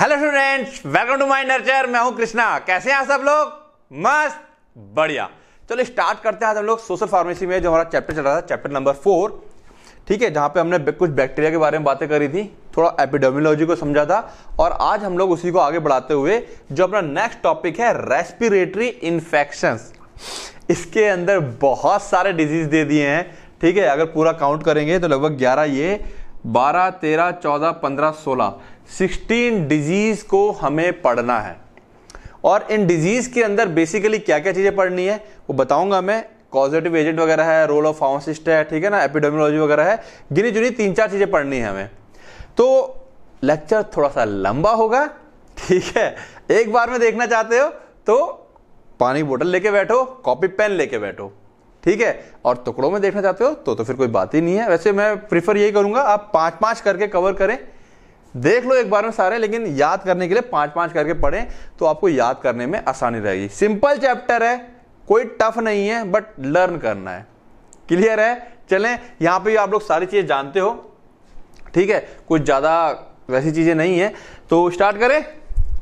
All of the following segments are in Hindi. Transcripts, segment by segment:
hello students welcome to my nurture मैं हूं कृष्णा कैसे हैं सब लोग मस्त बढ़िया चलो स्टार्ट करते हैं हम लोग सोशल फार्मेसी में जो हमारा चैप्टर चल रहा था चैप्टर नंबर फोर ठीक है जहां पे हमने कुछ बैक्टीरिया के बारे में बातें करी थी थोड़ा एपिडेमियोलॉजी को समझा था और आज हम लोग उसी को आगे बढ़ाते हुए जो अपना नेक्स्ट टॉपिक है रेस्पिरेटरी इन्फेक्शन इसके अंदर बहुत सारे डिजीज दे दिए हैं ठीक है अगर पूरा काउंट करेंगे तो लगभग ग्यारह ये बारह तेरह चौदह पंद्रह सोलह 16 डिजीज को हमें पढ़ना है और इन डिजीज के अंदर बेसिकली क्या क्या चीज़ें पढ़नी है वो बताऊंगा मैं कॉजेटिव एजेंट वगैरह है रोल ऑफ फार्मासिस्ट है ठीक है ना एपिडेमियोलॉजी वगैरह है गिनी चुनी तीन चार चीज़ें पढ़नी है हमें तो लेक्चर थोड़ा सा लंबा होगा ठीक है एक बार में देखना चाहते हो तो पानी बोतल लेके बैठो कॉपी पेन लेके बैठो ठीक है और टुकड़ों में देखना चाहते हो तो तो फिर कोई बात ही नहीं है वैसे मैं प्रीफर यही करूंगा आप पांच पांच करके कवर करें देख लो एक बार में सारे लेकिन याद करने के लिए पांच पांच करके पढ़ें तो आपको याद करने में आसानी रहेगी सिंपल चैप्टर है कोई टफ नहीं है बट लर्न करना है क्लियर है चलें यहां पे आप लोग सारी चीज़ें जानते हो ठीक है कुछ ज़्यादा वैसी चीज़ें नहीं है तो स्टार्ट करें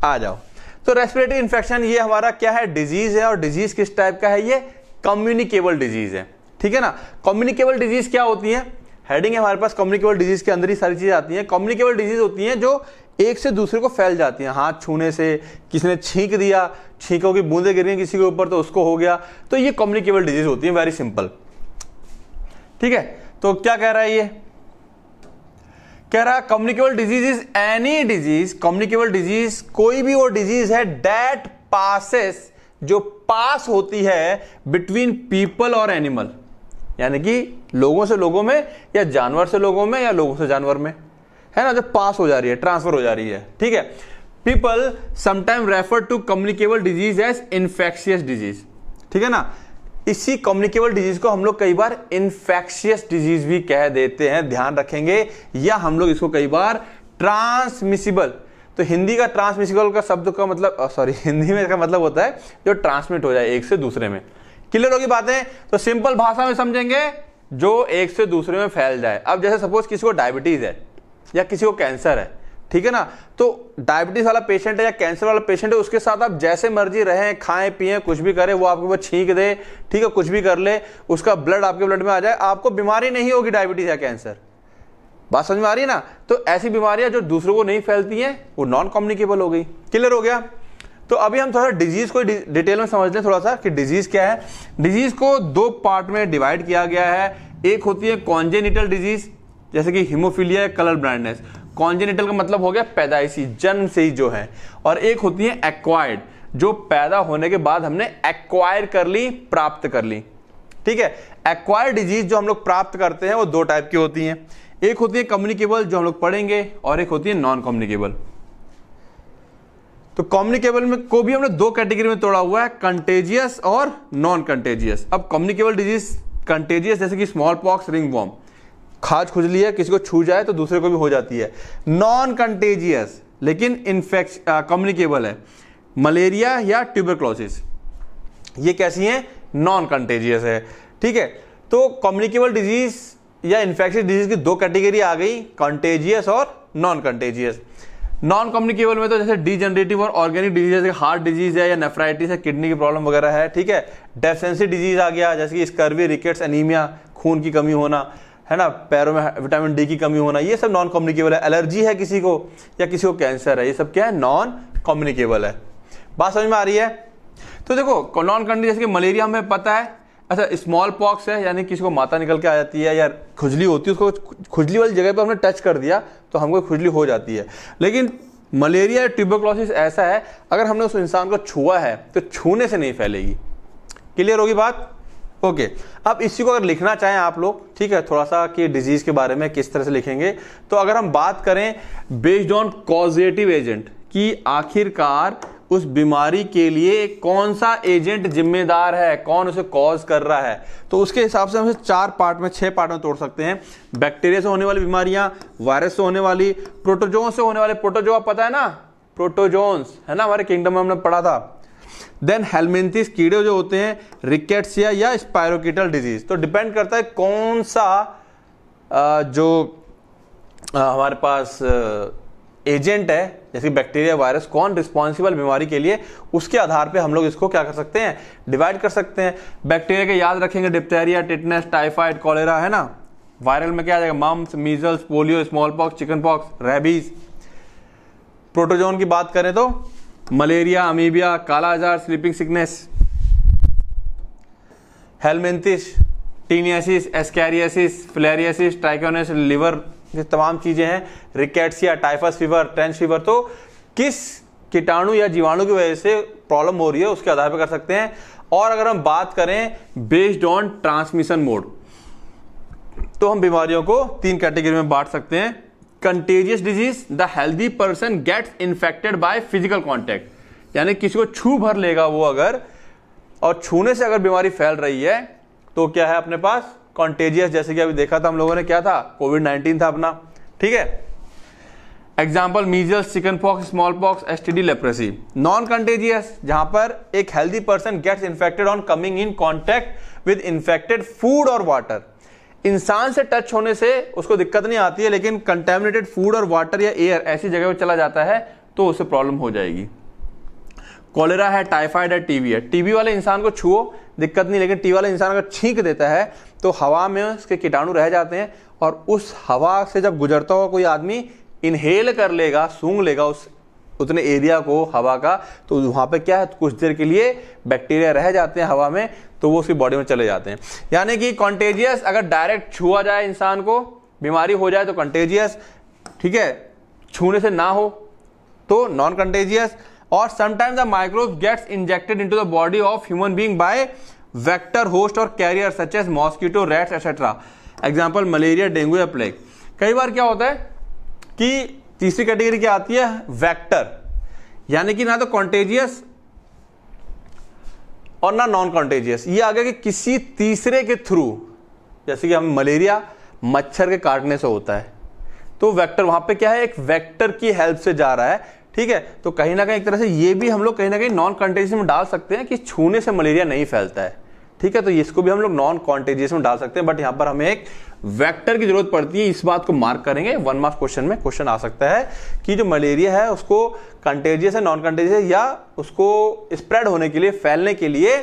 आ जाओ तो रेस्पिरेटरी इंफेक्शन ये हमारा क्या है डिजीज़ है और डिजीज़ किस टाइप का है ये कम्युनिकेबल डिजीज़ है ठीक है ना कम्युनिकेबल डिजीज़ क्या होती है हेडिंग है हमारे पास कम्युनिकेबल डिजीज के अंदर ही सारी चीज़ें आती हैं कम्युनिकेबल डिजीज होती हैं जो एक से दूसरे को फैल जाती हैं हाथ छूने से किसी ने छींक दिया छींकों की गिर गिरी किसी के ऊपर तो उसको हो गया तो ये कम्युनिकेबल डिजीज होती है वेरी सिंपल ठीक है तो क्या कह रहा है ये कह रहा communicable disease is any disease communicable disease कोई भी वो डिजीज है डेट पासिस जो पास होती है बिटवीन पीपल और एनिमल यानी कि लोगों से लोगों में या जानवर से लोगों में या लोगों से जानवर में है ना जब पास हो जा रही है ट्रांसफर हो जा रही है ठीक है people sometime refer to communicable disease as infectious disease ठीक है ना इसी कम्युनिकेबल डिजीज को हम लोग कई बार इन्फेक्शियस डिजीज भी कह देते हैं ध्यान रखेंगे या हम लोग इसको कई बार ट्रांसमिसिबल तो हिंदी का ट्रांसमिसिबल का शब्द का मतलब सॉरी हिंदी में इसका मतलब होता है जो ट्रांसमिट हो जाए एक से दूसरे में क्लियर होगी बातें तो सिंपल भाषा में समझेंगे जो एक से दूसरे में फैल जाए अब जैसे सपोज किसी को डायबिटीज है या किसी को कैंसर है ठीक है ना तो डायबिटीज वाला पेशेंट है या कैंसर वाला पेशेंट है उसके साथ आप जैसे मर्जी रहें खाएं पिए कुछ भी करें वो आपके ऊपर छींक दे ठीक है कुछ भी कर ले उसका ब्लड आपके ब्लड में आ जाए आपको बीमारी नहीं होगी डायबिटीज या कैंसर बात समझ में आ रही है ना तो ऐसी बीमारियां जो दूसरों को नहीं फैलती हैं वो नॉन कॉम्युनिकेबल हो गई क्लियर हो गया तो अभी हम थोड़ा डिजीज को डिटेल में समझ लें थोड़ा सा कि डिजीज क्या है डिजीज को दो पार्ट में डिवाइड किया गया है एक होती है कॉन्जेनिटल डिजीज जैसे कि हिमोफीलिया कलर ब्लाइंडनेस कॉन्जेनिटल का मतलब हो गया पैदाइशी जन्म से ही जो है और एक होती है एक्वायर्ड जो पैदा होने के बाद हमने एक्वायर कर ली प्राप्त कर ली ठीक है एक्वायर डिजीज जो हम लोग प्राप्त करते हैं वो दो टाइप की होती हैं एक होती है कम्युनिकेबल जो हम लोग पढ़ेंगे और एक होती है नॉन कम्युनिकेबल तो कॉम्युनिकेबल में को भी हमने दो कैटेगरी में तोड़ा हुआ है कंटेजियस और नॉन कंटेजियस अब कॉम्युनिकेबल डिजीज कंटेजियस जैसे कि स्मॉल पॉक्स रिंग वॉर्म खाज खुजली है किसी को छू जाए तो दूसरे को भी हो जाती है नॉन कंटेजियस लेकिन इन्फेक्श कम्युनिकेबल है मलेरिया या ट्यूबरक्लोसिस ये कैसी है नॉन कंटेजियस है ठीक है तो कम्युनिकेबल डिजीज या इन्फेक्शन डिजीज की दो कैटेगरी आ गई कंटेजियस और नॉन कंटेजियस नॉन कम्युनिकेबल में तो जैसे डीजनरेटिव और ऑर्गेनिक डिजीज जैसे हार्ट डिजीज है या नेफ्राइटिस है किडनी की प्रॉब्लम वगैरह है ठीक है डेफेंसी डिजीज आ गया जैसे कि स्कर्वी रिकेट्स एनीमिया खून की कमी होना है ना पैरों में विटामिन डी की कमी होना ये सब नॉन कम्युनिकेबल है एलर्जी है किसी को या किसी को कैंसर है ये सब क्या है नॉन कम्युनिकेबल है बात समझ में आ रही है तो देखो नॉन कंट्री जैसे कि मलेरिया हमें पता है अच्छा स्मॉल पॉक्स है यानी किसी को माता निकल के आ जाती है या खुजली होती है उसको खुजली वाली जगह पर हमने टच कर दिया तो हमको खुजली हो जाती है लेकिन मलेरिया या ऐसा है अगर हमने उस इंसान को छुआ है तो छूने से नहीं फैलेगी क्लियर होगी बात ओके अब इसी को अगर लिखना चाहें आप लोग ठीक है थोड़ा सा कि डिजीज़ के बारे में किस तरह से लिखेंगे तो अगर हम बात करें बेस्ड ऑन कॉजेटिव एजेंट कि आखिरकार उस बीमारी के लिए कौन सा एजेंट जिम्मेदार है कौन उसे कॉज कर रहा है तो उसके हिसाब से हम उसे चार पार्ट में छह पार्ट में तोड़ सकते हैं बैक्टीरिया से होने वाली बीमारियां वायरस से होने वाली प्रोटोजोन से होने वाले आप पता है ना प्रोटोजोन्स है ना हमारे किंगडम में हमने पढ़ा था देन हेलमेंथिस कीड़े जो होते हैं रिकेट्सिया या स्पायरोकिटल डिजीज तो डिपेंड करता है कौन सा जो हमारे पास एजेंट है जैसे बैक्टीरिया वायरस कौन रिस्पॉन्सिबल बीमारी के लिए उसके आधार पे हम लोग इसको क्या कर सकते हैं डिवाइड कर सकते हैं बैक्टीरिया के याद रखेंगे डिप्टेरिया टिटनेस टाइफाइड कॉलेरा है ना वायरल में क्या आ जाएगा mumps measles polio small pox chicken pox rabies protozoan की बात करें तो malaria amoebiasis kala azar sleeping sickness helminthiasis taeniasis ascariasis filariasis trichinosis liver ये तमाम चीज़ें हैं rickettsia typhus fever trench fever तो किस कीटाणु या जीवाणु की वजह से प्रॉब्लम हो रही है उसके आधार पर कर सकते हैं और अगर हम बात करें बेस्ड ऑन ट्रांसमिशन मोड तो हम बीमारियों को तीन कैटेगरी में बांट सकते हैं contagious disease the healthy person gets infected by physical contact यानी किसी को छू भर लेगा वो अगर और छूने से अगर बीमारी फैल रही है तो क्या है अपने पास कॉन्टेजियस जैसे कि अभी देखा था हम लोगों ने क्या था कोविड नाइनटीन था अपना ठीक है example measles chicken pox small pox S T D leprosy non contagious जहां पर एक healthy person gets infected on coming in contact with infected food और वाटर इंसान से टच होने से उसको दिक्कत नहीं आती है लेकिन कंटेमिनेटेड फूड और वाटर या एयर ऐसी जगह पर चला जाता है तो उसे प्रॉब्लम हो जाएगी कॉलेरा है टाइफाइड है टीबी है टीबी वाले इंसान को छुओ दिक्कत नहीं लेकिन टी वाले इंसान अगर छींक देता है तो हवा में उसके कीटाणु रह जाते हैं और उस हवा से जब गुजरता हुआ कोई आदमी इनहेल कर लेगा सूंघ लेगा उस उतने एरिया को हवा का तो वहाँ पे क्या है कुछ देर के लिए बैक्टीरिया रह जाते हैं हवा में तो वो उसकी बॉडी में चले जाते हैं यानी कि कॉन्टेजियस अगर डायरेक्ट छुआ जाए इंसान को बीमारी हो जाए तो कंटेजियस ठीक है छूने से ना हो तो नॉन कंटेजियस और sometimes the microbe gets injected to the body of human being by vector host और carrier such as mosquito rats etcetera example malaria dengue या प्लेग कई बार क्या होता है कि तीसरी कैटेगरी क्या आती है वैक्टर यानी कि ना तो कॉन्टेजियस और ना नॉन कॉन्टेजियस ये आ गया कि किसी तीसरे के थ्रू जैसे कि हम मलेरिया मच्छर के काटने से होता है तो वेक्टर वहां पे क्या है एक वेक्टर की हेल्प से जा रहा है ठीक है तो कहीं ना कहीं एक तरह से ये भी हम लोग कहीं ना कहीं नॉन कंटेजियस में डाल सकते हैं कि छूने से मलेरिया नहीं फैलता है ठीक है तो इसको भी हम लोग नॉन कॉन्टेजियस में डाल सकते हैं बट यहां पर हमें एक वेक्टर की जरूरत पड़ती है इस बात को मार्क करेंगे वन मार्क क्वेश्चन में क्वेश्चन आ सकता है कि जो मलेरिया है उसको कंटेजियस है नॉन कंटेजियस या उसको स्प्रेड होने के लिए फैलने के लिए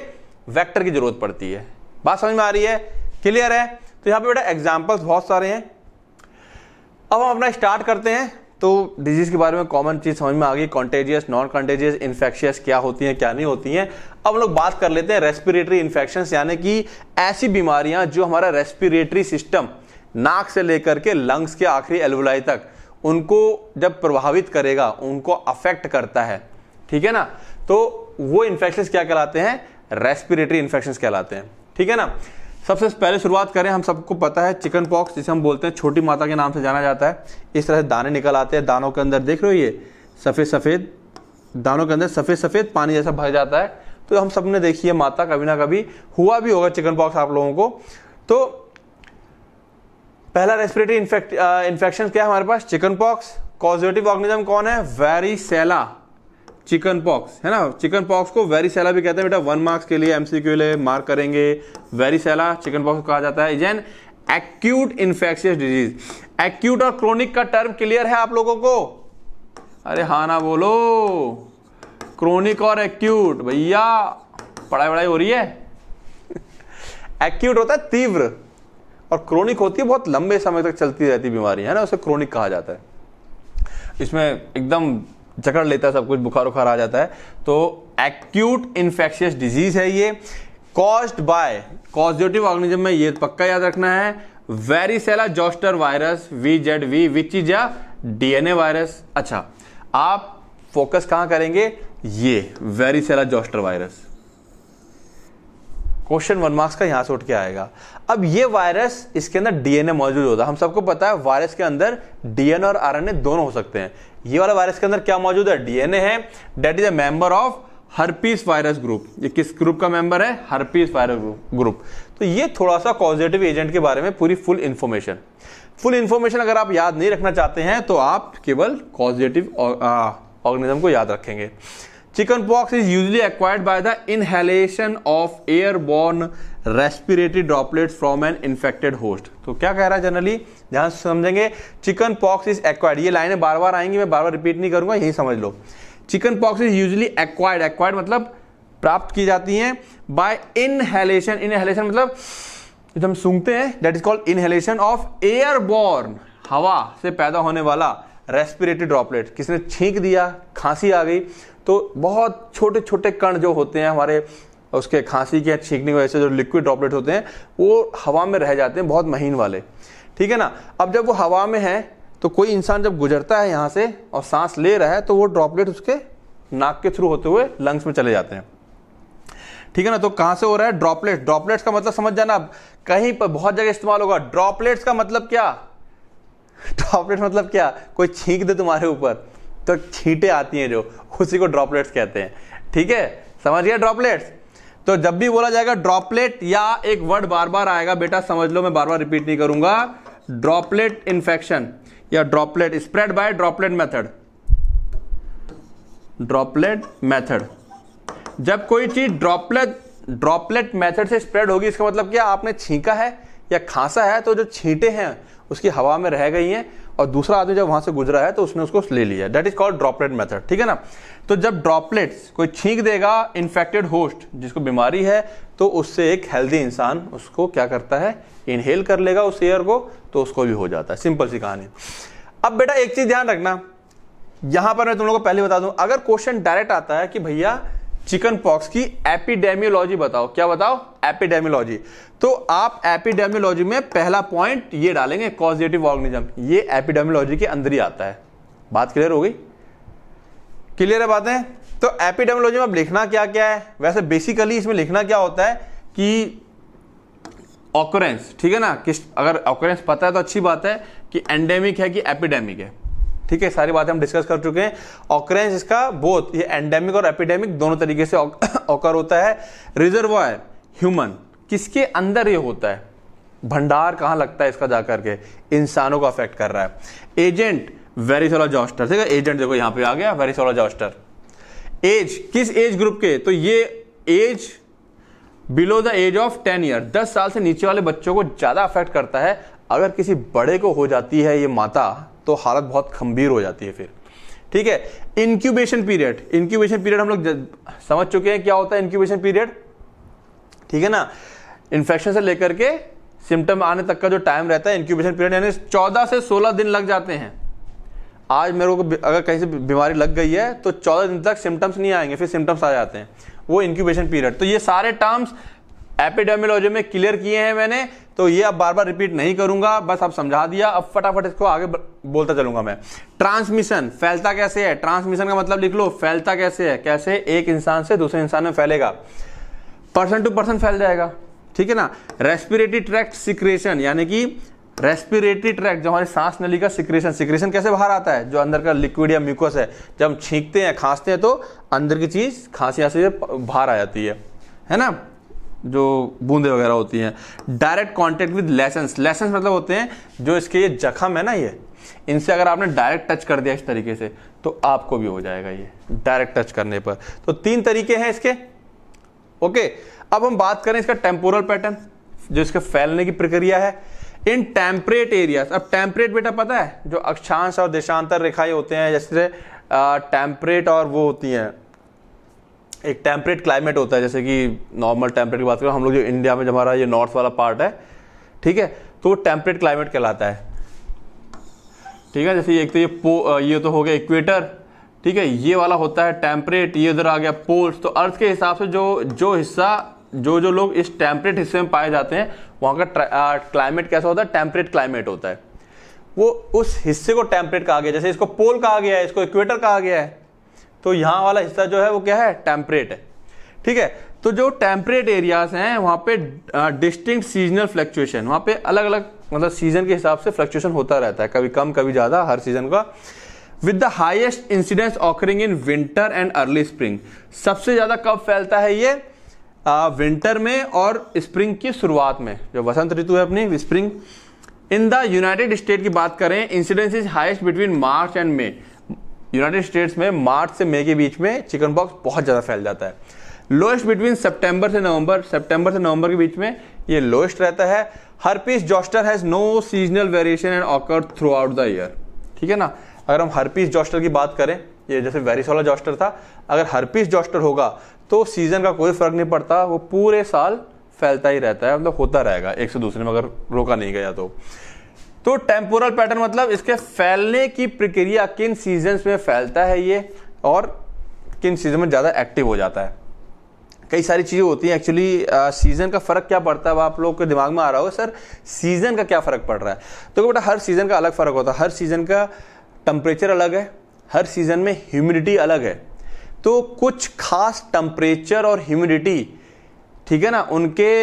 वैक्टर की जरूरत पड़ती है बात समझ में आ रही है क्लियर है तो यहां पे बेटा एग्जाम्पल्स बहुत सारे हैं अब हम अपना स्टार्ट करते हैं तो डिजीज के बारे में कॉमन चीज समझ में आ गई कॉन्टेजियस नॉन कॉन्टेजियस इन्फेक्शियस क्या होती हैं क्या नहीं होती हैं अब लोग बात कर लेते हैं रेस्पिरेटरी इन्फेक्शन यानी कि ऐसी बीमारियां जो हमारा रेस्पिरेटरी सिस्टम नाक से लेकर के लंग्स के आखिरी एलवलाई तक उनको जब प्रभावित करेगा उनको अफेक्ट करता है ठीक है ना तो वो इन्फेक्शन क्या कहलाते हैं रेस्पिरेटरी इन्फेक्शन कहलाते हैं ठीक है ना सबसे पहले शुरुआत करें हम सबको पता है चिकन पॉक्स जिसे हम बोलते हैं छोटी माता के नाम से जाना जाता है इस तरह से दाने निकल आते हैं दानों के अंदर देख रहे हो ये सफ़ेद सफ़ेद दानों के अंदर सफ़ेद सफ़ेद पानी जैसा भर जाता है तो हम सब ने देखी है माता कभी ना कभी हुआ भी होगा चिकन पॉक्स आप लोगों को तो पहला रेस्पिरेटरी इन्फेक्शन क्या है हमारे पास चिकन पॉक्स कॉजिटिव ऑर्गेनिज्म कौन है वेरी सेला चिकन पॉक्स है ना चिकन पॉक्स को वेरीसेला भी कहते हैं बेटा वन मार्क्स के लिए एमसीक्यू लिए मार्क करेंगे वेरीसेला चिकन पॉक्स कहा जाता है जैन एक्यूट इन्फेक्शियस डिजीज एक्यूट और क्रोनिक का टर्म क्लियर है आप लोगों को अरे हाँ ना बोलो क्रोनिक और एक्यूट भैया पढ़ाई वढ़ाई हो रही है एक्यूट होता है तीव्र और क्रोनिक होती है बहुत लंबे समय तक चलती रहती बीमारी है ना उसे क्रोनिक कहा जाता है इसमें एकदम जकड़ लेता है सब कुछ बुखार उखार आ जाता है तो एक्यूट इन्फेक्शियस डिजीज है ये कॉज्ड बाय कॉजिटिव ऑर्गेनिज्म में ये पक्का याद रखना है varicella zoster virus V Z V which is या डीएनए वायरस अच्छा आप फोकस कहां करेंगे ये varicella zoster virus question one marks का यहां से उठ के आएगा अब ये वायरस इसके अंदर डीएनए मौजूद होता है हम सबको पता है वायरस के अंदर डीएनए और आरएनए दोनों हो सकते हैं ये वाला वायरस के अंदर क्या मौजूद है डीएनए है that is a member of herpes virus group ये किस ग्रुप का मेंबर है हर्पीस वायरस ग्रुप तो ये थोड़ा सा कॉजिटिव एजेंट के बारे में पूरी फुल इंफॉर्मेशन फुल इंफॉर्मेशन अगर आप याद नहीं रखना चाहते हैं तो आप केवल कॉजिटिव ऑर्गेनिज्म को याद रखेंगे chicken pox is usually acquired by the inhalation of air borne respiratory droplets from an infected host तो क्या कह रहा है जनरली जहां समझेंगे चिकन पॉक्स इज एक्वायर्ड ये लाइनें बार बार आएंगी मैं बार बार रिपीट नहीं करूंगा यही समझ लो chicken pox is usually acquired acquired मतलब प्राप्त की जाती हैं बाय इनहेलेशन इनहेलेशन मतलब जब हम सूंघते हैं that is called inhalation of air borne हवा से पैदा होने वाला रेस्पिरेटरी ड्रॉपलेट किसने छींक दिया खांसी आ गई तो बहुत छोटे छोटे कण जो होते हैं हमारे उसके खांसी के छींकने की वजह से जो लिक्विड ड्रॉपलेट होते हैं वो हवा में रह जाते हैं बहुत महीन वाले ठीक है ना अब जब वो हवा में है तो कोई इंसान जब गुजरता है यहाँ से और सांस ले रहा है तो वो ड्रॉपलेट उसके नाक के थ्रू होते हुए लंग्स में चले जाते हैं ठीक है ना तो कहां से हो रहा है ड्रॉपलेट ड्रॉपलेट्स का मतलब समझ जाना कहीं पर बहुत जगह इस्तेमाल होगा ड्रॉपलेट्स का मतलब क्या ड्रॉपलेट मतलब क्या कोई छींक दे तुम्हारे ऊपर तो छींटे आती हैं जो उसी को ड्रॉपलेट्स कहते हैं ठीक है समझ गया ड्रॉपलेट्स तो जब भी बोला जाएगा ड्रॉपलेट या एक वर्ड बार बार आएगा बेटा समझ लो मैं बार बार रिपीट नहीं करूंगा ड्रॉपलेट इन्फेक्शन या droplet spread by droplet method droplet method जब कोई चीज ड्रॉपलेट ड्रॉपलेट मेथड से स्प्रेड होगी इसका मतलब क्या आपने छींका है या खांसा है तो जो छींटे हैं उसकी हवा में रह गई हैं और दूसरा आदमी जब वहां से गुजरा है तो उसने उसको ले लिया that is called droplet method ठीक है ना तो जब ड्रॉपलेट्स कोई छींक देगा इन्फेक्टेड होस्ट जिसको बीमारी है तो उससे एक हेल्दी इंसान उसको क्या करता है इनहेल कर लेगा उस एयर को तो उसको भी हो जाता है सिंपल सी कहानी अब बेटा एक चीज ध्यान रखना यहां पर मैं तुम लोगों को पहले बता दूं अगर क्वेश्चन डायरेक्ट आता है कि भैया चिकन पॉक्स की एपिडेमियोलॉजी बताओ क्या बताओ एपिडेमियोलॉजी तो आप एपिडेमियोलॉजी में पहला पॉइंट ये डालेंगे कॉजिटिव ऑर्गेनिज्म ये एपिडेमियोलॉजी के अंदर ही आता है बात क्लियर हो गई क्लियर है बातें तो एपिडेमियोलॉजी में अब लिखना क्या क्या है वैसे बेसिकली इसमें लिखना क्या होता है कि ऑक्रेंस ठीक है ना किस अगर ऑकरेंस पता है तो अच्छी बात है कि एंडेमिक है कि एपिडेमिक है ठीक है सारी बातें हम डिस्कस कर चुके हैं ऑक्रेंस इसका बोथ ये एंडेमिक और एपिडेमिक दोनों तरीके से ऑकर होता है रिजर्व ह्यूमन किसके अंदर ये होता है भंडार कहां लगता है इसका जाकर के इंसानों को अफेक्ट कर रहा है एजेंट वेरिसोला जॉस्टर ठीक है एजेंट देखो यहां पे आ गया वेरिसोला जॉस्टर एज किस एज ग्रुप के तो ये age below the age of ten year दस साल से नीचे वाले बच्चों को ज़्यादा अफेक्ट करता है अगर किसी बड़े को हो जाती है ये माता तो हालत बहुत खम्बीर हो जाती है फिर ठीक है इंक्यूबेशन पीरियड इंक्यूबेशन पीरियड हम लोग समझ चुके हैं क्या होता है इंक्यूबेशन पीरियड ठीक है ना इन्फेक्शन से लेकर के सिम्टम आने तक का जो टाइम रहता है इंक्यूबेशन पीरियड यानी चौदह से सोलह दिन लग जाते हैं आज मेरे को अगर कहीं से बीमारी लग गई है तो चौदह दिन तक सिम्टम्स नहीं आएंगे फिर सिम्टम्स आ जाते हैं वो इंक्यूबेशन पीरियड तो ये सारे टर्म्स एपिडेमियोलॉजी में क्लियर किए हैं मैंने तो ये अब बार बार रिपीट नहीं करूंगा बस अब समझा दिया अब फटाफट इसको आगे बोलता चलूंगा मैं ट्रांसमिशन फैलता कैसे है ट्रांसमिशन का मतलब लिख लो फैलता कैसे है कैसे एक इंसान से दूसरे इंसान में फैलेगा पर्सन टू पर्सन फैल जाएगा ठीक है ना रेस्पिरेटरी ट्रैक्ट सिक्रेशन यानी कि रेस्पिरेटरी ट्रैक्ट जो हमारी सांस नली का सिक्रेशन सिक्रेशन कैसे बाहर आता है जो अंदर का लिक्विड या म्यूकस है जब हम छींकते हैं खांसते हैं तो अंदर की चीज खांसी से बाहर आ जाती है है ना जो बूंदे वगैरह होती हैं direct contact with lesions lesions मतलब होते हैं जो इसके ये जख्म है ना ये इनसे अगर आपने डायरेक्ट टच कर दिया इस तरीके से तो आपको भी हो जाएगा ये डायरेक्ट टच करने पर तो तीन तरीके हैं इसके ओके अब हम बात करें इसका टेम्पोरल पैटर्न जो इसके फैलने की प्रक्रिया है इन टेम्परेट एरियाज अब टेम्परेट बेटा पता है जो अक्षांश और देशांतर रेखाएं होते हैं जैसे टेम्परेट और वो होती हैं एक टेम्परेट क्लाइमेट होता है जैसे कि नॉर्मल टेम्परेट की बात करें हम लोग जो इंडिया में जो हमारा ये नॉर्थ वाला पार्ट है ठीक है तो वो टेम्परेट क्लाइमेट कहलाता है ठीक है जैसे एक तो ये पो ये तो हो गया इक्वेटर ठीक है ये वाला होता है टेम्परेट ये उधर आ गया पोल्स तो अर्थ के हिसाब से जो जो हिस्सा जो जो लोग इस टेम्परेट हिस्से में पाए जाते हैं वहाँ का क्लाइमेट कैसा होता है टेम्परेट क्लाइमेट होता है वो उस हिस्से को टेम्परेट कहा गया जैसे इसको पोल कहा गया है इसको इक्वेटर कहा गया है तो यहां वाला हिस्सा जो है वो क्या है टेम्परेट है ठीक है तो जो टेम्परेट एरियाज हैं वहां पे डिस्टिंक्ट सीजनल फ्लक्चुएशन वहां पे अलग अलग मतलब सीजन के हिसाब से फ्लक्चुएशन होता रहता है कभी कम कभी ज़्यादा हर सीजन का with the highest incidence occurring in winter and early spring सबसे ज़्यादा कब फैलता है ये आ, विंटर में और स्प्रिंग की शुरुआत में जो वसंत ऋतु है अपनी spring in the United State की बात करें incidence is highest between March and May United States में मार्च से मई के बीच में चिकन बॉक्स बहुत ज़्यादा फैल जाता है लोएस्ट बिटवीन सितंबर से नवंबर सितंबर से नवंबर के बीच में ये लोएस्ट रहता है herpes zoster has no seasonal variation and occur throughout the year ठीक है ना अगर हम पीस जॉस्टर की बात करें ये जैसे वेरिस वाला जॉस्टर था अगर पीस जॉस्टर होगा तो सीजन का कोई फर्क नहीं पड़ता वो पूरे साल फैलता ही रहता है मतलब होता रहेगा एक से दूसरे में अगर रोका नहीं गया तो तो टेम्पोरल पैटर्न मतलब इसके फैलने की प्रक्रिया किन सीजन में फैलता है ये और किन सीजन में ज़्यादा एक्टिव हो जाता है कई सारी चीज़ें होती हैं एक्चुअली सीज़न का फ़र्क क्या पड़ता है आप लोग के दिमाग में आ रहा होगा सर सीज़न का क्या फ़र्क पड़ रहा है तो बेटा हर सीज़न का अलग फ़र्क होता है हर सीज़न का टम्परेचर अलग है हर सीज़न में ह्यूमिडिटी अलग है तो कुछ खास टम्परेचर और ह्यूमिडिटी ठीक है ना उनके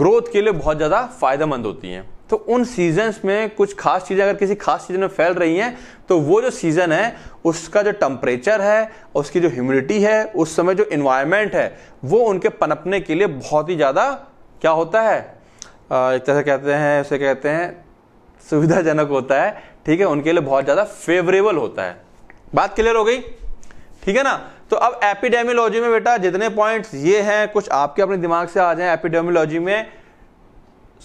ग्रोथ के लिए बहुत ज़्यादा फ़ायदेमंद होती हैं तो उन सीजन्स में कुछ खास चीज़ें अगर किसी खास सीजन में फैल रही हैं तो वो जो सीज़न है उसका जो टम्परेचर है उसकी जो ह्यूमिडिटी है उस समय जो इन्वायरमेंट है वो उनके पनपने के लिए बहुत ही ज़्यादा क्या होता है एक तरह से कहते हैं उसे कहते हैं सुविधाजनक होता है ठीक है उनके लिए बहुत ज़्यादा फेवरेबल होता है बात क्लियर हो गई ठीक है ना तो अब एपिडेमियोलॉजी में बेटा जितने पॉइंट्स ये हैं कुछ आपके अपने दिमाग से आ जाए एपिडेमियोलॉजी में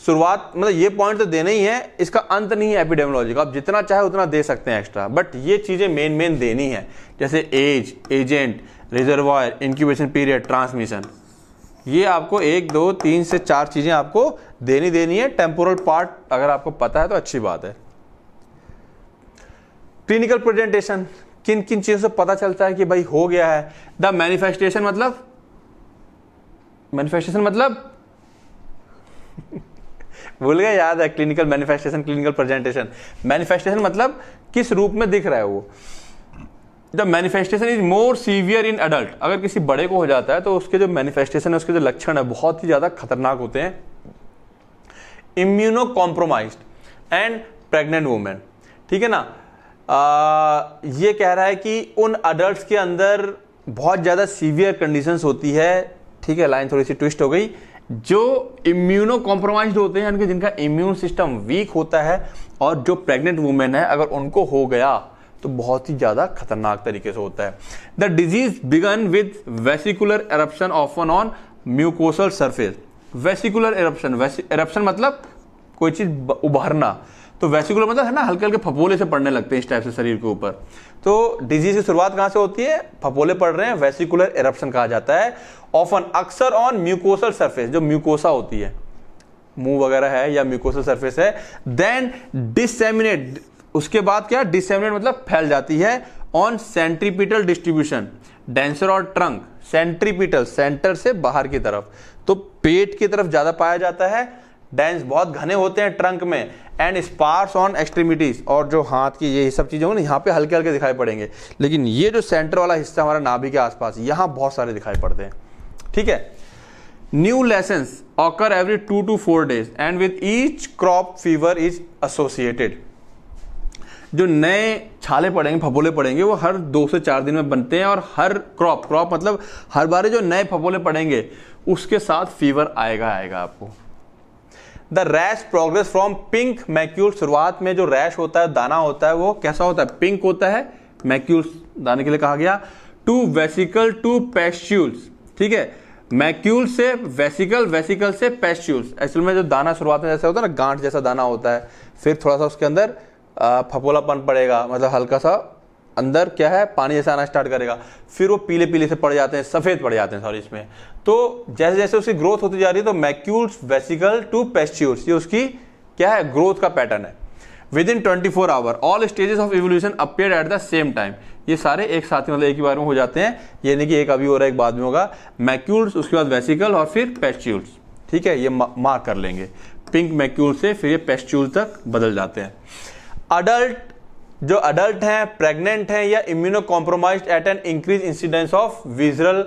शुरुआत मतलब ये पॉइंट तो देना ही है इसका अंत नहीं है एपिडेमोलॉजी का आप जितना चाहे उतना दे सकते हैं एक्स्ट्रा बट ये चीज़ें मेन मेन देनी है जैसे age agent reservoir incubation period transmission ये आपको एक दो तीन से चार चीज़ें आपको देनी देनी है टेम्पोरल पार्ट अगर आपको पता है तो अच्छी बात है क्लिनिकल प्रेजेंटेशन किन किन चीज़ों से पता चलता है कि भाई हो गया है द मैनिफेस्टेशन मतलब मैनिफेस्टेशन मतलब भूल गए याद है clinical manifestation clinical presentation manifestation मतलब किस रूप में दिख रहा है वो the manifestation is more severe in adult अगर किसी बड़े को हो जाता है तो उसके जो मैनिफेस्टेशन है उसके जो लक्षण है बहुत ही ज़्यादा खतरनाक होते हैं immuno compromise and pregnant women ठीक है ना आ, ये कह रहा है कि उन अडल्ट के अंदर बहुत ज़्यादा सीवियर कंडीशंस होती है ठीक है लाइन थोड़ी सी ट्विस्ट हो गई जो इम्यूनो कॉम्प्रोमाइज होते हैं यानी कि जिनका इम्यून सिस्टम वीक होता है और जो प्रेग्नेंट वुमेन है अगर उनको हो गया तो बहुत ही ज़्यादा खतरनाक तरीके से होता है the disease begin with vesicular eruption often on mucosal surface vesicular eruption eruption मतलब कोई चीज़ उभरना तो वेसिकुलर मतलब है ना हल्के हल्के फपोले से पड़ने लगते हैं इस टाइप से शरीर के ऊपर तो डिजीज की शुरुआत कहां से होती है फपोले पड़ रहे हैं वेसिकुलर इरप्शन कहा जाता है ऑफन अक्सर ऑन म्यूकोसल सरफेस जो म्यूकोसा होती है मुंह वगैरह है या म्यूकोसल सरफेस है देन डिसेमिनेट उसके बाद क्या डिसेमिनेट मतलब फैल जाती है ऑन सेंट्रीपिटल डिस्ट्रीब्यूशन डेंसर और ट्रंक सेंट्रीपिटल सेंटर से बाहर की तरफ तो पेट की तरफ ज्यादा पाया जाता है डेंस बहुत घने होते हैं ट्रंक में एंड स्पार्स ऑन एक्सट्रीमिटीज और जो हाथ की ये सब चीज़ें होंगी यहाँ पे हल्के हल्के दिखाई पड़ेंगे लेकिन ये जो सेंटर वाला हिस्सा हमारा नाभि के आसपास यहाँ बहुत सारे दिखाई पड़ते हैं ठीक है new lesions occur every two to four days and with each crop fever is associated जो नए छाले पड़ेंगे फपोले पड़ेंगे वो हर दो से चार दिन में बनते हैं और हर क्रॉप क्रॉप मतलब हर बार जो नए फपोले पड़ेंगे उसके साथ फीवर आएगा आएगा आपको the rash progress from pink macule शुरुआत में जो रैश होता है दाना होता है वो कैसा होता है पिंक होता है मैक्यूल्स दाने के लिए कहा गया टू वेसिकल टू पेस्ट्यूल्स ठीक है मैक्यूल से वेसिकल वेसिकल से पेस्ट्यूल्स एक्चुअल में जो दाना शुरुआत में जैसा होता है ना गांठ जैसा दाना होता है फिर थोड़ा सा उसके अंदर फपोलापन पड़ेगा मतलब हल्का सा अंदर क्या है पानी जैसे आना स्टार्ट करेगा फिर वो पीले पीले से पड़ जाते हैं सफ़ेद पड़ जाते हैं सॉरी इसमें तो जैसे जैसे उसकी ग्रोथ होती जा रही है तो मैक्यूल्स वेसिकल टू पेस्ट्यूल्स ये उसकी क्या है ग्रोथ का पैटर्न है within twenty four hour all stages of evolution appear at the same time ये सारे एक साथ ही मतलब एक ही बार में हो जाते हैं यानी कि एक अभी हो रहा है एक बाद में होगा मैक्यूल्स उसके बाद वेसिकल और फिर पेस्ट्यूल्स ठीक है ये मार्क कर लेंगे पिंक मैक्यूल से फिर ये पेस्ट्यूल तक बदल जाते हैं अडल्ट जो अडल्ट हैं प्रेग्नेंट हैं या immunocompromise at an increase incidence of visceral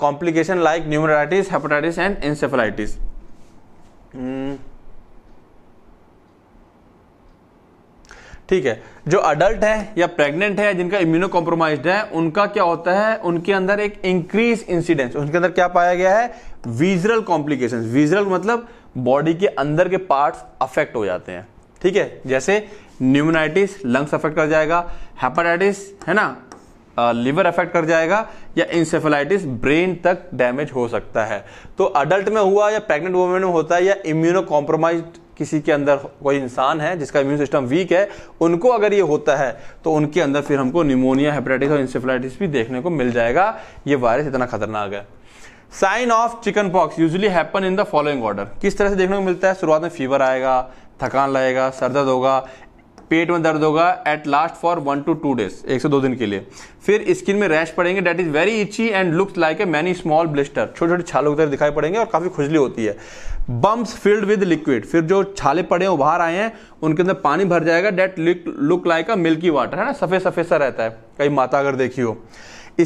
complication like pneumonitis hepatitis and encephalitis ठीक है जो अडल्ट है या प्रेग्नेंट है जिनका इम्यूनो कॉम्प्रोमाइज है उनका क्या होता है उनके अंदर एक इंक्रीज इंसिडेंस उनके अंदर क्या पाया गया है विजरल कॉम्प्लिकेशन विजरल मतलब बॉडी के अंदर के पार्ट्स अफेक्ट हो जाते हैं ठीक है जैसे न्यूमोनाइटिस लंग्स अफेक्ट कर जाएगा हेपाटाइटिस है ना लिवर अफेक्ट कर जाएगा या इंसेफेलाइटिस ब्रेन तक डैमेज हो सकता है तो अडल्ट में हुआ या प्रेग्नेंट वुमेन में होता है या इम्यूनो कॉम्प्रोमाइज किसी के अंदर कोई इंसान है जिसका इम्यून सिस्टम वीक है उनको अगर ये होता है तो उनके अंदर फिर हमको निमोनिया हेपेटाइटिस और इंसेफेलाइटिस भी देखने को मिल जाएगा ये वायरस इतना खतरनाक है sign of chicken pox usually happen in the following order किस तरह से देखने को मिलता है शुरुआत में फीवर आएगा थकान लगेगा सर दर्द होगा पेट में दर्द होगा at last for one to two days एक से दो दिन के लिए फिर स्किन में रैश पड़ेंगे that is very itchy and looks like a many small blister छोटे छोटे छालों की तरह दिखाई पड़ेंगे और काफी खुजली होती है बम्स फिल्ड विद लिक्विड फिर जो छाले पड़े हैं उभार आए हैं उनके अंदर पानी भर जाएगा that look like a milky water है ना सफेद सफेद सा रहता है कई माता अगर देखी हो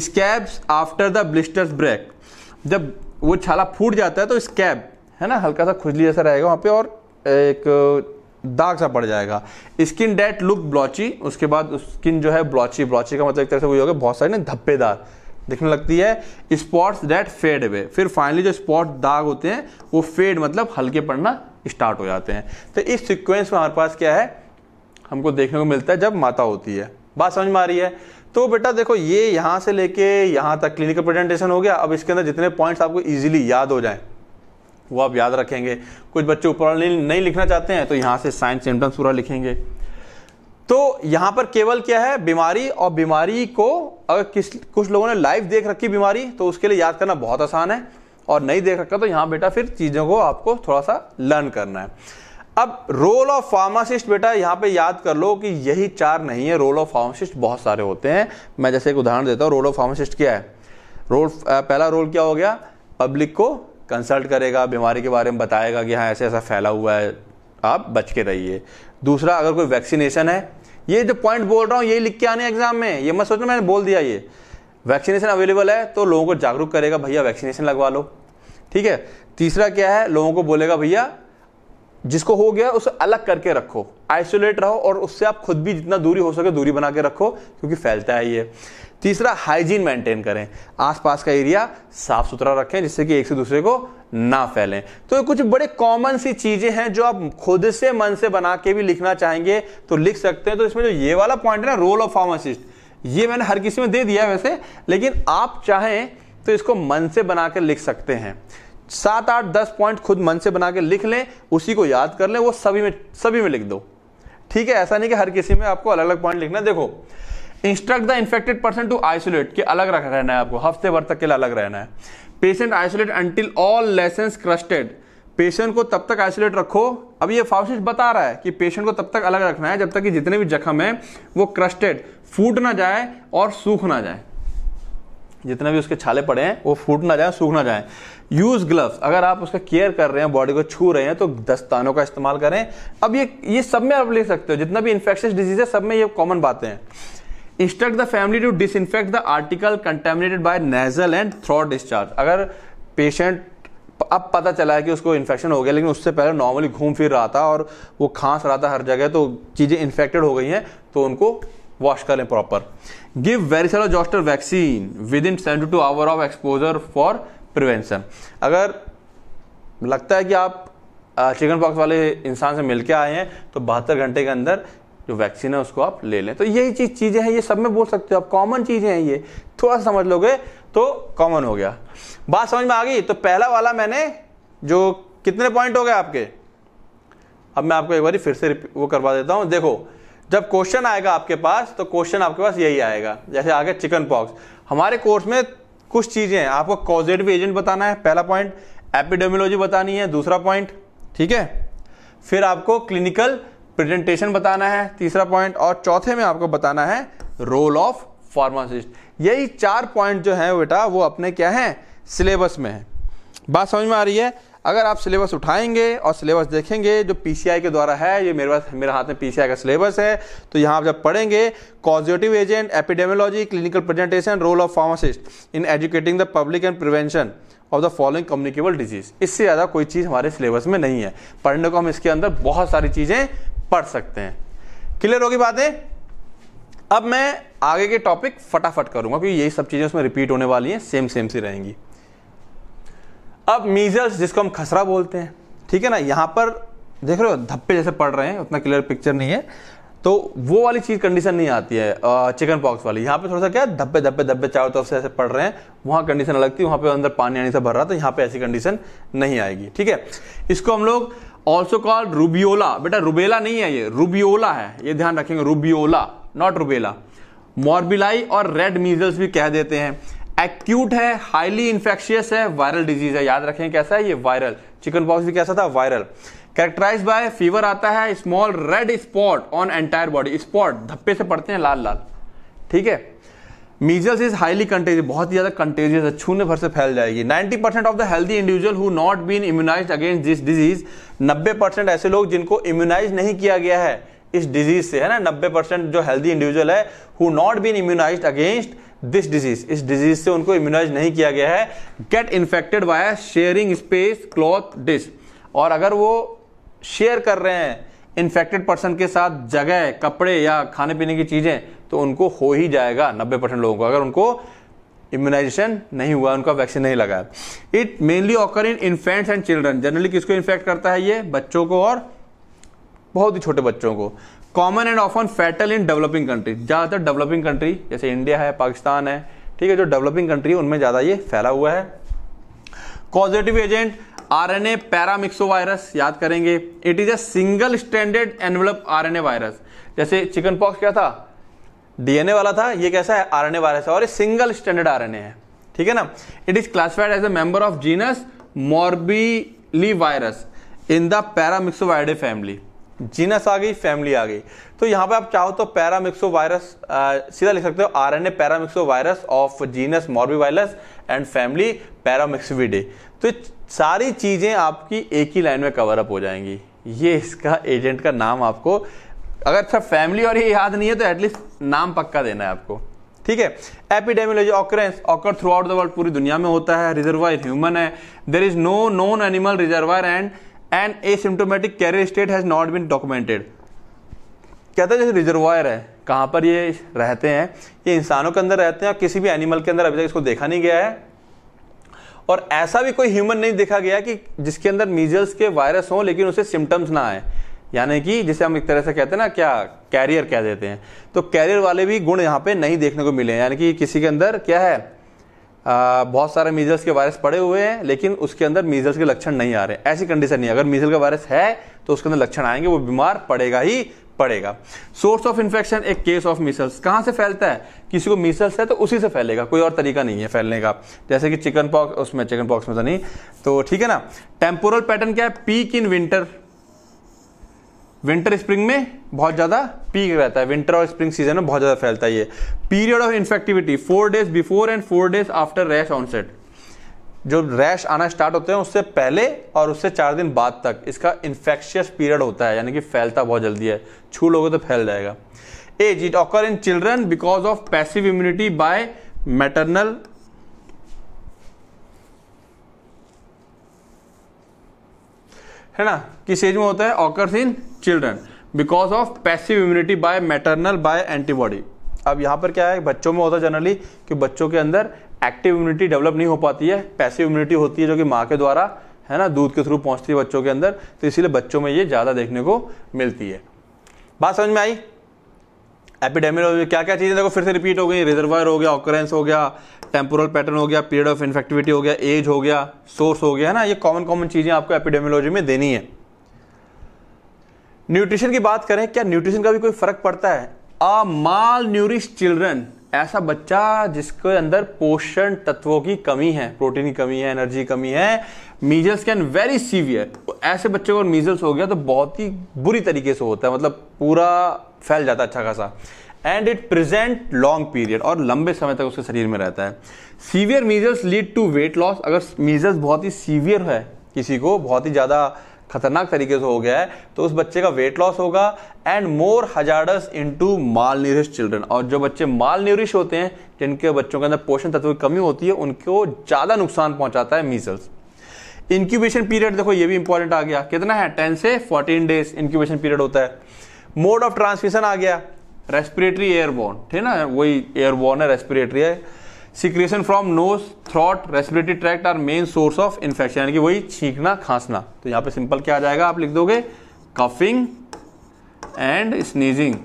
scabs after the blisters break जब वो छाला फूट जाता है तो स्कैब है ना हल्का सा खुजली जैसा रहेगा वहाँ पे और एक दाग सा पड़ जाएगा स्किन डेट लुक ब्लॉची उसके बाद स्किन जो है ब्लॉची ब्लॉची का मतलब एक तरह से वही गया बहुत सारी ना धब्बेदार दिखने लगती है स्पॉट्स डेट फेड अवे फिर फाइनली जो स्पॉट दाग होते हैं वो फेड मतलब हल्के पड़ना स्टार्ट हो जाते हैं तो इस सिक्वेंस में हमारे पास क्या है हमको देखने को मिलता है जब माता होती है बात समझ में आ रही है तो बेटा देखो ये यहाँ से लेके यहाँ तक क्लिनिकल प्रेजेंटेशन हो गया अब इसके अंदर जितने पॉइंट्स आपको ईजिली याद हो जाएं वो आप याद रखेंगे कुछ बच्चे ऊपर नहीं लिखना चाहते हैं तो यहाँ से साइन सिम्टम्स पूरा लिखेंगे तो यहाँ पर केवल क्या है बीमारी और बीमारी को अगर किस कुछ लोगों ने लाइव देख रखी बीमारी तो उसके लिए याद करना बहुत आसान है और नहीं देख रखा तो यहाँ बेटा फिर चीज़ों को आपको थोड़ा सा लर्न करना है अब रोल ऑफ फार्मासिस्ट बेटा यहाँ पे याद कर लो कि यही चार नहीं है रोल ऑफ फार्मासिस्ट बहुत सारे होते हैं मैं जैसे एक उदाहरण देता हूँ रोल ऑफ फार्मासिस्ट क्या है रोल पहला रोल क्या हो गया पब्लिक को कंसल्ट करेगा बीमारी के बारे में बताएगा कि हाँ ऐसे ऐसा फैला हुआ है आप बच के रहिए दूसरा अगर कोई वैक्सीनेशन है ये जो पॉइंट बोल रहा हूँ ये लिख के आने एग्जाम में ये मत सोचना मैंने बोल दिया ये वैक्सीनेशन अवेलेबल है तो लोगों को जागरूक करेगा भैया वैक्सीनेशन लगवा लो ठीक है तीसरा क्या है लोगों को बोलेगा भैया जिसको हो गया उसे अलग करके रखो आइसोलेट रहो और उससे आप खुद भी जितना दूरी हो सके दूरी बना के रखो क्योंकि फैलता है ये तीसरा हाइजीन मेंटेन करें आसपास का एरिया साफ सुथरा रखें जिससे कि एक से दूसरे को ना फैलें तो कुछ बड़े कॉमन सी चीज़ें हैं जो आप खुद से मन से बना के भी लिखना चाहेंगे तो लिख सकते हैं तो इसमें जो ये वाला पॉइंट है ना रोल ऑफ फार्मासिस्ट ये मैंने हर किसी में दे दिया वैसे लेकिन आप चाहें तो इसको मन से बना कर लिख सकते हैं सात आठ दस पॉइंट खुद मन से बना के लिख लें उसी को याद कर लें वो सभी में सभी में लिख दो ठीक है ऐसा नहीं कि हर किसी में आपको अलग अलग पॉइंट लिखना देखो instruct the infected person to isolate के अलग रख रहना है आपको हफ्ते भर तक के लिए अलग रहना है patient isolate until all lesions crusted patient को तब तक आइसोलेट रखो अब ये फाउसिस बता रहा है कि पेशेंट को तब तक अलग रखना है जब तक कि जितने भी जख्म है वो क्रस्टेड फूट ना जाए और सूख ना जाए जितने भी उसके छाले पड़े हैं वो फूट ना जाए सूख ना जाए यूज ग्लव्स अगर आप उसका केयर कर रहे हैं बॉडी को छू रहे हैं तो दस्तानों का इस्तेमाल करें अब ये ये सब में आप ले सकते हो जितना भी इन्फेक्शन डिजीज है सब में ये कॉमन बातें हैं instruct the family to disinfect the article contaminated by nasal and throat discharge अगर पेशेंट अब पता चला है कि उसको इन्फेक्शन हो गया लेकिन उससे पहले नॉर्मली घूम फिर रहा था और वो खांस रहा था हर जगह तो चीज़ें इन्फेक्टेड हो गई हैं तो उनको वॉश करें proper give varicella zoster vaccine within seventy two hour of exposure for prevention अगर लगता है कि आप चिकन पॉक्स वाले इंसान से मिलकर आए हैं तो बहत्तर घंटे के अंदर जो वैक्सीन है उसको आप ले लें तो यही चीज चीज़ें हैं ये सब में बोल सकते हो आप कॉमन चीज़ें हैं ये थोड़ा समझ लोगे तो कॉमन हो गया बात समझ में आ गई तो पहला वाला मैंने जो कितने पॉइंट हो गए आपके अब मैं आपको एक बार फिर से वो करवा देता हूं देखो जब क्वेश्चन आएगा आपके पास तो क्वेश्चन आपके पास यही आएगा जैसे आगे चिकन पॉक्स हमारे कोर्स में कुछ चीज़ें हैं आपको कॉजेटिव एजेंट बताना है पहला पॉइंट एपिडेमियोलॉजी बतानी है दूसरा पॉइंट ठीक है फिर आपको क्लिनिकल प्रेजेंटेशन बताना है तीसरा पॉइंट और चौथे में आपको बताना है रोल ऑफ फार्मासिस्ट यही चार पॉइंट जो है बेटा वो अपने क्या है सिलेबस में है बात समझ में आ रही है अगर आप सिलेबस उठाएंगे और सिलेबस देखेंगे जो पीसीआई के द्वारा है ये मेरे पास मेरे हाथ में पीसीआई का सिलेबस है तो यहाँ आप जब पढ़ेंगे causative agent epidemiology clinical presentation role of pharmacist in educating the public and prevention of the following communicable disease इससे ज़्यादा कोई चीज़ हमारे सिलेबस में नहीं है पढ़ने को हम इसके अंदर बहुत सारी चीज़ें पढ़ सकते हैं क्लियर होगी बातें अब मैं आगे के टॉपिक फटाफट करूंगा क्योंकि यही सब चीज़ें उसमें रिपीट होने वाली हैं सेम सेम सी रहेंगी अब मीजल्स जिसको हम खसरा बोलते हैं ठीक है ना यहां पर देख रहे हो धप्पे जैसे पड़ रहे हैं उतना क्लियर पिक्चर नहीं है तो वो वाली चीज़ कंडीशन नहीं आती है चिकन पॉक्स वाली यहाँ पे थोड़ा सा क्या धब्बे धब्बे धब्बे चारों तरफ से ऐसे पड़ रहे हैं वहां कंडीशन अलग थी वहां पे अंदर पानी आने से भर रहा था यहाँ पे ऐसी कंडीशन नहीं आएगी ठीक है इसको हम लोग ऑल्सो कॉल्ड रूबियोला बेटा रूबेला नहीं है ये रूबियोला है ये ध्यान रखेंगे रूबियोला नॉट रूबेला मॉर्बिलाई और रेड मीजल्स भी कह देते हैं एक्यूट है हाईली इंफेक्शियस है वायरल डिजीज है याद रखें कैसा है ये वायरल चिकन पॉक्स भी कैसा था वायरल कैरेक्टराइज बाय फीवर आता है small red spot on entire body spot धप्पे से पड़ते हैं लाल लाल ठीक है मीजल्स इज हाईली कंटेजियस बहुत ही ज्यादा कंटेजियस है छूने भर से फैल जाएगी 90% percent of the healthy individual who not been immunize against this disease 90% percent ऐसे लोग जिनको इम्यूनाइज नहीं किया गया है इस डिजीज से है ना 90% परसेंट जो हेल्दी इंडिविजुअल है who not been immunize against this disease इस डिजीज से उनको इम्यूनाइज नहीं किया गया है get infected by sharing space cloth dish और अगर वो शेयर कर रहे हैं इन्फेक्टेड पर्सन के साथ जगह कपड़े या खाने पीने की चीज़ें तो उनको हो ही जाएगा नब्बे परसेंट लोगों को अगर उनको इम्यूनाइजेशन नहीं हुआ उनका वैक्सीन नहीं लगा it mainly occur in infants and children generally किसको इन्फेक्ट करता है ये बच्चों को और बहुत ही छोटे बच्चों को common and often fatal in developing country ज़्यादातर डेवलपिंग कंट्री जैसे इंडिया है पाकिस्तान है ठीक है जो डेवलपिंग कंट्री है उनमें ज़्यादा ये फैला हुआ है causative agent R N A paramyxovirus याद करेंगे it is a single standard envelope R N A virus जैसे चिकन पॉक्स क्या था डीएनए वाला था ये कैसा है आरएनए वायरस है और ये सिंगल स्टैंडर्ड आरएनए है ठीक है ना it is classified as a member of genus morbillivirus in the paramyxoviridae family genus आ गई फैमिली आ गई तो यहाँ पे आप चाहो तो पैरामिक्सो वायरस सीधा लिख सकते हो R N A paramyxovirus of genus morbillivirus and family paramyxoviridae तो सारी चीज़ें आपकी एक ही लाइन में कवर अप हो जाएंगी ये इसका एजेंट का नाम आपको अगर सर फैमिली और ये याद नहीं है तो एटलीस्ट नाम पक्का देना है आपको ठीक है epidemiology occurrence occur throughout the world पूरी दुनिया में होता है रिजर्वायर ह्यूमन है there is no known animal reservoir and and asymptomatic carrier state has not been documented कहते हैं जैसे रिजर्वायर है कहाँ पर ये रहते हैं ये इंसानों के अंदर रहते हैं और किसी भी एनिमल के अंदर अभी तक इसको देखा नहीं गया है और ऐसा भी कोई ह्यूमन नहीं देखा गया कि जिसके अंदर मीजल्स के वायरस हों लेकिन उसे सिम्टम्स ना आए यानी कि जिसे हम एक तरह से कहते हैं ना क्या कैरियर कह देते हैं तो कैरियर वाले भी गुण यहाँ पे नहीं देखने को मिले यानी कि किसी के अंदर क्या है आ, बहुत सारे मीजल्स के वायरस पड़े हुए हैं लेकिन उसके अंदर मीजल्स के लक्षण नहीं आ रहे ऐसी कंडीशन नहीं अगर मीजल का वायरस है तो उसके अंदर लक्षण आएंगे वो बीमार पड़ेगा ही पड़ेगा सोर्स ऑफ इन्फेक्शन एक केस ऑफ मिसल्स कहाँ से फैलता है किसी को मिसल्स है तो उसी से फैलेगा कोई और तरीका नहीं है फैलने का जैसे कि चिकन पॉक्स उसमें चिकन पॉक्स में तो नहीं तो ठीक है ना टेम्पोरल पैटर्न क्या है peak in winter winter spring में बहुत ज़्यादा पीक रहता है विंटर और स्प्रिंग सीजन में बहुत ज़्यादा फैलता है ये period of infectivity four days before and four days after rash onset जो रैश आना स्टार्ट होते हैं उससे पहले और उससे चार दिन बाद तक इसका इन्फेक्शियस पीरियड होता है यानी कि फैलता बहुत जल्दी है छू लोगे तो फैल जाएगा age it occur in children because of passive immunity by maternal है ना किस एज में होता है occurs in children because of passive immunity by maternal by antibody अब यहाँ पर क्या है बच्चों में होता है जनरली कि बच्चों के अंदर एक्टिव इम्यूनिटी डेवलप नहीं हो पाती है पैसिव इम्यूनिटी होती है जो कि माँ के द्वारा है ना दूध के थ्रू पहुँचती है बच्चों के अंदर तो इसीलिए बच्चों में ये ज़्यादा देखने को मिलती है बात समझ में आई एपिडेमियोलॉजी क्या क्या चीज़ें देखो फिर से रिपीट हो गई रिजर्वायर हो गया ऑकरेंस हो गया टेम्पोरल पैटर्न हो गया पीरियड ऑफ इन्फेक्टिविटी हो गया एज हो गया सोर्स हो गया है ना ये कॉमन कॉमन चीज़ें आपको एपिडेमियोलॉजी में देनी है न्यूट्रिशन की बात करें क्या न्यूट्रिशन का भी कोई फर्क पड़ता है अ माल न्यूरिश चिल्ड्रन ऐसा बच्चा जिसके अंदर पोषण तत्वों की कमी है प्रोटीन की कमी है एनर्जी की कमी है मीजल्स कैन वेरी सीवियर ऐसे बच्चों को मीजल्स हो गया तो बहुत ही बुरी तरीके से होता है मतलब पूरा फैल जाता है अच्छा खासा and it present long period और लंबे समय तक उसके शरीर में रहता है severe measles lead to weight loss अगर मीजल्स बहुत ही सीवियर है किसी को बहुत ही ज़्यादा खतरनाक तरीके से हो गया है तो उस बच्चे का वेट लॉस होगा and more hazardous into malnourish children और जो बच्चे माल न्यूरिश होते हैं जिनके बच्चों के अंदर पोषण तत्व की कमी होती है उनको ज़्यादा नुकसान पहुंचाता है मीजल्स इंक्यूबेशन पीरियड देखो ये भी इंपॉर्टेंट आ गया कितना है टेन से फोर्टीन डेज इंक्यूबेशन पीरियड होता है मोड ऑफ ट्रांसमिशन आ गया रेस्पिरेटरी एयरबोन ठीक ना वही एयरबोन है रेस्पिरेटरी है secretion from nose throat respiratory tract are main source of infection यानी कि वही छींकना खांसना तो यहाँ पे सिंपल क्या आ जाएगा आप लिख दोगे कफिंग एंड स्नीजिंग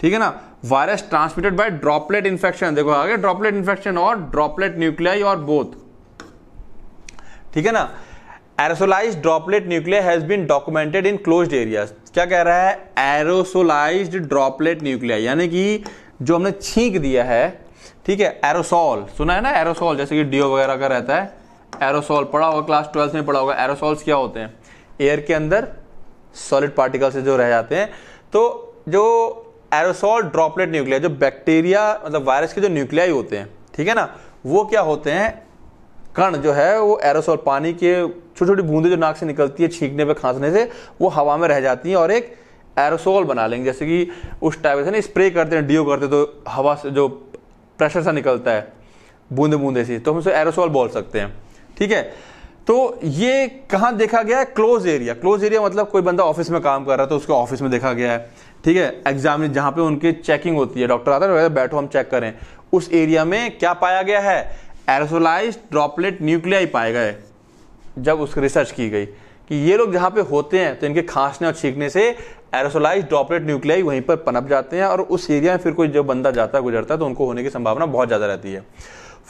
ठीक है ना virus transmitted by droplet infection देखो आगे ड्रॉपलेट इन्फेक्शन और ड्रॉपलेट न्यूक्लियाई और बोथ ठीक है ना aerosolized droplet nuclear has been documented in closed areas क्या कह रहा है एरोसोलाइज्ड ड्रॉपलेट न्यूक्लियर यानी कि जो हमने छींक दिया है ठीक है एरोसॉल सुना है ना एरोसॉल जैसे कि डीओ वगैरह का रहता है एरोसॉल पढ़ा होगा क्लास ट्वेल्थ में पढ़ा होगा एरोसॉल्स क्या होते हैं एयर के अंदर सॉलिड पार्टिकल से जो रह जाते हैं तो जो एरोसॉल ड्रॉपलेट न्यूक्लिया जो बैक्टीरिया मतलब वायरस के जो न्यूक्लियाई होते हैं ठीक है ना वो क्या होते हैं कण जो है वो एरोसॉल पानी के छोटी छोटी बूंदे जो नाक से निकलती है छींकने पे खांसने से वो हवा में रह जाती हैं और एक एरोसोल बना लेंगे जैसे कि उस टाइप से ना स्प्रे करते हैं डीओ करते हैं तो हवा से जो प्रेशर सा निकलता है बूंदे बूंदे से तो हम उसे एरोसोल बोल सकते हैं ठीक है तो ये कहाँ देखा गया है क्लोज एरिया क्लोज एरिया मतलब कोई बंदा ऑफिस में काम कर रहा है तो उसको ऑफिस में देखा गया है ठीक है एग्जाम जहाँ पे उनकी चेकिंग होती है डॉक्टर आता है बैठो हम चेक करें उस एरिया में क्या पाया गया है एरोसोलाइज ड्रॉपलेट न्यूक्लियाई पाए गए जब उसकी रिसर्च की गई कि ये लोग जहाँ पे होते हैं तो इनके खांसने और छींकने से एरोसोलाइज ड्रॉपलेट न्यूक्लियाई वहीं पर पनप जाते हैं और उस एरिया में फिर कोई जो बंदा जाता गुजरता है तो उनको होने की संभावना बहुत ज़्यादा रहती है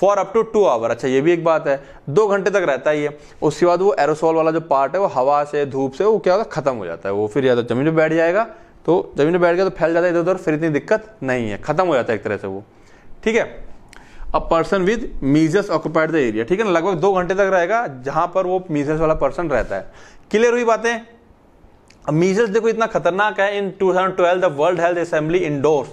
for up to two hour अच्छा ये भी एक बात है दो घंटे तक रहता ही है उसके बाद वो एरोसोल वाला जो पार्ट है वो हवा से धूप से वो क्या होता है खत्म हो जाता है वो फिर या तो जमीन में बैठ जाएगा तो जमीन में बैठ गया तो फैल जाता है इधर उधर फिर इतनी दिक्कत नहीं है खत्म हो जाता है एक तरह से वो ठीक है a person with measles occupied the area ठीक है ना लगभग दो घंटे तक रहेगा जहां पर वो मीजस वाला पर्सन रहता है क्लियर हुई बातें मीजल्स देखो इतना खतरनाक है in 2012 the world health assembly endorse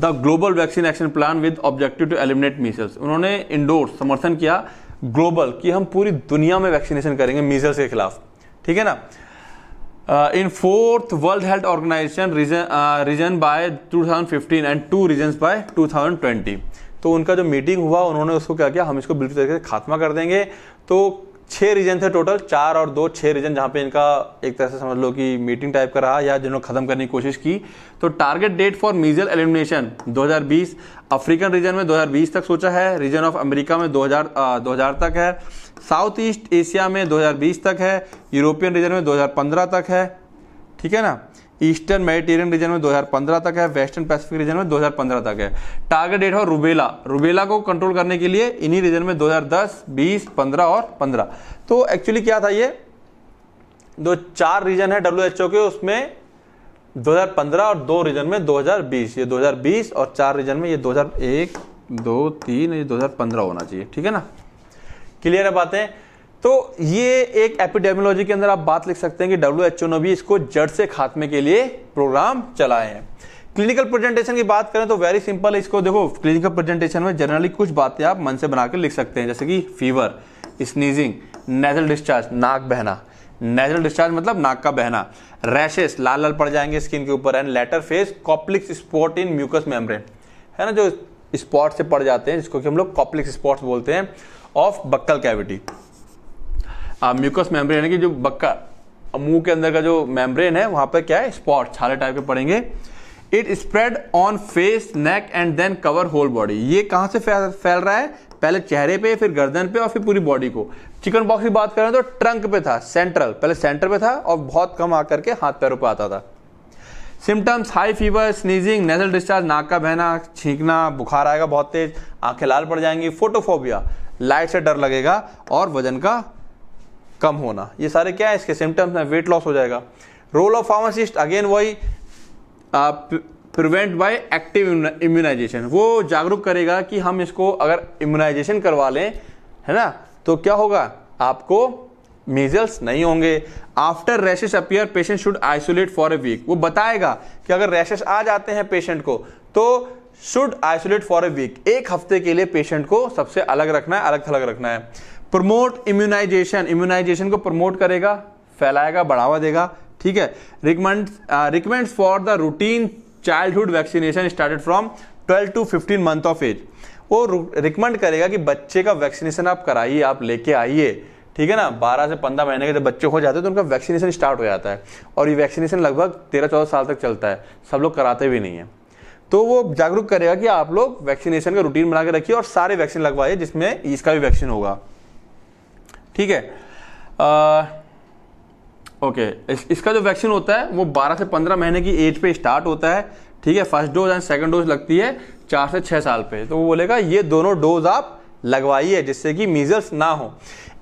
the global vaccine action plan with objective to eliminate measles उन्होंने इंडोर्स समर्थन किया ग्लोबल कि हम पूरी दुनिया में वैक्सीनेशन करेंगे मीजल्स के खिलाफ ठीक है ना in fourth world health organization region region by 2015 and two region by 2020 तो उनका जो मीटिंग हुआ उन्होंने उसको क्या किया हम इसको बिल्कुल तरीके से खात्मा कर देंगे तो छह रीजन थे टोटल चार और दो छह रीजन जहां पे इनका एक तरह से समझ लो कि मीटिंग टाइप का रहा या जिन्होंने ख़त्म करने की कोशिश की तो target date for measle elimination 2020 African region में 2020 तक सोचा है रीजन ऑफ अमेरिका में 2000 2000 तक है साउथ ईस्ट एशिया में 2020 तक है यूरोपियन रीजन में 2015 तक है ठीक है ना ईस्टर्न मेडिटेरियन रीजन में 2015 तक है वेस्टर्न पैसिफिक रीजन में 2015 तक है टारगेट डेट हो रूबेला रुबेला को कंट्रोल करने के लिए इन्हीं रीजन में 2010, 20, 15 और 15 तो एक्चुअली क्या था ये दो चार रीजन है डब्ल्यू के उसमें 2015 और दो रीजन में 2020 ये 2020 और चार रीजन में ये 2001, दो तीन ये दो होना चाहिए ठीक है ना क्लियर है बातें तो ये एक एपिडेमियोलॉजी के अंदर आप बात लिख सकते हैं कि डब्ल्यू एच ओ ने भी इसको जड़ से खात्मे के लिए प्रोग्राम चलाए हैं क्लिनिकल प्रेजेंटेशन की बात करें तो वेरी सिंपल है इसको देखो क्लिनिकल प्रेजेंटेशन में जनरली कुछ बातें आप मन से बनाकर लिख सकते हैं जैसे कि फीवर स्नीजिंग नेजल डिस्चार्ज नाक बहना नेजल डिस्चार्ज मतलब नाक का बहना रैशेस लाल लाल पड़ जाएंगे स्किन के ऊपर and later face Koplik's spot in mucous membrane है ना जो स्पॉट से पड़ जाते हैं जिसको कि हम लोग कॉप्लिक्स स्पॉट्स बोलते हैं of buccal cavity mucous membrane यानी कि जो बक्का मुंह के अंदर का जो मेम्ब्रेन है वहां पर क्या है स्पॉट छाले टाइप के पड़ेंगे it spread on face neck and then cover whole body ये कहाँ से फैल, फैल रहा है पहले चेहरे पे फिर गर्दन पे और फिर पूरी बॉडी को चिकन बॉक्स की बात करें तो ट्रंक पे था सेंट्रल पहले सेंटर पे था और बहुत कम आकर के हाथ पैरों पर आता था symptoms high fever sneezing nasal discharge नाक का बहना छींकना बुखार आएगा बहुत तेज आंखें लाल पड़ जाएंगी फोटोफोबिया लाइट से डर लगेगा और वजन का कम होना ये सारे क्या है इसके सिम्टम्स हैं वेट लॉस हो जाएगा रोल ऑफ फार्मासिस्ट अगेन वही प्रिवेंट बाय एक्टिव इम्यूनाइजेशन वो जागरूक करेगा कि हम इसको अगर इम्यूनाइजेशन करवा लें है ना तो क्या होगा आपको मीजल्स नहीं होंगे after rashes appear patient should isolate for a week वो बताएगा कि अगर रैशेस आ जाते हैं पेशेंट को तो should isolate for a week एक हफ्ते के लिए पेशेंट को सबसे अलग रखना है अलग थलग रखना है प्रमोट इम्यूनाइजेशन इम्यूनाइजेशन को प्रमोट करेगा फैलाएगा बढ़ावा देगा ठीक है recommend recommend for the routine childhood vaccination started from 12 to 15 month of age वो रिकमेंड करेगा कि बच्चे का वैक्सीनेशन आप कराइए आप लेके आइए ठीक है ना 12 से 15 महीने के जब बच्चे हो जाते हैं तो उनका वैक्सीनेशन स्टार्ट हो जाता है और ये वैक्सीनेशन लगभग 13-14 साल तक चलता है सब लोग कराते भी नहीं है तो वो जागरूक करेगा कि आप लोग वैक्सीनेशन का रूटीन बना के रखिए और सारे वैक्सीन लगवाइए जिसमें इसका भी वैक्सीन होगा ठीक है ओके इस, इसका जो वैक्सीन होता है वो 12 से 15 महीने की एज पे स्टार्ट होता है ठीक है first dose and second dose लगती है चार से छह साल पे तो वो बोलेगा ये दोनों डोज आप लगवाइए जिससे कि मीजल्स ना हो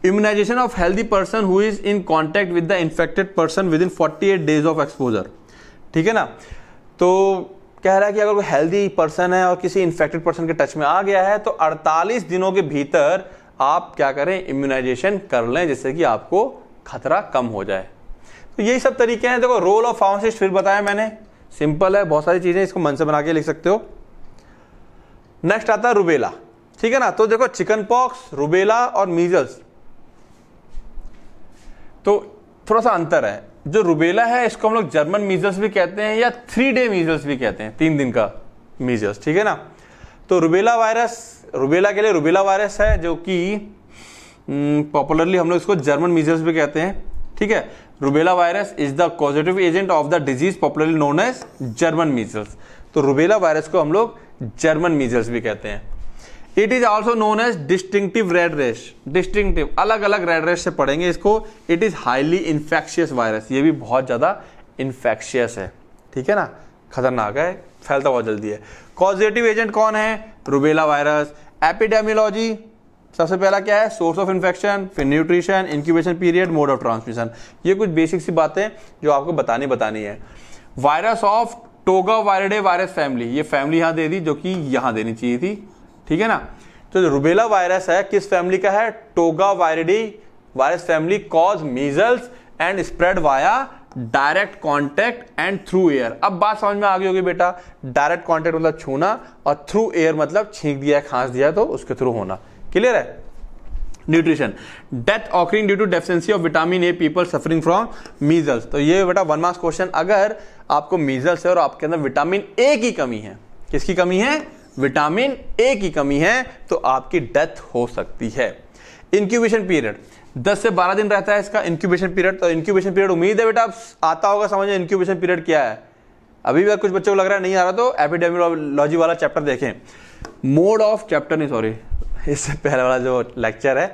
immunization of healthy person who is in contact with the infected person within forty days of exposure ठीक है ना तो कह रहा है कि अगर कोई हेल्दी पर्सन है और किसी इन्फेक्टेड पर्सन के टच में आ गया है तो 48 दिनों के भीतर आप क्या करें इम्यूनाइजेशन कर लें जिससे कि आपको खतरा कम हो जाए तो यही सब तरीके हैं देखो रोल ऑफ फार्मासिस्ट फिर बताया मैंने सिंपल है बहुत सारी चीज़ें इसको मन से बना के लिख सकते हो नेक्स्ट आता है रुबेला ठीक है ना तो देखो चिकन पॉक्स रुबेला और मीजल्स तो थोड़ा सा अंतर है जो रुबेला है इसको हम लोग जर्मन मीजल्स भी कहते हैं या थ्री डे मीजल्स भी कहते हैं तीन दिन का मीजल्स ठीक है ना तो रुबेला वायरस रुबेला के लिए रुबेला वायरस है जो कि पॉपुलरली हम्म, हम लोग इसको जर्मन मीजल्स भी कहते हैं ठीक है rubella virus is the causative agent of the disease popularly known as German measles तो रुबेला वायरस को हम लोग जर्मन मीजल्स भी कहते हैं it is also known as distinctive red rash distinctive अलग अलग रेड रेश से पढ़ेंगे इसको it is highly infectious virus ये भी बहुत ज़्यादा इन्फेक्शियस है ठीक है ना खतरनाक है फैलता बहुत जल्दी है कॉजेटिव एजेंट कौन है रूबेला वायरस एपिडेमियोलॉजी सबसे पहला क्या है सोर्स ऑफ इन्फेक्शन फिर nutrition incubation period mode of transmission ये कुछ बेसिक सी बातें जो आपको बतानी बतानी है virus of togaviridae virus family ये फैमिली यहां दे दी जो कि यहां देनी चाहिए थी ठीक है ना तो रूबेला वायरस है किस फैमिली का है togaviridae virus family cause measles and spread via direct contact and through air अब बात समझ में आ गई होगी बेटा डायरेक्ट कॉन्टेक्ट मतलब छूना और थ्रू एयर मतलब छींक दिया खांस दिया तो उसके थ्रू होना क्लियर है nutrition death occurring due to deficiency of vitamin A people suffering from measles तो ये बेटा वन मार्क्स क्वेश्चन अगर आपको मीजल्स है और आपके अंदर विटामिन ए की कमी है किसकी कमी है विटामिन ए की कमी है तो आपकी डेथ हो सकती है इंक्यूबेशन पीरियड 10 से 12 दिन रहता है इसका इंक्यूबेशन पीरियड तो इंक्यूबेशन पीरियड उम्मीद है बेटा आता होगा समझ में इंक्यूबेशन पीरियड क्या है अभी भी कुछ बच्चों को लग रहा है नहीं आ रहा तो एपिडेमियोलॉजी वाला चैप्टर देखें मोड ऑफ चैप्टर नहीं सॉरी इससे पहले वाला जो लेक्चर है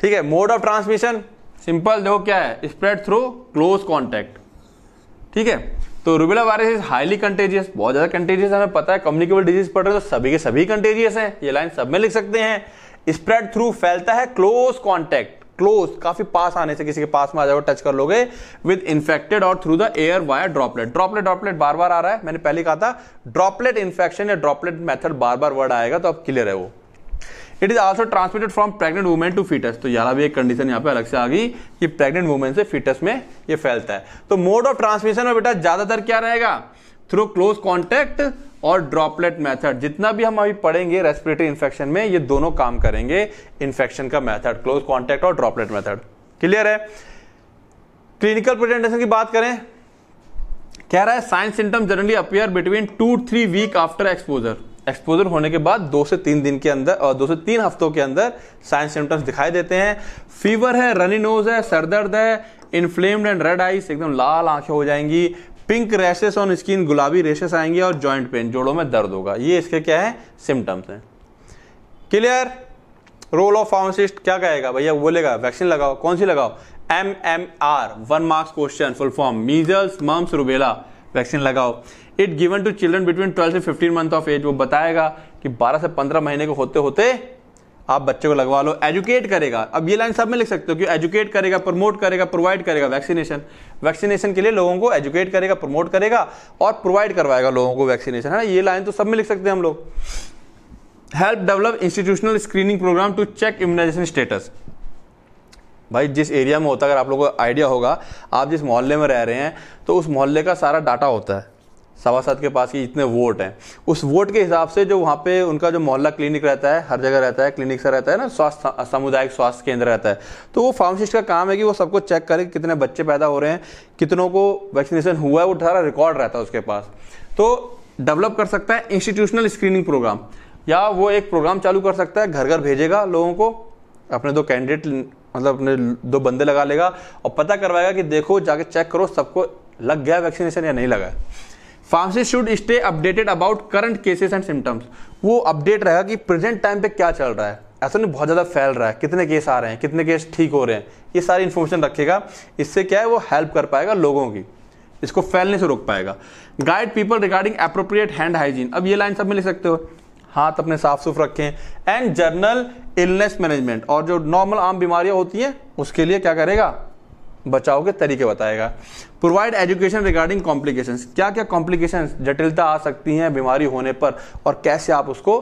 ठीक है मोड ऑफ ट्रांसमिशन सिंपल देखो क्या है स्प्रेड थ्रू क्लोज कॉन्टैक्ट ठीक है तो rubella virus is highly contagious बहुत ज्यादा कंटेजियस हमें पता है कम्युनिकेबल डिजीज पड़ रहे तो सभी के सभी कंटेजियस है ये लाइन सब में लिख सकते हैं स्प्रेड थ्रू फैलता है क्लोज कॉन्टैक्ट क्लोज काफी पास आने से किसी के पास में आ जाओ टच कर लोगे विद इन्फेक्टेड और through the air via droplet droplet droplet बार बार आ रहा है मैंने पहले कहा था ड्रॉपलेट इन्फेक्शन या ड्रॉपलेट मेथड बार बार वर्ड आएगा तो अब क्लियर है वो it is also transmitted from pregnant women to foetus तो यार अभी एक कंडीशन यहाँ पे अलग से आ गई कि प्रेगनेंट वुमेन से फिटस में ये फैलता है तो मोड ऑफ ट्रांसमिशन में बेटा ज्यादातर क्या रहेगा थ्रू क्लोज कॉन्टेक्ट और ड्रॉपलेट मेथड जितना भी हम अभी पढ़ेंगे रेस्पिरेटरी इन्फेक्शन में ये दोनों काम करेंगे इन्फेक्शन का मेथड क्लोज कॉन्टैक्ट और ड्रॉपलेट मेथड क्लियर है क्लिनिकल प्रेजेंटेशन की बात करें कह रहा है signs symptom generally appear between two three week after exposure exposure होने के बाद दो से तीन दिन के अंदर और दो से तीन हफ्तों के अंदर साइंस सिम्टम्स दिखाई देते हैं फीवर है रनी नोज है सरदर्द है इन्फ्लेम्ड एंड रेड आइस एकदम लाल आंखें हो जाएंगी पिंक रैशेस ऑन स्किन गुलाबी रेशेस आएंगे और जॉइंट पेन जोड़ों में दर्द होगा ये इसके क्या है सिम्टम्स हैं क्लियर रोल ऑफ फार्मासिस्ट क्या कहेगा भैया बोलेगा वैक्सीन लगाओ कौन सी लगाओ M M R one marks question full form measles mumps rubella vaccine लगाओ it given to children between 12 से 15 मंथ ऑफ एज वो बताएगा कि 12 से 15 महीने के होते होते आप बच्चों को लगवा लो एजुकेट करेगा अब ये लाइन सब में लिख सकते हो कि एजुकेट करेगा प्रमोट करेगा प्रोवाइड करेगा वैक्सीनेशन वैक्सीनेशन के लिए लोगों को एजुकेट करेगा प्रमोट करेगा और प्रोवाइड करवाएगा लोगों को वैक्सीनेशन है ना ये लाइन तो सब में लिख सकते हैं हम लोग help develop institutional screening programme to check immunisation status भाई जिस एरिया में होता है अगर आप लोगों को आइडिया होगा आप जिस मोहल्ले में रह रहे हैं तो उस मोहल्ले का सारा डाटा होता है सवा सात के पास ही जितने वोट हैं उस वोट के हिसाब से जो वहाँ पे उनका जो मोहल्ला क्लिनिक रहता है हर जगह रहता है क्लिनिक सा रहता है ना स्वास्थ्य सामुदायिक स्वास्थ्य केंद्र रहता है तो वो फार्मासिस्ट का काम है कि वो सबको चेक करे कि कितने बच्चे पैदा हो रहे हैं कितनों को वैक्सीनेशन हुआ है वो सारा रिकॉर्ड रहता है उसके पास तो डेवलप कर सकता है इंस्टीट्यूशनल स्क्रीनिंग प्रोग्राम या वो एक प्रोग्राम चालू कर सकता है घर घर भेजेगा लोगों को अपने दो कैंडिडेट मतलब अपने दो बंदे लगा लेगा और पता करवाएगा कि देखो जाके चेक करो सबको लग गया वैक्सीनेशन या नहीं लगा है pharmacist should stay updated about current cases and symptoms वो अपडेट रहेगा कि प्रेजेंट टाइम पे क्या चल रहा है ऐसा नहीं बहुत ज़्यादा फैल रहा है कितने केस आ रहे हैं कितने केस ठीक हो रहे हैं ये सारी इन्फॉर्मेशन रखेगा इससे क्या है वो हेल्प कर पाएगा लोगों की इसको फैलने से रोक पाएगा guide people regarding appropriate hand hygiene अब ये लाइन सब में सकते हो हाथ अपने साफ सुफ रखें एंड जर्नल इलनेस मैनेजमेंट और जो नॉर्मल आम बीमारियां होती हैं उसके लिए क्या करेगा बचाव के तरीके बताएगा प्रोवाइड एजुकेशन रिगार्डिंग कॉम्प्लिकेशंस क्या क्या कॉम्प्लिकेशंस जटिलता आ सकती हैं बीमारी होने पर और कैसे आप उसको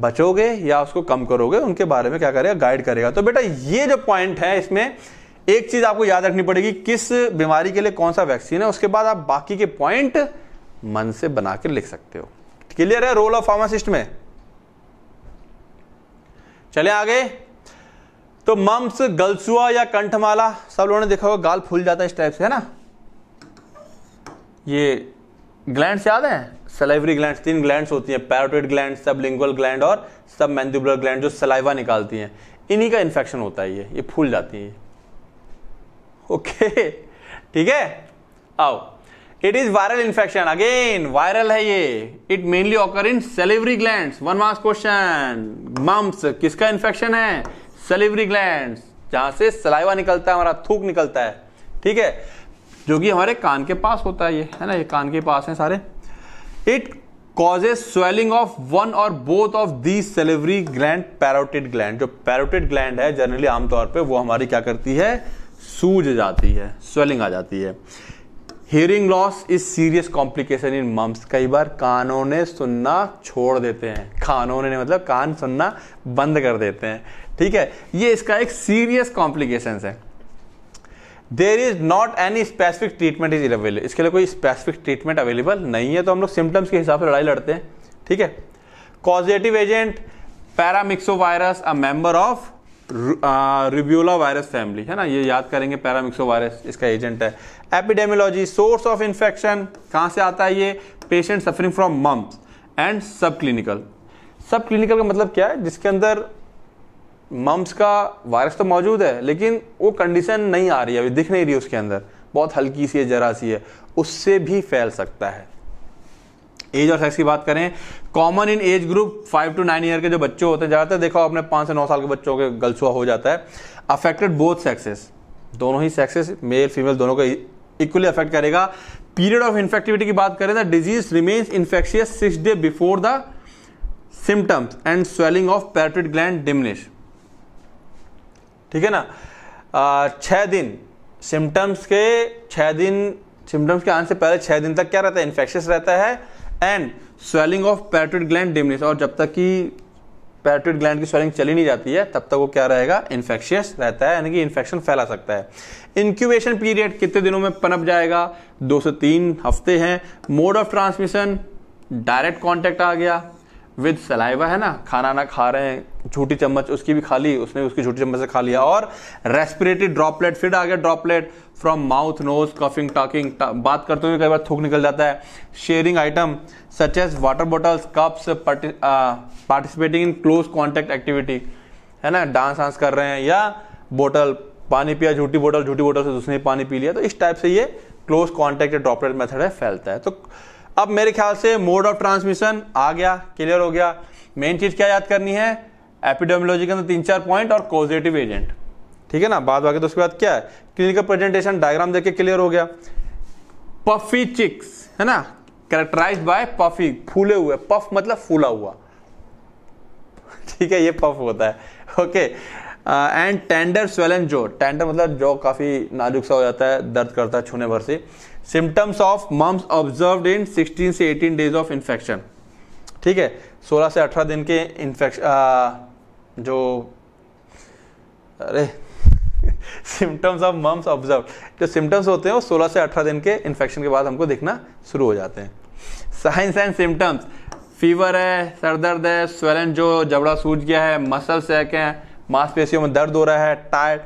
बचोगे या उसको कम करोगे उनके बारे में क्या करेगा गाइड करेगा तो बेटा ये जो पॉइंट है इसमें एक चीज आपको याद रखनी पड़ेगी किस बीमारी के लिए कौन सा वैक्सीन है उसके बाद आप बाकी के पॉइंट मन से बना के लिख सकते हो क्लियर है रोल ऑफ फार्मासिस्ट में चले आगे तो मम्स गलसुआ या कंठमाला सब लोगों ने देखा होगा गाल फूल जाता है इस टाइप से है ना ये ग्लैंड याद है सलाइवरी ग्लैंड तीन ग्लैंड होती हैं parotid gland sublingual gland और सब मैंडिबुलर ग्लैंड जो सलाइवा निकालती हैं इन्हीं का इन्फेक्शन होता है ये ये फूल जाती है ओके ठीक है आओ it is viral infection again viral है ये it mainly occur in salivary gland one marks question mumps किसका इन्फेक्शन है सलिवरी ग्लैंड जहां से सलाइवा निकलता है हमारा थूक निकलता है ठीक है जो कि हमारे कान के पास होता है ये है ना ये कान के पास है सारे it causes swelling of one or both of the salivary gland parotid gland जो पैरोटिड ग्लैंड है जनरली आमतौर पे वो हमारी क्या करती है सूज जाती है स्वेलिंग आ जाती है hearing loss is serious complication in mumps कई बार कानों ने सुनना छोड़ देते हैं कानों ने मतलब कान सुनना बंद कर देते हैं ठीक है ये इसका एक सीरियस कॉम्प्लिकेशन है there is not any specific treatment is available इसके लिए कोई स्पेसिफिक ट्रीटमेंट अवेलेबल नहीं है तो हम लोग सिम्टम्स के हिसाब से लड़ाई लड़ते हैं ठीक है causative agent paramyxovirus a member of rubulavirus family है ना ये याद करेंगे पैरामिक्सो वायरस इसका एजेंट है एपिडेमियोलॉजी सोर्स ऑफ इन्फेक्शन कहाँ से आता है ये patient suffering from mumps and subclinical subclinical का मतलब क्या है जिसके अंदर मम्स का वायरस तो मौजूद है लेकिन वो कंडीशन नहीं आ रही है अभी दिख नहीं रही उसके अंदर बहुत हल्की सी है जरा सी है उससे भी फैल सकता है एज और सेक्स की बात करें common in age group five to nine year के जो बच्चे होते हैं ज़्यादातर देखो अपने पांच से नौ साल के बच्चों के गलसुआ हो जाता है अफेक्टेड बोथ सेक्सेस दोनों ही सेक्सेस मेल फीमेल दोनों का इक्वली अफेक्ट करेगा पीरियड ऑफ इन्फेक्टिविटी की बात करें तो disease remains infectious six day before the symptoms and swelling of parotid gland diminish ठीक है ना छः दिन सिम्टम्स के छः दिन सिम्टम्स के आने से पहले छः दिन तक क्या रहता है इन्फेक्शियस रहता है and swelling of parotid gland diminish और जब तक कि पैरोटिड ग्लैंड की स्वेलिंग चली नहीं जाती है तब तक वो क्या रहेगा इन्फेक्शियस रहता है यानी कि इन्फेक्शन फैला सकता है इंक्यूबेशन पीरियड कितने दिनों में पनप जाएगा दो से तीन हफ्ते हैं mode of transmission direct contact आ गया विद सलाइवा है ना खाना ना खा रहे हैं झूठी चम्मच उसकी भी खा ली उसने उसकी झूठी चम्मच से खा लिया और रेस्पिरेटरी ड्रॉपलेट फिर आ गया droplet from mouth nose coughing talking बात करते हुए कई बार थूक निकल जाता है sharing item such as water bottles cups participating in close contact activity है ना डांस वांस कर रहे हैं या बोतल पानी पिया झूठी बोतल झूठी बोतल से दूसरे ने पानी पी लिया तो इस टाइप से ये क्लोज कॉन्टैक्ट या ड्रॉपलेट मेथड है फैलता है तो अब मेरे ख्याल से मोड ऑफ ट्रांसमिशन आ गया क्लियर हो गया मेन चीज़ क्या याद करनी है एपिडेमोलॉजी के अंदर तीन चार पॉइंट और कॉजेटिव एजेंट ठीक है ना बाद बाकी तो उसके बाद क्या है क्लिनिकल प्रेजेंटेशन डायग्राम देख के क्लियर हो गया पफी चिक्स है ना करेक्टराइज बाय पफी फूले हुए पफ मतलब फूला हुआ ठीक है ये पफ होता है ओके एंड टेंडर स्वेलन जो टेंडर मतलब जो काफ़ी नाजुक सा हो जाता है दर्द करता है छूने भर से symptoms of mumps observe in 16 से 18 डेज ऑफ इन्फेक्शन ठीक है 16 से 18 दिन के इन्फेक्शन uh, जो अरे सिम्टम्स ऑफ मम्स ऑब्जर्व जो सिम्टम्स होते हैं वो 16 से 18 दिन के इन्फेक्शन के बाद हमको दिखना शुरू हो जाते हैं साइंस एंड सिम्टम्स फीवर है सर दर्द है स्वेलन जो जबड़ा सूज गया है मसल सैक है मांसपेशियों में दर्द हो रहा है टायर्ड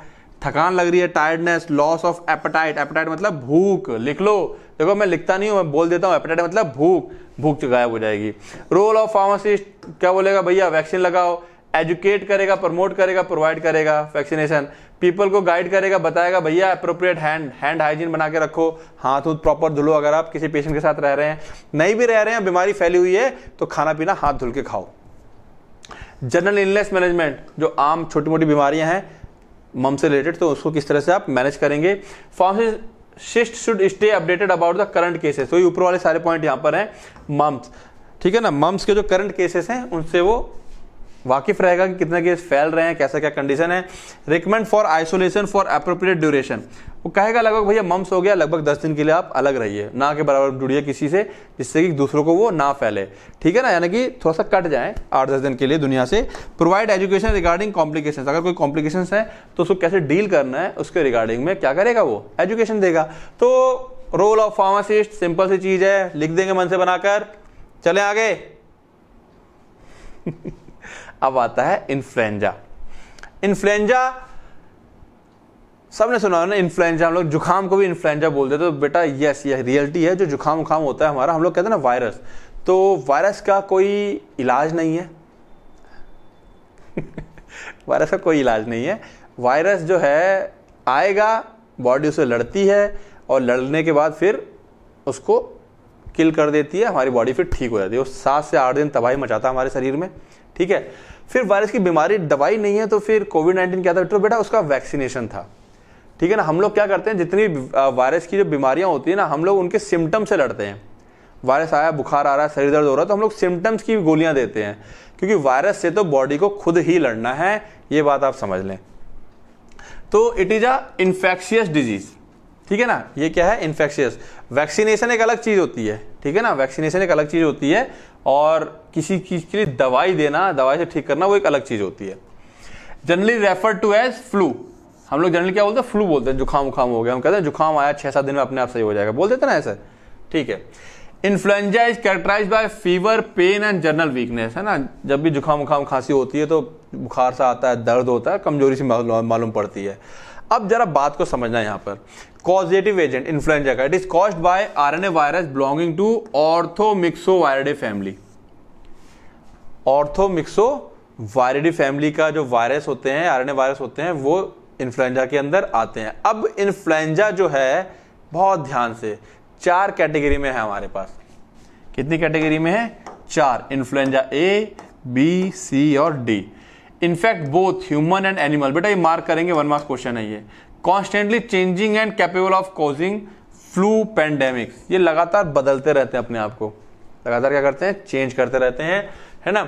थकान लग रही है tiredness loss of appetite appetite मतलब भूख लिख लो देखो मैं लिखता नहीं हूँ मैं बोल देता हूँ एपेटाइट मतलब भूख भूख तो गायब हो जाएगी रोल ऑफ फार्मासिस्ट क्या बोलेगा भैया वैक्सीन लगाओ एजुकेट करेगा प्रमोट करेगा प्रोवाइड करेगा वैक्सीनेशन पीपल को गाइड करेगा बताएगा भैया अप्रोप्रिएट हैंड हैंड हाइजीन बना के रखो हाथ उथ प्रॉपर धुलो अगर आप किसी पेशेंट के साथ रह रहे हैं नहीं भी रह रहे हैं बीमारी फैली हुई है तो खाना पीना हाथ धुल के खाओ जनरल इलनेस मैनेजमेंट जो आम छोटी मोटी बीमारियां हैं मम से रिलेटेड तो उसको किस तरह से आप मैनेज करेंगे pharmacist should stay updated about the current cases तो ये ऊपर वाले सारे पॉइंट यहां पर हैं मम्स ठीक है ना मम्स के जो करंट केसेस हैं उनसे वो वाकिफ रहेगा कि कितने केस फैल रहे हैं कैसा क्या कंडीशन है recommend for isolation for appropriate duration वो कहेगा लगभग भैया मम्स हो गया लगभग दस दिन के लिए आप अलग रहिए ना के बराबर जुड़िए किसी से जिससे कि दूसरों को वो ना फैले ठीक है ना यानी कि थोड़ा सा कट जाए आठ दस दिन के लिए दुनिया से प्रोवाइड एजुकेशन रिगार्डिंग कॉम्प्लिकेशन अगर कोई कॉम्प्लिकेशन है तो उसको कैसे डील करना है उसके रिगार्डिंग में क्या करेगा वो एजुकेशन देगा तो रोल ऑफ फार्मासिस्ट सिंपल सी चीज है लिख देंगे मन से बनाकर चले आगे अब आता है इन्फ्लुएंजा इन्फ्लुएंजा सबने सुना ना इन्फ्लुएंजा हम लोग जुकाम को भी इन्फ्लुएंजा बोलते तो बेटा यस ये रियलिटी है जो जुकाम उखाम होता है हमारा हम लोग कहते हैं ना वायरस तो वायरस का कोई इलाज नहीं है वायरस का कोई इलाज नहीं है वायरस जो है आएगा बॉडी उसे लड़ती है और लड़ने के बाद फिर उसको किल कर देती है हमारी बॉडी फिर ठीक हो जाती है वो सात से आठ दिन तबाही मचाता है हमारे शरीर में ठीक है फिर वायरस की बीमारी दवाई नहीं है तो फिर कोविड नाइन्टीन क्या था तो बेटा उसका वैक्सीनेशन था ठीक है ना हम लोग क्या करते हैं जितनी वायरस की जो बीमारियां होती है ना हम लोग उनके सिम्टम्स से लड़ते हैं वायरस आया बुखार आ रहा है शरीर दर्द हो रहा है तो हम लोग सिम्टम्स की गोलियां देते हैं क्योंकि वायरस से तो बॉडी को खुद ही लड़ना है ये बात आप समझ लें तो it is a infectious disease ठीक है ना ये क्या है इन्फेक्शियस वैक्सीनेशन एक अलग चीज होती है ठीक है ना वैक्सीनेशन एक अलग चीज होती है और किसी चीज़ के लिए दवाई देना दवाई से ठीक करना वो एक अलग चीज़ होती है generally refer to as flu हम लोग जनरली क्या बोलते हैं फ्लू बोलते हैं जुकाम उखाम हो गया हम कहते हैं जुकाम आया छह सात दिन में अपने आप सही हो जाएगा बोल देते ना ऐसे ठीक है influenza is characterise by fever pain and general weakness है ना जब भी जुकाम उखाम खांसी होती है तो बुखार सा आता है दर्द होता है कमजोरी सी मालूम पड़ती है अब जरा बात को समझना यहाँ पर कॉजेटिव एजेंट इन्फ्लुएंजा का it is influenza by R N A virus belonging to orthomyxoviridae family orthomyxo orthomyxoviridae family का जो वायरस होते हैं आर एन ए वायरस होते हैं वो इन्फ्लुएंजा के अंदर आते हैं अब इन्फ्लुएंजा जो है बहुत ध्यान से चार कैटेगरी में है हमारे पास कितनी कैटेगरी में है चार इन्फ्लुएंजा ए बी सी और D in fact both human and animal बेटा ये मार्क करेंगे वन मार्क्स क्वेश्चन है ये constantly changing and capable of causing flu pandemic ये लगातार बदलते रहते हैं अपने आप को लगातार क्या करते हैं चेंज करते रहते हैं है ना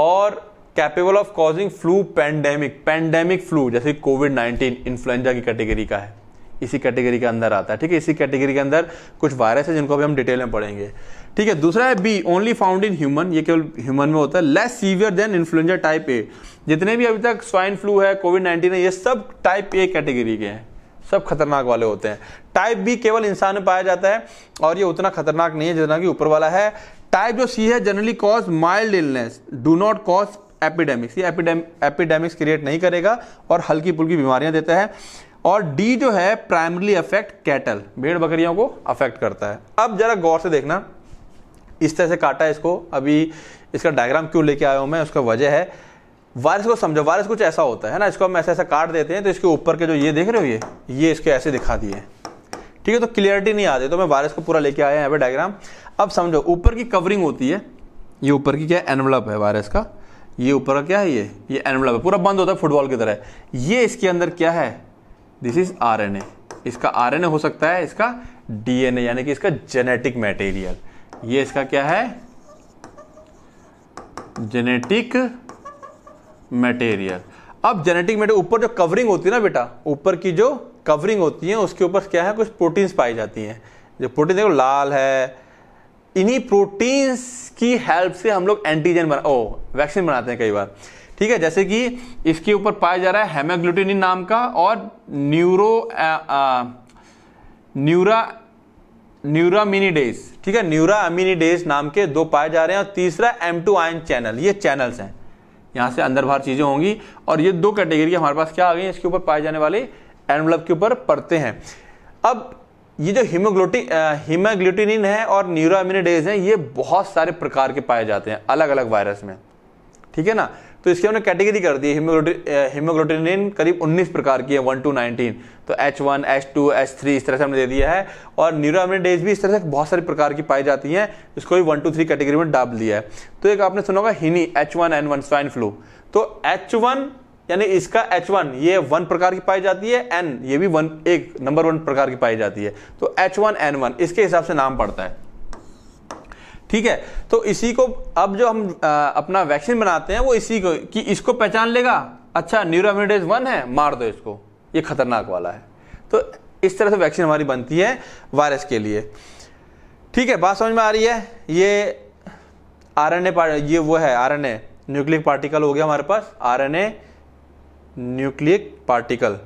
और capable of causing flu pandemic pandemic flu जैसे कोविड नाइनटीन इन्फ्लुएंजा की कैटेगरी का है इसी कैटेगरी के अंदर आता है ठीक है इसी कैटेगरी के अंदर कुछ वायरस है जिनको भी हम डिटेल में पढ़ेंगे ठीक है दूसरा है B only found in human ये केवल ह्यूमन में होता है less severe than influenza type A जितने भी अभी तक स्वाइन फ्लू है कोविड नाइन्टीन है ये सब टाइप ए कैटेगरी के हैं सब खतरनाक वाले होते हैं टाइप बी केवल इंसान में पाया जाता है और ये उतना खतरनाक नहीं है जितना कि ऊपर वाला है टाइप जो सी है generally cause mild illness do not cause epidemics ये एपिडेमिक्स क्रिएट नहीं करेगा और हल्की पुल्की बीमारियां देता है और डी जो है प्राइमरली अफेक्ट कैटल भेड़ बकरियों को अफेक्ट करता है अब जरा गौर से देखना इस तरह से काटा है इसको अभी इसका डायग्राम क्यों लेके आया हूँ मैं उसका वजह है वायरस को समझो वायरस कुछ ऐसा होता है ना इसको हम ऐसा ऐसा काट देते हैं तो इसके ऊपर के जो ये देख रहे हो ये ये इसके ऐसे दिखा दिए ठीक है तो क्लियरिटी नहीं आती तो मैं वायरस को पूरा लेके आया यहाँ पे डायग्राम अब समझो ऊपर की कवरिंग होती है ये ऊपर की क्या एनवलप है वायरस का ये ऊपर का क्या है ये ये एनवलप है पूरा बंद होता है फुटबॉल की तरह ये इसके अंदर क्या है दिस इज आर इसका आर हो सकता है इसका डी यानी कि इसका जेनेटिक मटेरियल ये इसका क्या है जेनेटिक मटेरियल अब जेनेटिक मटेरियल ऊपर जो कवरिंग होती है ना बेटा ऊपर की जो कवरिंग होती है उसके ऊपर क्या है कुछ प्रोटीन्स पाई जाती हैं जो प्रोटीन देखो लाल है इन्हीं प्रोटीन्स की हेल्प से हम लोग एंटीजन बना ओ वैक्सीन बनाते हैं कई बार ठीक है जैसे कि इसके ऊपर पाया जा रहा है हेमाग्लूटिन नाम का और न्यूरो न्यूरा न्यूरा मिनीडेज ठीक है न्यूरा अमीनीडेज नाम के दो पाए जा रहे हैं और तीसरा एम टू आयन चैनल ये चैनल्स हैं यहाँ से अंदर बाहर चीज़ें होंगी और ये दो कैटेगरी हमारे पास क्या आ गई इसके ऊपर पाए जाने वाले एनवलप के ऊपर पड़ते हैं अब ये जो हीमोग्लोटी हीमाग्लूटिनिन है और न्यूरोमिनिडेज हैं ये बहुत सारे प्रकार के पाए जाते हैं अलग अलग वायरस में ठीक है ना तो इसकी हमने कैटेगरी कर दी है uh, करीब 19 प्रकार की है 1 टू 19 तो H1, H2, H3 इस तरह से हमने दे दिया है और न्यूरोज भी इस तरह से बहुत सारी प्रकार की पाई जाती हैं इसको भी वन टू थ्री कैटेगरी में डाल दिया है तो एक आपने सुना होगा हिनी H one N one swine flu तो एच वन यानी इसका वन ये वन प्रकार की पाई जाती है एन ये भी वन एक नंबर वन प्रकार की पाई जाती है तो वन इसके हिसाब से नाम पड़ता है ठीक है तो इसी को अब जो हम आ, अपना वैक्सीन बनाते हैं वो इसी को कि इसको पहचान लेगा अच्छा न्यूरोमिडेज वन है मार दो इसको ये खतरनाक वाला है तो इस तरह से वैक्सीन हमारी बनती है वायरस के लिए ठीक है बात समझ में आ रही है ये आर एन ये वो है R N A nucleic particle हो गया हमारे पास R N A nucleic particle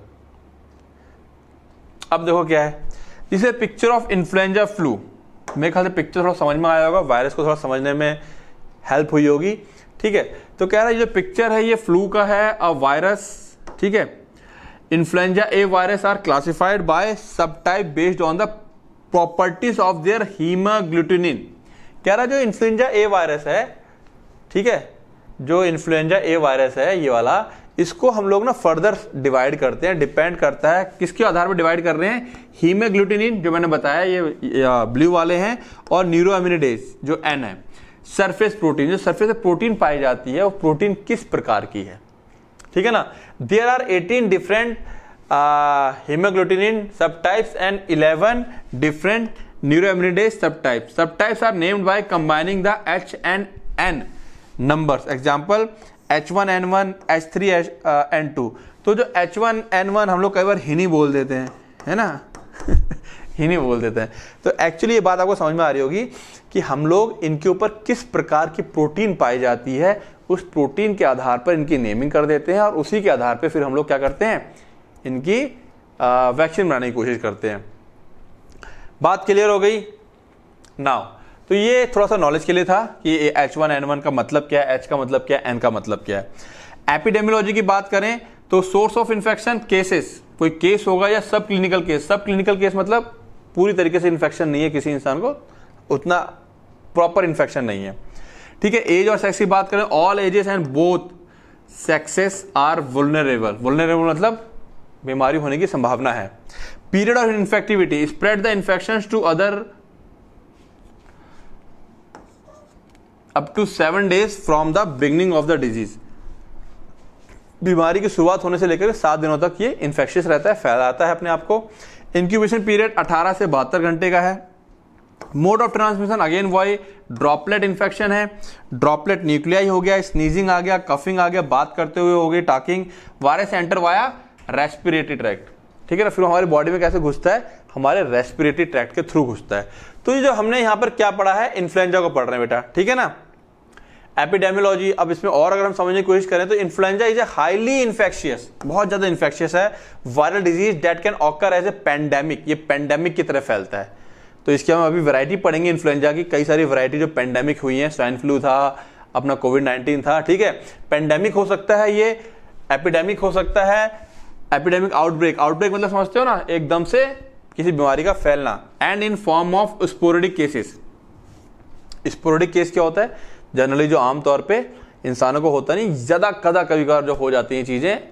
अब देखो क्या है इसे पिक्चर ऑफ इन्फ्लुएंजा फ्लू मेरे ख्याल से पिक्चर थोड़ा समझ में आया होगा वायरस को थोड़ा समझने में हेल्प हुई होगी ठीक है तो कह रहा है जो पिक्चर है ये फ्लू का है अ वायरस ठीक है influenza A virus are classified by subtype based on the properties of their hemoglobinin कह रहा जो इन्फ्लुएंजा ए वायरस है ठीक है जो इन्फ्लुएंजा ए वायरस है ये वाला इसको हम लोग ना फर्दर डिवाइड करते हैं डिपेंड करता है किसके आधार पर डिवाइड कर रहे हैं हीमेग्लूटिनिन जो मैंने बताया ये ब्लू वाले हैं और न्यूरोएमिनिडेज जो एन है सरफेस प्रोटीन जो सरफेस प्रोटीन पाई जाती है वो प्रोटीन किस प्रकार की है ठीक है ना there are eighteen different haemagglutinin subtypes and eleven different neuraminidase subtypes subtypes are named by combining the H and N numbers example H one N one H three N two तो जो एच वन एन वन हम लोग कई बार हिनी बोल देते हैं है ना हिनी बोल देते हैं तो एक्चुअली ये बात आपको समझ में आ रही होगी कि हम लोग इनके ऊपर किस प्रकार की प्रोटीन पाई जाती है उस प्रोटीन के आधार पर इनकी नेमिंग कर देते हैं और उसी के आधार पर फिर हम लोग क्या करते हैं इनकी वैक्सीन uh, बनाने की कोशिश करते हैं बात क्लियर हो गई नाउ तो ये थोड़ा सा नॉलेज के लिए था कि एच वन एन वन का मतलब क्या है एच का मतलब क्या है एन का मतलब क्या है एपिडेमियोलॉजी की बात करें तो सोर्स ऑफ इन्फेक्शन केसेस कोई केस होगा या subclinical case subclinical case मतलब पूरी तरीके से इन्फेक्शन नहीं है किसी इंसान को उतना प्रॉपर इन्फेक्शन नहीं है ठीक है एज और सेक्स की बात करें all ages and both sexes are vulnerable vulnerable मतलब बीमारी होने की संभावना है period of infectivity spread the infection to other up to seven days from the beginning of the disease बीमारी की शुरुआत होने से लेकर सात दिनों तक ये इन्फेक्शियस रहता है फैलाता है अपने आप को इंक्यूबेशन पीरियड 18 से बहत्तर घंटे का है mode of transmission again via droplet infection है ड्रॉपलेट न्यूक्लियाई हो गया स्नीजिंग आ गया कफिंग आ गया बात करते हुए हो गई talking virus enter via respiratory tract ठीक है ना फिर हमारी बॉडी में कैसे घुसता है हमारे रेस्पिरेटरी ट्रैक्ट के थ्रू घुसता है तो ये जो हमने यहाँ पर क्या पढ़ा है इन्फ्लुएंजा को पढ़ रहे हैं बेटा ठीक है ना एपिडेमियोलॉजी अब इसमें और अगर हम समझने की कोशिश करें तो influenza is a highly infectious बहुत ज्यादा इन्फेक्शियस है viral disease that can occur as a pandemic ये पेंडेमिक की तरह फैलता है तो इसके हम अभी वैरायटी पढ़ेंगे इन्फ्लुएंजा की कई सारी वैरायटी जो पेंडेमिक हुई है स्वाइन फ्लू था अपना कोविड नाइन्टीन था ठीक है पेंडेमिक हो सकता है ये एपिडेमिक हो सकता है एपिडेमिक आउटब्रेक आउटब्रेक मतलब समझते हो ना एकदम से किसी बीमारी का फैलना and in form of sporadic cases sporadic case क्या होता है जनरली जो आमतौर पे इंसानों को होता नहीं ज़्यादा कदा कभी कभार जो हो जाती हैं चीज़ें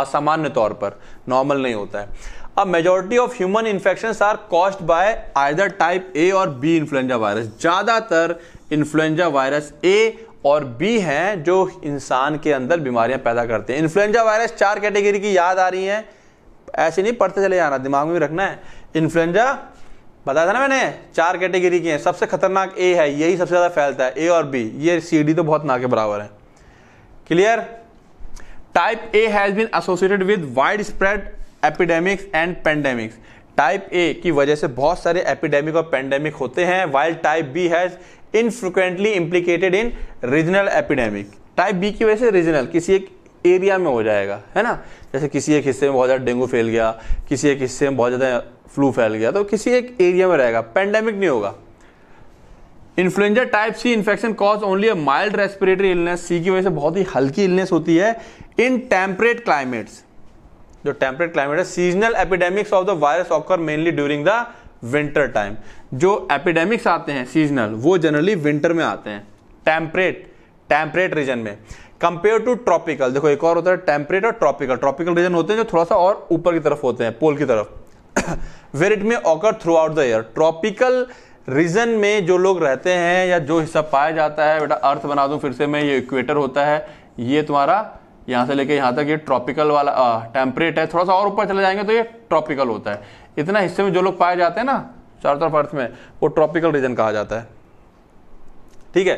असामान्य तौर पर नॉर्मल नहीं होता है अब majority of human infection are caused by either type A और बी इन्फ्लुएंजा वायरस ज़्यादातर इन्फ्लुएंजा वायरस ए और बी हैं जो इंसान के अंदर बीमारियां पैदा करते हैं इन्फ्लुएंजा वायरस चार कैटेगरी की याद आ रही हैं ऐसे नहीं पढ़ते चले जाना दिमाग में भी रखना है इन्फ्लुएंजा बताया था ना मैंने चार कैटेगरी की हैं सबसे खतरनाक ए है यही सबसे ज़्यादा फैलता है ए और बी ये सी डी तो बहुत ना के बराबर है clear type A has been associated with widespread epidemics and pandemics type A की वजह से बहुत सारे एपिडेमिक और पेंडेमिक होते हैं wild type B has infrequently implicated in regional epidemic type B की वजह से रीजनल किसी एक एरिया में हो जाएगा है ना जैसे किसी एक हिस्से में बहुत ज़्यादा डेंगू फैल गया किसी एक हिस्से में बहुत ज़्यादा फ्लू फैल गया तो किसी एक एरिया में रहेगा पेंडेमिक नहीं होगा influenza type C infection cause only a mild respiratory illness C की वजह से बहुत ही हल्की इलनेस होती है इन टेम्परेट क्लाइमेट्स जो टेम्परेट क्लाइमेट है seasonal epidemics of the virus occur mainly during the winter time जो एपिडेमिक्स आते हैं सीजनल वो जनरली विंटर में आते हैं टेम्परेट टेम्परेट रीजन में कंपेयर टू ट्रॉपिकल देखो एक और होता है टेम्परेट और ट्रॉपिकल ट्रॉपिकल रीजन होते हैं जो थोड़ा सा और ऊपर की तरफ होते हैं पोल की तरफ where it may occur throughout the year tropical region में जो लोग रहते हैं या जो हिस्सा पाया जाता है बेटा अर्थ बना दूं फिर से मैं ये इक्वेटर होता है ये तुम्हारा यहाँ से लेके यहां तक ये ट्रॉपिकल वाला टेम्परेट है थोड़ा सा और ऊपर चले जाएंगे तो ये ट्रॉपिकल होता है इतना हिस्से में जो लोग पाए जाते हैं ना चारों तरफ अर्थ में वो ट्रॉपिकल रीजन कहा जाता है ठीक है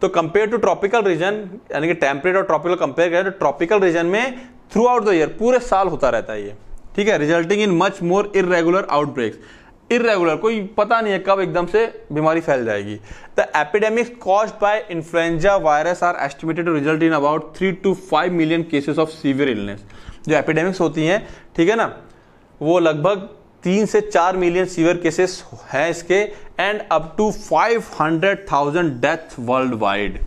तो कंपेयर टू ट्रॉपिकल रीजन यानी कि टेम्परेट और ट्रॉपिकल कंपेयर करें तो ट्रॉपिकल रीजन में थ्रू आउट द ईयर पूरे साल होता रहता है ये ठीक है resulting in much more irregular outbreaks irregular कोई पता नहीं है कब एकदम से बीमारी फैल जाएगी the epidemics cause by influenza virus are estimated to result in about three to five million cases of severe illness जो एपिडेमिक्स होती हैं ठीक है ना वो लगभग तीन से चार मिलियन सीवियर केसेस हैं इसके end up to five hundred thousand death worldwide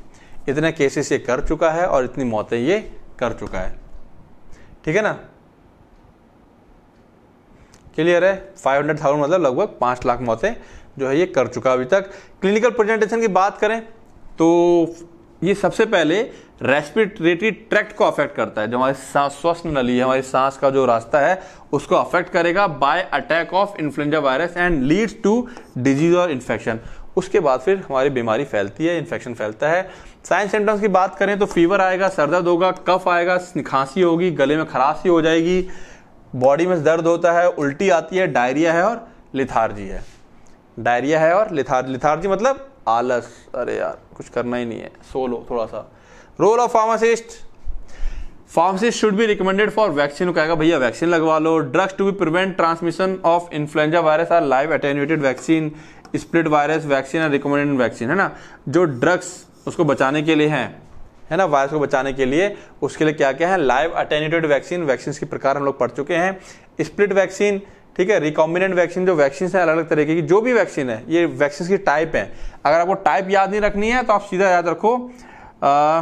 इतने केसेस ये कर चुका है और इतनी मौतें ये कर चुका है ठीक है ना क्लियर है फाइव हंड्रेड थाउजेंड मतलब लगभग पांच लाख मौतें जो है ये कर चुका अभी तक क्लिनिकल प्रेजेंटेशन की बात करें तो ये सबसे पहले रेस्पिरेटरी ट्रैक्ट को अफेक्ट करता है जो हमारी सांस स्वस्थ नली है हमारी सांस का जो रास्ता है उसको अफेक्ट करेगा by attack of influenza virus and leads to disease और इन्फेक्शन उसके बाद फिर हमारी बीमारी फैलती है इन्फेक्शन फैलता है साइन सिम्टम्स की बात करें तो फीवर आएगा सरदर्द होगा कफ आएगा खांसी होगी गले में खराशी हो जाएगी बॉडी में दर्द होता है उल्टी आती है डायरिया है और लिथार्जी है डायरिया है और लिथार लिथार्जी मतलब आलस अरे यार कुछ करना ही नहीं है सोलो थोड़ा सा role of pharmacist pharmacist should be recommended for vaccine कहेगा भैया वैक्सीन लगवा लो drugs to be prevent transmission of influenza virus are live attenuated vaccine split virus vaccine are recommended vaccine है ना जो ड्रग्स उसको बचाने के लिए हैं है ना वायरस को बचाने के लिए उसके लिए क्या क्या है लाइव अटेन्यूटेड वैक्सीन वैक्सीन के प्रकार हम लोग पढ़ चुके हैं स्प्लिट वैक्सीन ठीक है रिकॉम्बिनेंट वैक्सीन जो वैक्सीन है अलग अलग तरीके की जो भी वैक्सीन है ये वैक्सीन की टाइप है अगर आपको टाइप याद नहीं रखनी है तो आप सीधा याद रखो आ,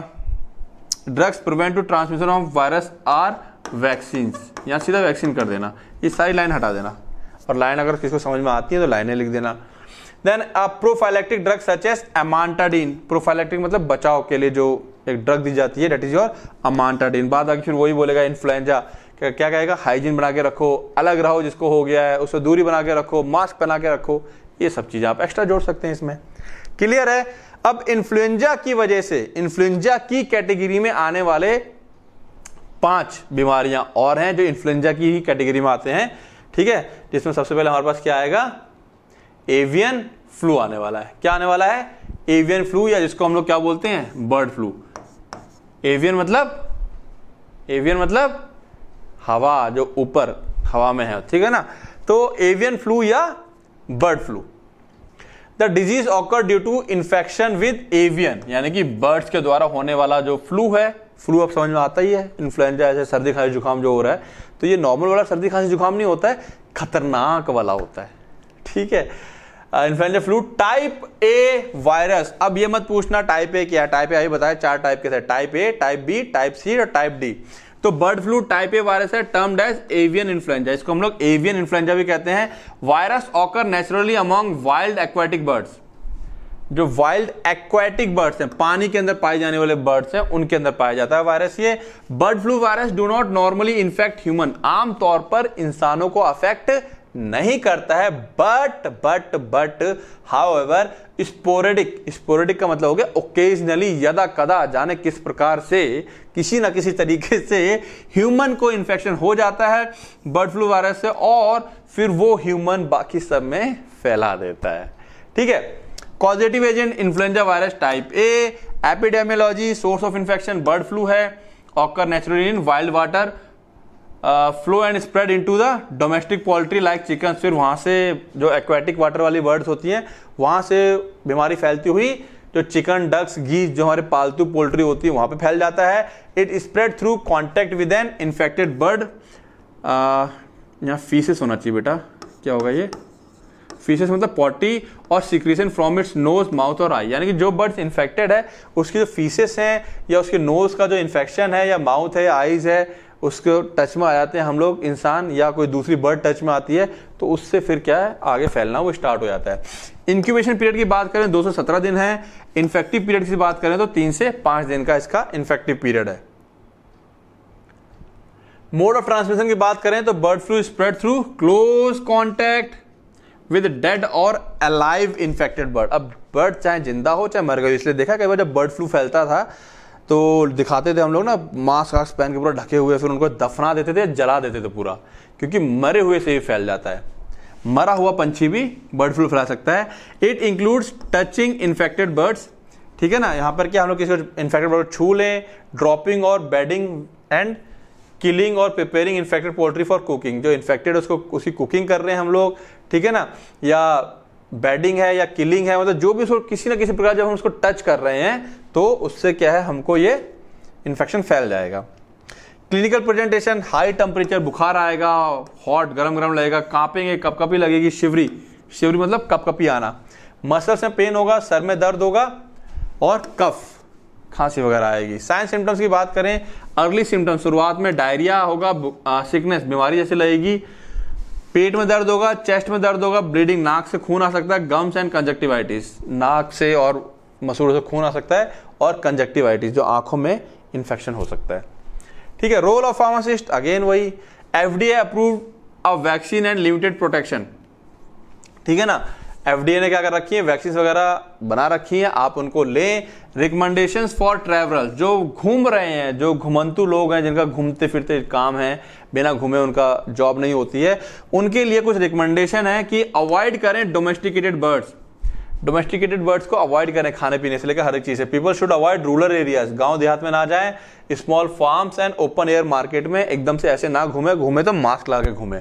drugs prevent to transmission of virus are vaccine यहाँ सीधा वैक्सीन कर देना ये सारी लाइन हटा देना और लाइन अगर किसी को समझ में आती है तो लाइनें लिख देना then a prophylactic drug such as amantadine prophylactic मतलब बचाव के लिए जो एक ड्रग दी जाती है डेट इज योर अमांटाडीन बाद आगे फिर वही बोलेगा इन्फ्लुएंजा क्या कहेगा हाइजीन बना के रखो अलग रहो जिसको हो गया है उससे दूरी बना के रखो मास्क पहना के रखो ये सब चीज़ें आप एक्स्ट्रा जोड़ सकते हैं इसमें क्लियर है अब इन्फ्लुएंजा की वजह से इन्फ्लुएंजा की कैटेगरी में आने वाले पांच बीमारियां और हैं जो इन्फ्लुएंजा की ही कैटेगरी में आते हैं ठीक है जिसमें सबसे पहले हमारे पास क्या आएगा एवियन फ्लू आने वाला है क्या आने वाला है एवियन फ्लू या जिसको हम लोग क्या बोलते हैं बर्ड फ्लू एवियन मतलब एवियन मतलब हवा जो ऊपर हवा में है ठीक है ना तो एवियन फ्लू या bird flu the disease occur due to infection with avian यानी कि बर्ड्स के द्वारा होने वाला जो फ्लू है फ्लू अब समझ में आता ही है इन्फ्लुएंजा ऐसे सर्दी खांसी जुकाम जो हो रहा है तो ये नॉर्मल वाला सर्दी खांसी जुकाम नहीं होता है खतरनाक वाला होता है ठीक है influenza flu type A virus अब ये मत पूछना टाइप ए क्या टाइप ए अभी बताया चार टाइप के थे type A type B type C और टाइप डी तो bird flu type A virus है टर्म डेज एवियन इन्फ्लुएंजा इसको हम लोग एवियन इन्फ्लुएंजा भी कहते हैं virus occur naturally among wild aquatic birds जो वाइल्ड एक्वाटिक बर्ड्स हैं पानी के अंदर पाए जाने वाले बर्ड्स हैं उनके अंदर पाया जाता है वायरस ये bird flu virus do not normally infect human आमतौर पर इंसानों को अफेक्ट नहीं करता है but but but however sporadic sporadic का मतलब हो गया ओकेजनली यदा कदा जाने किस प्रकार से किसी ना किसी तरीके से ह्यूमन को इन्फेक्शन हो जाता है बर्ड फ्लू वायरस से और फिर वो ह्यूमन बाकी सब में फैला देता है ठीक है positive agent influenza virus type A epidemiology source of infection bird flu है occur naturally in wild waterfowl and spread into the domestic poultry like chicken फिर वहाँ से जो एक्वेटिक वाटर वाली बर्ड्स होती हैं वहाँ से बीमारी फैलती हुई जो चिकन डक्स घी जो हमारे पालतू पोल्ट्री होती है वहाँ पे फैल जाता है it spread through contact with an infected bird यहाँ फीसेस होना चाहिए बेटा क्या होगा ये फीसेस मतलब पॉटी और secretion from its nose mouth और आई यानी कि जो बर्ड्स इन्फेक्टेड है उसकी जो फीसेस हैं या उसके नोज का जो इन्फेक्शन है या माउथ है आईज है उसके टच में आ जाते हैं हम लोग इंसान या कोई दूसरी बर्ड टच में आती है तो उससे फिर क्या है आगे फैलना वो स्टार्ट हो जाता है इंक्यूबेशन पीरियड की बात करें 217 दिन है इन्फेक्टिव पीरियड की बात करें तो तीन से पांच दिन का इसका इन्फेक्टिव पीरियड है मोड ऑफ ट्रांसमिशन की बात करें तो bird flu spread through close contact with dead और अलाइव इन्फेक्टेड बर्ड अब बर्ड चाहे जिंदा हो चाहे मर गए इसलिए देखा कई बार जब बर्ड फ्लू फैलता था तो दिखाते थे हम लोग ना मास्क वास्क पहन के पूरा ढके हुए फिर उनको दफना देते थे जला देते थे पूरा क्योंकि मरे हुए से ही फैल जाता है मरा हुआ पंछी भी बर्ड फ्लू फैला सकता है it includes touching infected birds ठीक है ना यहाँ पर क्या हम लोग किसी को इन्फेक्टेड बर्ड छू लें ड्रॉपिंग और बेडिंग एंड किलिंग और preparing infected poultry for cooking जो इन्फेक्टेड उसको उसकी कुकिंग कर रहे हैं हम लोग ठीक है ना या बेडिंग है या किलिंग है मतलब जो भी उसको किसी ना किसी प्रकार जब हम उसको टच कर रहे हैं तो उससे क्या है हमको ये इन्फेक्शन फैल जाएगा क्लिनिकल प्रेजेंटेशन हाई टेम्परेचर बुखार आएगा हॉट गर्म गर्म लगेगा कांपेंगे कपकपी लगेगी शिवरी शिवरी मतलब कपकपी आना मसल्स में पेन होगा सर में दर्द होगा और कफ खांसी वगैरह आएगी साइन सिम्टम्स की बात करें अर्ली सिम्टम्स शुरुआत में डायरिया होगा सिकनेस बीमारी जैसी लगेगी पेट में दर्द होगा चेस्ट में दर्द होगा ब्लीडिंग नाक से खून आ सकता है गम्स एंड कंजक्टिवाइटिस नाक से और मसूड़ों से खून आ सकता है और कंजक्टिवाइटिस जो आंखों में इंफेक्शन हो सकता है ठीक है रोल ऑफ फार्मासिस्ट अगेन वही F D approve a vaccine and limited protection ठीक है ना ए ने क्या कर रखी है वैक्सीन वगैरह बना रखी है आप उनको लें रिकमेंडेशन फॉर ट्रेवल जो घूम रहे हैं जो घुमंतु लोग हैं जिनका घूमते फिरते काम है बिना घूमे उनका जॉब नहीं होती है उनके लिए कुछ रिकमेंडेशन है कि अवॉइड करें डोमेस्टिकेटेड बर्ड्स डोमेस्टिकेटेड बर्ड्स को अवॉइड करें खाने पीने से लेकर हर एक चीज़ से people should avoid rural areas गांव देहात में ना जाएं small farms and open air market में एकदम से ऐसे ना घूमे घूमे तो मास्क लगा के घूमे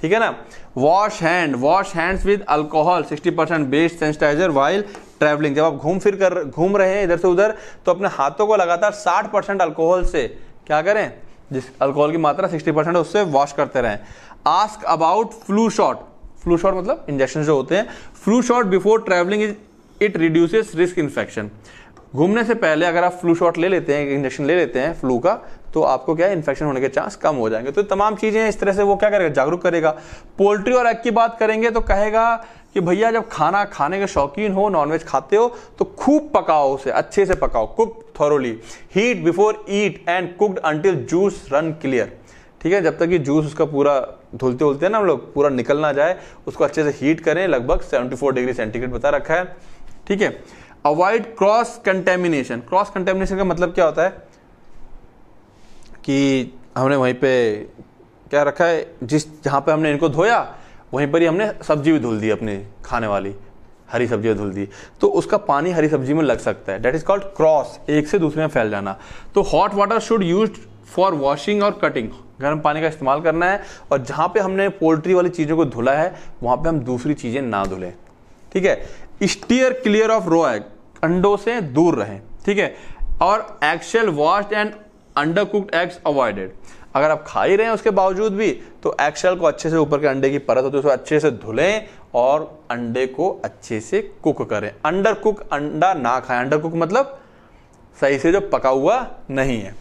ठीक है ना wash hand wash hands with alcohol 60 percent based sanitiser while travelling जब आप घूम फिर कर घूम रहे हैं इधर से उधर तो अपने हाथों को लगातार 60 परसेंट अल्कोहल से क्या करें जिस अल्कोहल की मात्रा 60 परसेंट उससे वॉश करते रहें ask about flu shot flu shot मतलब इंजेक्शन जो होते हैं flu shot before travelling is it reduces risk infection घूमने से पहले अगर आप फ्लू शॉट ले लेते हैं इंजेक्शन ले लेते हैं फ्लू का तो आपको क्या है इन्फेक्शन होने के चांस कम हो जाएंगे तो तमाम चीज़ें इस तरह से वो क्या करेगा जागरूक करेगा पोल्ट्री और एग की बात करेंगे तो कहेगा कि भैया जब खाना खाने के शौकीन हो नॉनवेज खाते हो तो खूब पकाओ उसे अच्छे से पकाओ cook thoroughly heat before eat and cooked until juice run clear ठीक है जब तक कि जूस उसका पूरा धुलते धुलते ना हम लोग पूरा निकल ना जाए उसको अच्छे से हीट करें लगभग 74 डिग्री सेंटीग्रेड बता रखा है ठीक है avoid cross contamination cross contamination का मतलब क्या होता है कि हमने वहीं पे क्या रखा है जिस जहाँ पे हमने इनको धोया वहीं पर ही हमने सब्जी भी धुल दी अपनी खाने वाली हरी सब्जी धुल दी तो उसका पानी हरी सब्जी में लग सकता है डेट इज कॉल्ड क्रॉस एक से दूसरे में फैल जाना तो hot water should use for washing और कटिंग गर्म पानी का इस्तेमाल करना है और जहां पे हमने पोल्ट्री वाली चीज़ों को धुला है वहां पे हम दूसरी चीज़ें ना धुलें ठीक है steer clear of raw egg अंडों से दूर रहें ठीक है और एक्शल washed and undercooked eggs avoided अगर आप खा ही रहे हैं उसके बावजूद भी तो एक्शल को अच्छे से ऊपर के अंडे की परत होती है उसको अच्छे से धुलें और अंडे को अच्छे से कुक करें अंडर कुक अंडा ना खाएं अंडर कुक मतलब सही से जो पका हुआ नहीं है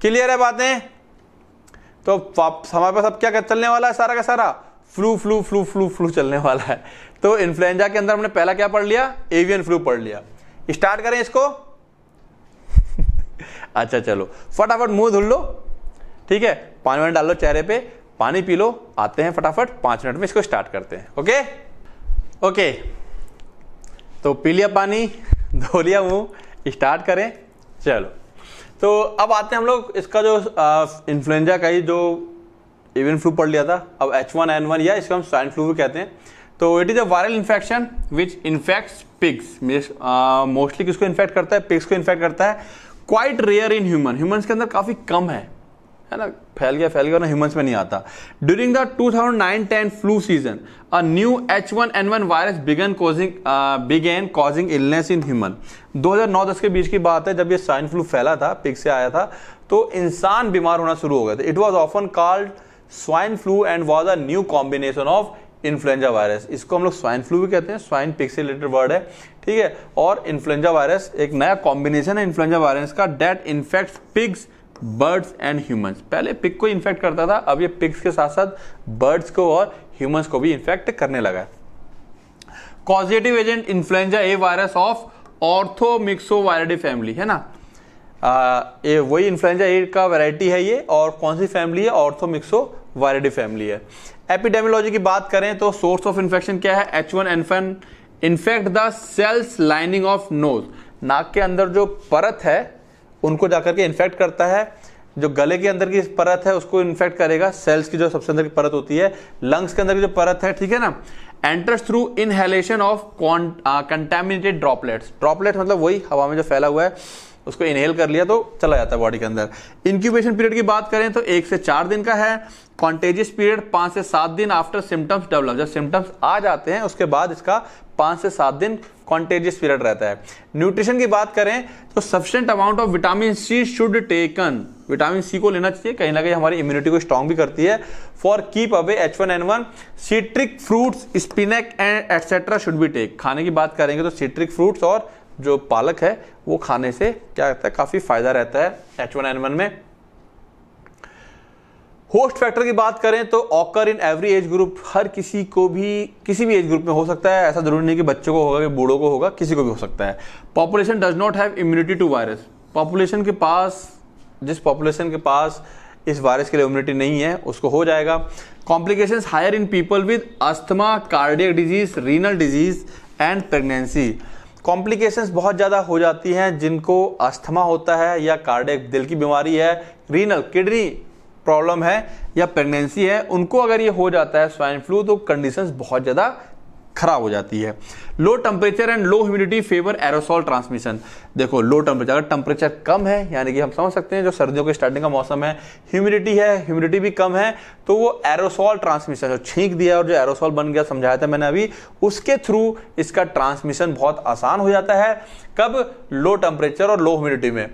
क्लियर है बातें तो हमारे पास अब क्या चलने वाला है सारा का सारा flu flu flu flu flu चलने वाला है तो इन्फ्लुएंजा के अंदर हमने पहला क्या पढ़ लिया एवियन फ्लू पढ़ लिया स्टार्ट करें इसको अच्छा चलो फटाफट मुंह धुल लो ठीक है पानी वानी डाल लो चेहरे पे पानी पी लो आते हैं फटाफट पांच मिनट में इसको स्टार्ट करते हैं ओके ओके तो पी लिया पानी धो लिया मुंह स्टार्ट करें चलो तो अब आते हैं हम लोग इसका जो इन्फ्लुएंजा का ही जो एवियन फ्लू पढ़ लिया था अब एच वन एन वन या इसको हम स्वाइन फ्लू भी कहते हैं तो it is a viral infection which infects pigs mostly किसको इन्फेक्ट करता है पिग्स को इन्फेक्ट करता है quite rare in human human के अंदर काफ़ी कम है है ना फैल गया फैल गया ना ह्यूमंस में नहीं आता during the 2009-10 flu season a new H one N one virus began causing began causing illness in human 2009-10 के बीच की बात है जब ये स्वाइन फ्लू फैला था पिग से आया था तो इंसान बीमार होना शुरू हो गया था it was often called swine flu and was a new combination of influenza virus इसको हम लोग स्वाइन फ्लू भी कहते हैं स्वाइन पिक से रिलेटेड वर्ड है ठीक है और इन्फ्लुएंजा वायरस एक नया कॉम्बिनेशन है इन्फ्लुएंजा वायरस का that infect pigs birds and humans पहले पिक को इन्फेक्ट करता था अब ये पिक्स के साथ साथ बर्ड्स को और ह्यूमंस को भी इन्फेक्ट करने लगा causative agent influenza A virus of viridae family है ना आ, ये वही इन्फ्लुएंजा ए का वैरायटी है ये और कौन सी फैमिली है ऑर्थोमिक्सो वायरडी फैमिली है एपिडेमियोलॉजी की बात करें तो सोर्स ऑफ इन्फेक्शन क्या है H one infect the cells lining of nose नाक के अंदर जो परत है उनको जाकर के इन्फेक्ट करता है जो गले के अंदर की परत है उसको इन्फेक्ट करेगा सेल्स की जो सबसे अंदर की परत होती है लंग्स के अंदर की जो परत है ठीक है ना enters through inhalation of contaminated droplets droplets मतलब वही हवा में जो फैला हुआ है उसको इनहेल कर लिया तो चला जाता है बॉडी के अंदर इंक्यूबेशन पीरियड की बात करें तो एक से चार दिन का है कॉन्टेजियस पीरियड पांच से सात दिन आफ्टर सिम्टम्स डेवलप जब सिम्टम्स आ जाते हैं उसके बाद इसका पांच से सात दिन कॉन्टेजियस पीरियड रहता है न्यूट्रिशन की बात करें तो sufficient amount of vitamin C should taken vitamin C को लेना चाहिए कहीं ना कहीं हमारी इम्यूनिटी को स्ट्रांग भी करती है for keep away H one N one citric fruits spinach and etcetera should be take खाने की बात करेंगे तो सीट्रिक फ्रूट्स और जो पालक है वो खाने से क्या रहता है काफ़ी फायदा रहता है एच वन एन वन में होस्ट फैक्टर की बात करें तो occur in every age group हर किसी को भी किसी भी एज ग्रुप में हो सकता है ऐसा जरूरी नहीं कि बच्चों को होगा कि बूढ़ों को होगा किसी को भी हो सकता है population does not have immunity to virus population के पास जिस पॉपुलेशन के पास इस वायरस के लिए इम्यूनिटी नहीं है उसको हो जाएगा complication higher in people with asthma cardiac disease renal disease and pregnancy complications बहुत ज़्यादा हो जाती हैं जिनको अस्थमा होता है या कार्डिक दिल की बीमारी है रीनल किडनी प्रॉब्लम है या प्रेगनेंसी है उनको अगर ये हो जाता है स्वाइन फ्लू तो कंडीशंस बहुत ज़्यादा खराब हो जाती है low temperature and low humidity favour aerosol transmission देखो लो टेम्परेचर अगर टेम्परेचर कम है यानी कि हम समझ सकते हैं जो सर्दियों के स्टार्टिंग का मौसम है ह्यूमिडिटी है ह्यूमिडिटी भी कम है तो वो एरोसॉल ट्रांसमिशन जो छींक दिया और जो एरोसॉल बन गया समझाया था मैंने अभी उसके थ्रू इसका ट्रांसमिशन बहुत आसान हो जाता है कब लो टेम्परेचर और लो ह्यूमिडिटी में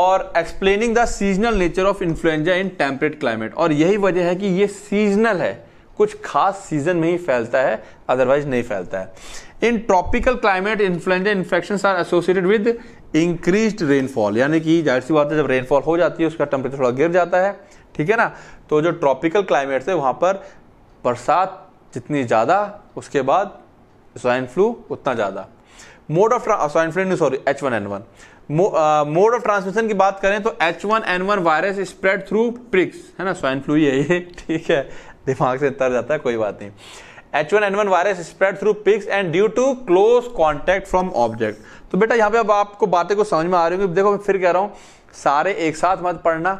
और explaining the seasonal nature of influenza in temperate climate और यही वजह है कि ये सीजनल है कुछ खास सीजन में ही फैलता है अदरवाइज नहीं फैलता है in tropical climate influenza infection are associated with increase rainfall यानी कि जाहिर सी बात है जब रेनफॉल हो जाती है उसका टेम्परेचर थोड़ा गिर जाता है ठीक है ना तो जो ट्रॉपिकल क्लाइमेट है वहाँ पर बरसात जितनी ज़्यादा उसके बाद स्वाइन फ्लू उतना ज़्यादा mode of swine flu sorry H one N one mode of transmission की बात करें तो H one N one virus spread through pigs है ना स्वाइन फ्लू ही है ये ठीक है दिमाग से तर जाता है कोई बात नहीं one virus spread through pigs and due to close contact from object तो बेटा यहाँ पे अब आपको बातें को समझ में आ रही होगी देखो मैं फिर कह रहा हूँ सारे एक साथ मत पढ़ना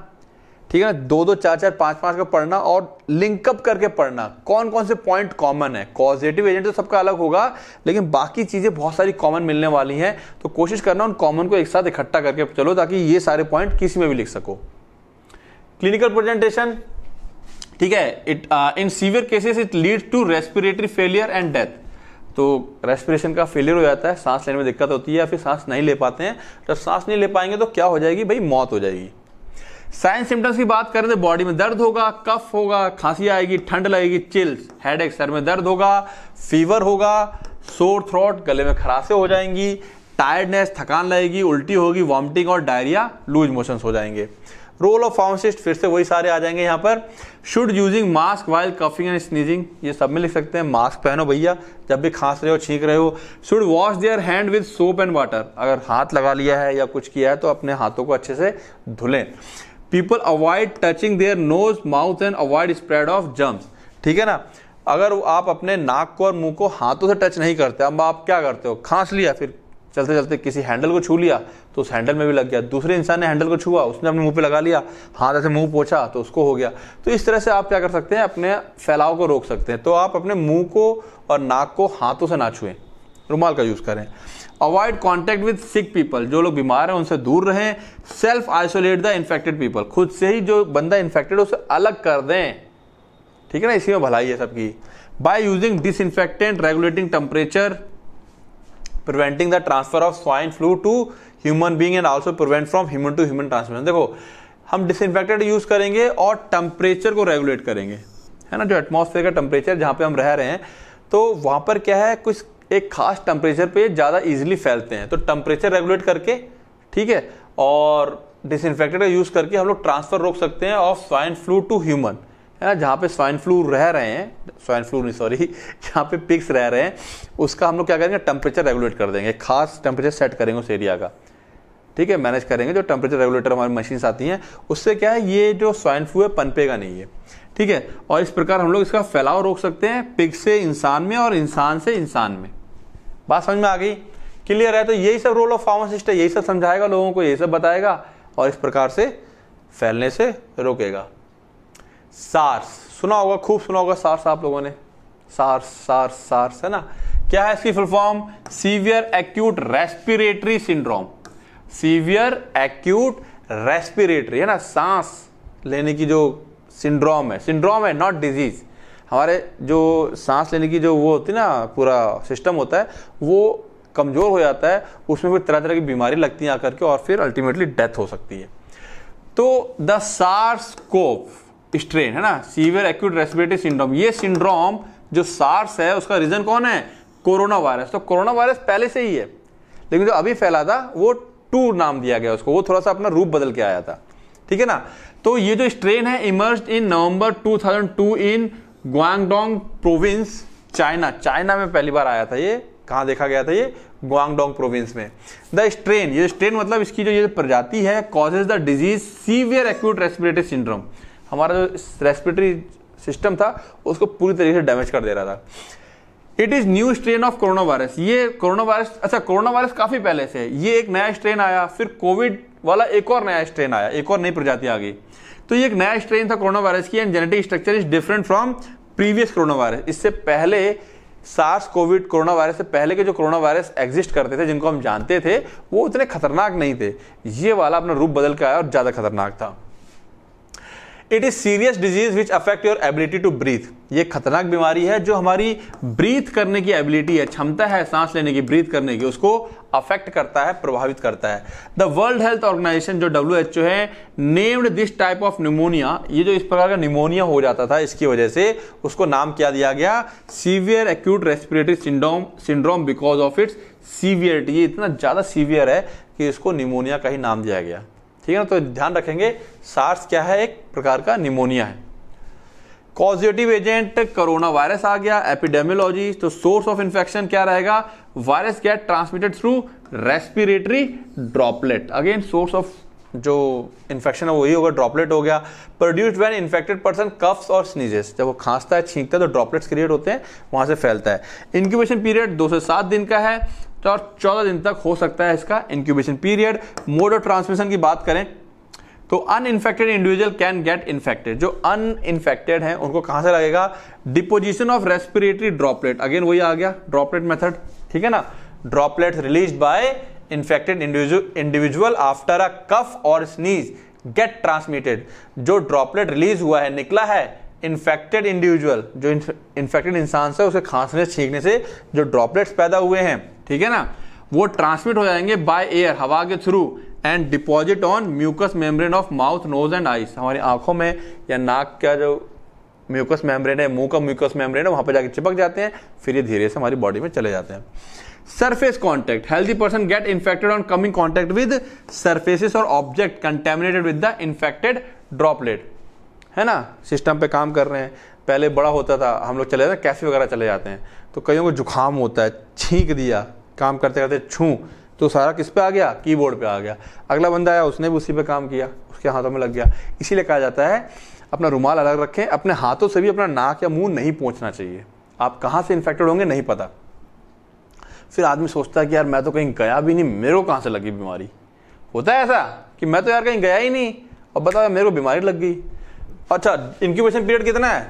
ठीक है ना दो दो चार चार पांच पांच का पढ़ना और लिंकअप करके पढ़ना कौन कौन से पॉइंट कॉमन है कॉजेटिव एजेंट तो सबका अलग होगा लेकिन बाकी चीज़ें बहुत सारी कॉमन मिलने वाली हैं तो कोशिश करना उन कॉमन को एक साथ इकट्ठा करके चलो ताकि ये सारे पॉइंट किसी में भी लिख सको क्लिनिकल प्रेजेंटेशन ठीक है it in severe cases it lead to respiratory failure and death तो रेस्पिरेशन का फेलियर हो जाता है सांस लेने में दिक्कत होती है या फिर सांस नहीं ले पाते हैं जब सांस नहीं ले पाएंगे तो क्या हो जाएगी भाई मौत हो जाएगी साइन सिम्टम्स की बात करें तो बॉडी में दर्द होगा कफ होगा खांसी आएगी ठंड लगेगी चिल्स हेड एक सर में दर्द होगा फीवर होगा सोर थ्रोट गले में खराशे हो जाएंगी टायर्डनेस थकान लगेगी उल्टी होगी वॉमिटिंग और डायरिया लूज मोशंस हो जाएंगे रोल ऑफ फार्मासिस्ट फिर से वही सारे आ जाएंगे यहाँ पर should using mask while coughing and sneezing ये सब में लिख सकते हैं मास्क पहनो भैया जब भी खांस रहे हो छींक रहे हो should wash their hand with soap and water अगर हाथ लगा लिया है या कुछ किया है तो अपने हाथों को अच्छे से धुलें people avoid touching their nose mouth and avoid spread of germs ठीक है ना अगर आप अपने नाक को और मुंह को हाथों से टच नहीं करते अब आप क्या करते हो खांस लिया फिर चलते चलते किसी हैंडल को छू लिया तो उस हैंडल में भी लग गया दूसरे इंसान ने हैंडल को छुआ उसने अपने मुंह पे लगा लिया हाथ ऐसे मुंह पोछा तो उसको हो गया तो इस तरह से आप क्या कर सकते हैं अपने फैलाव को रोक सकते हैं तो आप अपने मुंह को और नाक को हाथों से ना छुएं रुमाल का यूज़ करें avoid contact with sick people जो लोग बीमार हैं उनसे दूर रहें self isolate the infected people खुद से ही जो बंदा इन्फेक्टेड है उसे अलग कर दें ठीक है ना इसी में भलाई है सबकी by using disinfectant regulating temperature preventing the transfer of swine flu to human being and also prevent from human to human transmission देखो हम डिसइनफेक्टेड यूज करेंगे और टेम्परेचर को रेगुलेट करेंगे है ना जो एटमोसफेयर का टेम्परेचर जहाँ पे हम रह रहे हैं तो वहाँ पर क्या है कुछ एक खास टेम्परेचर पे ज़्यादा ईजिली फैलते हैं तो टेम्परेचर रेगुलेट करके ठीक है और डिसइनफेक्टेड का यूज़ करके हम लोग ट्रांसफर रोक सकते हैं of swine flu to human है ना जहाँ पे स्वाइन फ्लू रह रहे हैं स्वाइन फ्लू नहीं सॉरी जहाँ पे पिक्स रह रहे हैं उसका हम लोग क्या करेंगे टेम्परेचर रेगुलेट कर देंगे खास टेम्परेचर सेट करेंगे उस एरिया का ठीक है मैनेज करेंगे जो टेम्परेचर रेगुलेटर हमारी मशीन्स आती हैं उससे क्या है ये जो स्वाइन फ्लू है पनपेगा नहीं है ठीक है और इस प्रकार हम लोग इसका फैलाव रोक सकते हैं पिक से इंसान में और इंसान से इंसान में बात समझ में आ गई क्लियर है तो यही सब रोल ऑफ फार्मासिस्ट है यही सब समझाएगा लोगों को यही सब बताएगा और इस प्रकार से फैलने से रोकेगा सार्स सुना होगा खूब सुना होगा सार्स आप लोगों ने सार्स सार्स सार्स है ना क्या है इसकी full form severe acute respiratory syndrome severe acute respiratory है ना सांस लेने की जो सिंड्रोम है सिंड्रोम है नॉट डिजीज हमारे जो सांस लेने की जो वो होती है ना पूरा सिस्टम होता है वो कमज़ोर हो जाता है उसमें फिर तरह तरह की बीमारी लगती है आकर के और फिर अल्टीमेटली डेथ हो सकती है तो द सार्स कोप स्ट्रेन है ना सीवियर एक्यूट रेस्पिरेटरी सिंड्रोम ये सिंड्रोम जो सार्स है उसका रीजन कौन है कोरोना वायरस तो कोरोना वायरस पहले से ही है लेकिन जो अभी फैला था वो टू नाम दिया गया उसको वो थोड़ा सा अपना रूप बदल के आया था ठीक है ना तो ये जो स्ट्रेन है emerge in November 2002 in Guangdong province China China में पहली बार आया था ये कहाँ देखा गया था ये ग्वांगडोंग प्रोविंस में द स्ट्रेन ये स्ट्रेन मतलब इसकी जो ये प्रजाति है causes the disease severe acute respiratory syndrome हमारा जो रेस्पिरेटरी सिस्टम था उसको पूरी तरीके से डैमेज कर दे रहा था it is new strain of coronavirus ये कोरोना वायरस अच्छा कोरोना वायरस काफ़ी पहले से है ये एक नया स्ट्रेन आया फिर कोविड वाला एक और नया स्ट्रेन आया एक और नई प्रजाति आ गई तो ये एक नया स्ट्रेन था कोरोना वायरस की and genetic structure is different from previous corona virus इससे पहले सार्स कोविड कोरोना वायरस से पहले के जो कोरोना वायरस एग्जिस्ट करते थे जिनको हम जानते थे वो उतने खतरनाक नहीं थे ये वाला अपना रूप बदल के आया और ज़्यादा खतरनाक था it is serious disease which affect your ability to breathe ये खतरनाक बीमारी है जो हमारी ब्रीथ करने की एबिलिटी है क्षमता है सांस लेने की ब्रीथ करने की उसको अफेक्ट करता है प्रभावित करता है द वर्ल्ड हेल्थ ऑर्गेनाइजेशन जो डब्ल्यू एच ओ है named this type of pneumonia ये जो इस प्रकार का निमोनिया हो जाता था इसकी वजह से उसको नाम क्या दिया गया severe acute respiratory syndrome syndrome because of its severity ये इतना ज़्यादा सीवियर है कि इसको निमोनिया का ही नाम दिया गया ठीक है ना तो ध्यान रखेंगे सार्स क्या है एक प्रकार का निमोनिया है कॉजिटिव एजेंट कोरोना वायरस आ गया एपिडेमियोलॉजी तो सोर्स ऑफ इंफेक्शन क्या रहेगा virus get transmitted through respiratory droplet again source of जो इन्फेक्शन है वही होगा ड्रॉपलेट हो गया produced when infected person coughs और स्नीजेस जब वो खांसता है छींकता है तो ड्रॉपलेट्स क्रिएट होते हैं वहां से फैलता है इंक्यूबेशन पीरियड दो से सात दिन का है तो चौदह दिन तक हो सकता है इसका incubation period mode of transmission की बात करें तो uninfected individual can get infected जो अनइन्फेक्टेड हैं उनको कहां से लगेगा deposition of respiratory droplet again वही आ गया ड्रॉपलेट मेथड ठीक है ना droplet release by infected individual after a cough और स्नीज गेट ट्रांसमिटेड जो ड्रॉपलेट रिलीज हुआ है निकला है इन्फेक्टेड इंडिविजुअल जो इन्फेक्टेड इंसान से उसे खांसने छींकने से जो ड्रॉपलेट्स पैदा हुए हैं ठीक है ना वो ट्रांसमिट हो जाएंगे बाय एयर हवा के through and deposit on mucus membrane of mouth nose and eyes हमारी आंखों में या नाक का जो म्यूकस मेम्ब्रेन है मुंह का म्यूकस मेम्ब्रेन है वहां पर जाकर चिपक जाते हैं फिर ये धीरे से हमारी बॉडी में चले जाते हैं surface contact healthy person get infected on coming contact with surfaces और object contaminated with the infected droplet है ना सिस्टम पे काम कर रहे हैं पहले बड़ा होता था हम लोग चले जाते कैफे वगैरह चले जाते हैं तो कईयों को जुकाम होता है छींक दिया काम करते करते छूँ तो सारा किस पे आ गया कीबोर्ड पे आ गया अगला बंदा आया उसने भी उसी पे काम किया उसके हाथों में लग गया इसीलिए कहा जाता है अपना रुमाल अलग रखें अपने हाथों से भी अपना नाक या मुंह नहीं पहुंचना चाहिए आप कहाँ से इन्फेक्टेड होंगे नहीं पता फिर आदमी सोचता है कि यार मैं तो कहीं गया भी नहीं मेरे को कहाँ से लगी बीमारी होता है ऐसा कि मैं तो यार कहीं गया ही नहीं और बताओ मेरे को बीमारी लग गई अच्छा इनक्यूबेशन पीरियड कितना है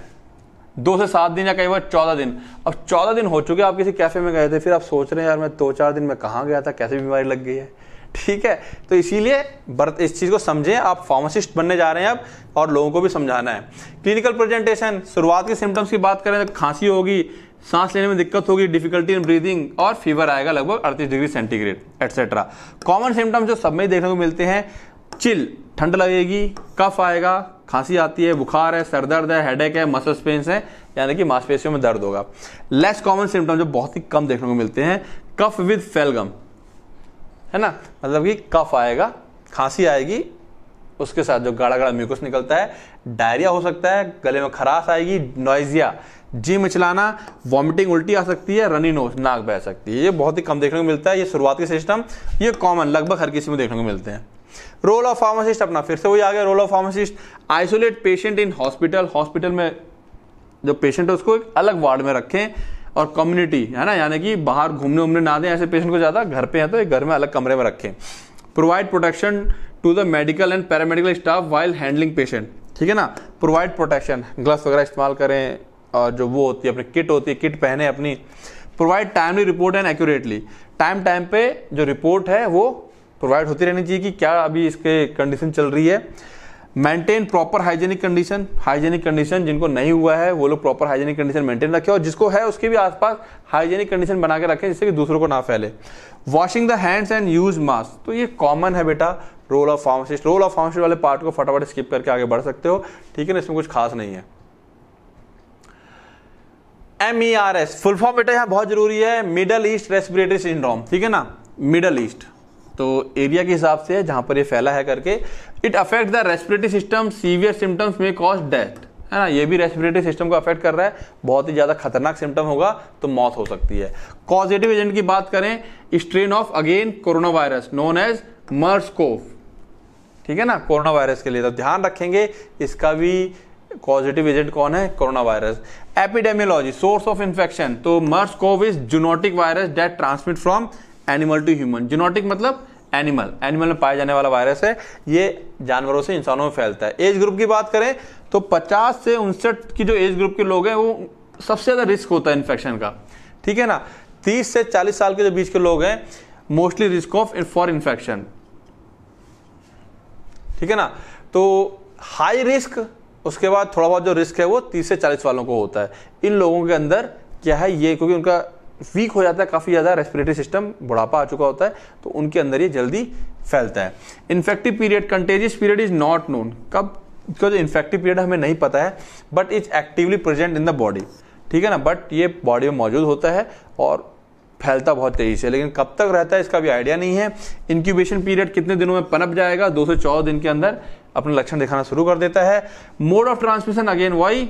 दो से सात दिन या कई बार चौदह दिन अब चौदह दिन हो चुके आप किसी कैफे में गए थे फिर आप सोच रहे हैं यार मैं दो चार दिन में कहाँ गया था कैसे बीमारी लग गई है ठीक है तो इसीलिए बर्त इस चीज़ को समझें आप फार्मासिस्ट बनने जा रहे हैं अब और लोगों को भी समझाना है क्लिनिकल प्रेजेंटेशन शुरुआत के सिम्टम्स की बात करें तो खांसी होगी सांस लेने में दिक्कत होगी डिफिकल्टी इन ब्रीदिंग और फीवर आएगा लगभग अड़तीस degree centigrade etcetera common symptoms जो सब में देखने को मिलते हैं चिल ठंड लगेगी कफ आएगा खांसी आती है बुखार है सर दर्द है हेडेक है मसल्स पेन्स है यानी कि मांसपेशियों में दर्द होगा लेस कॉमन सिम्टम जो बहुत ही कम देखने को मिलते हैं कफ विद फेलगम है ना मतलब कि कफ आएगा खांसी आएगी उसके साथ जो गाढ़ा गाढ़ा म्यूकस निकलता है डायरिया हो सकता है गले में खराश आएगी नॉइजिया जी मिचलाना वॉमिटिंग उल्टी आ सकती है रनिंग नोज नाक बह सकती है ये बहुत ही कम देखने को मिलता है ये शुरुआती सिस्टम ये कॉमन लगभग हर किसी में देखने को मिलते हैं रोल ऑफ फार्मासिस्ट अपना फिर से वही आ गया role of pharmacist isolate patient in hospital hospital में जो पेशेंट है उसको एक अलग वार्ड में रखें और कम्युनिटी है ना यानी कि बाहर घूमने उमने ना दें ऐसे पेशेंट को ज़्यादा घर पे है तो एक घर में अलग कमरे में रखें provide protection to the medical and paramedical staff while handling patient ठीक है ना प्रोवाइड प्रोटेक्शन ग्लव्स वगैरह इस्तेमाल करें और जो वो होती है अपनी किट होती है किट पहने अपनी provide timely report and accurately time time पे जो रिपोर्ट है वो प्रोवाइड होती रहनी चाहिए कि क्या अभी इसके कंडीशन चल रही है maintain proper hygienic condition hygienic condition जिनको नहीं हुआ है वो लोग प्रॉपर हाइजेनिक कंडीशन मेंटेन रखें और जिसको है उसके भी आसपास हाइजेनिक कंडीशन बना के रखें जिससे कि दूसरों को ना फैले washing the hands and use mask तो ये कॉमन है बेटा role of pharmacist role of pharmacist वाले पार्ट को फटाफट स्किप करके आगे बढ़ सकते हो ठीक है ना इसमें कुछ खास नहीं है M E R S full form बेटा यहां बहुत जरूरी है मिडल ईस्ट रेस्पिरेटरी सिंड्रोम ठीक है ना मिडल ईस्ट तो एरिया के हिसाब से जहां पर ये फैला है करके it affect the respiratory system severe symptoms में कॉज डेथ है ना ये भी रेस्पिरेटरी सिस्टम को अफेक्ट कर रहा है बहुत ही ज़्यादा खतरनाक सिम्टम होगा तो मौत हो सकती है कॉजेटिव एजेंट की बात करें strain of again corona virus known as MERS CoV ठीक है ना कोरोना वायरस के लिए तो ध्यान रखेंगे इसका भी कॉजेटिव एजेंट कौन है corona virus epidemiology source of infection तो MERS CoV is zoonotic virus that transmit from animal to human zoonotic मतलब एनिमल एनिमल में पाया जाने वाला वायरस है ये जानवरों से इंसानों में फैलता है एज ग्रुप की बात करें तो 50 से उनसठ की जो एज ग्रुप के लोग हैं वो सबसे ज़्यादा रिस्क होता है इन्फेक्शन का ठीक है ना 30 से 40 साल के जो बीच के लोग हैं mostly risk of for infection ठीक है ना तो हाई रिस्क उसके बाद थोड़ा बहुत जो रिस्क है वो 30 से 40 वालों को होता है इन लोगों के अंदर क्या है ये क्योंकि उनका वीक हो जाता है काफ़ी ज़्यादा रेस्पिरेटरी सिस्टम बुढ़ापा आ चुका होता है तो उनके अंदर ये जल्दी फैलता है infective period contagious period is not known कब क्योंकि इन्फेक्टिव पीरियड हमें नहीं पता है but it's actively present in the body ठीक है ना बट ये बॉडी में मौजूद होता है और फैलता बहुत तेज़ी से लेकिन कब तक रहता है इसका भी आइडिया नहीं है इंक्यूबेशन पीरियड कितने दिनों में पनप जाएगा दो से चौदह दिन के अंदर अपने लक्षण दिखाना शुरू कर देता है मोड ऑफ ट्रांसमिशन अगेन वाई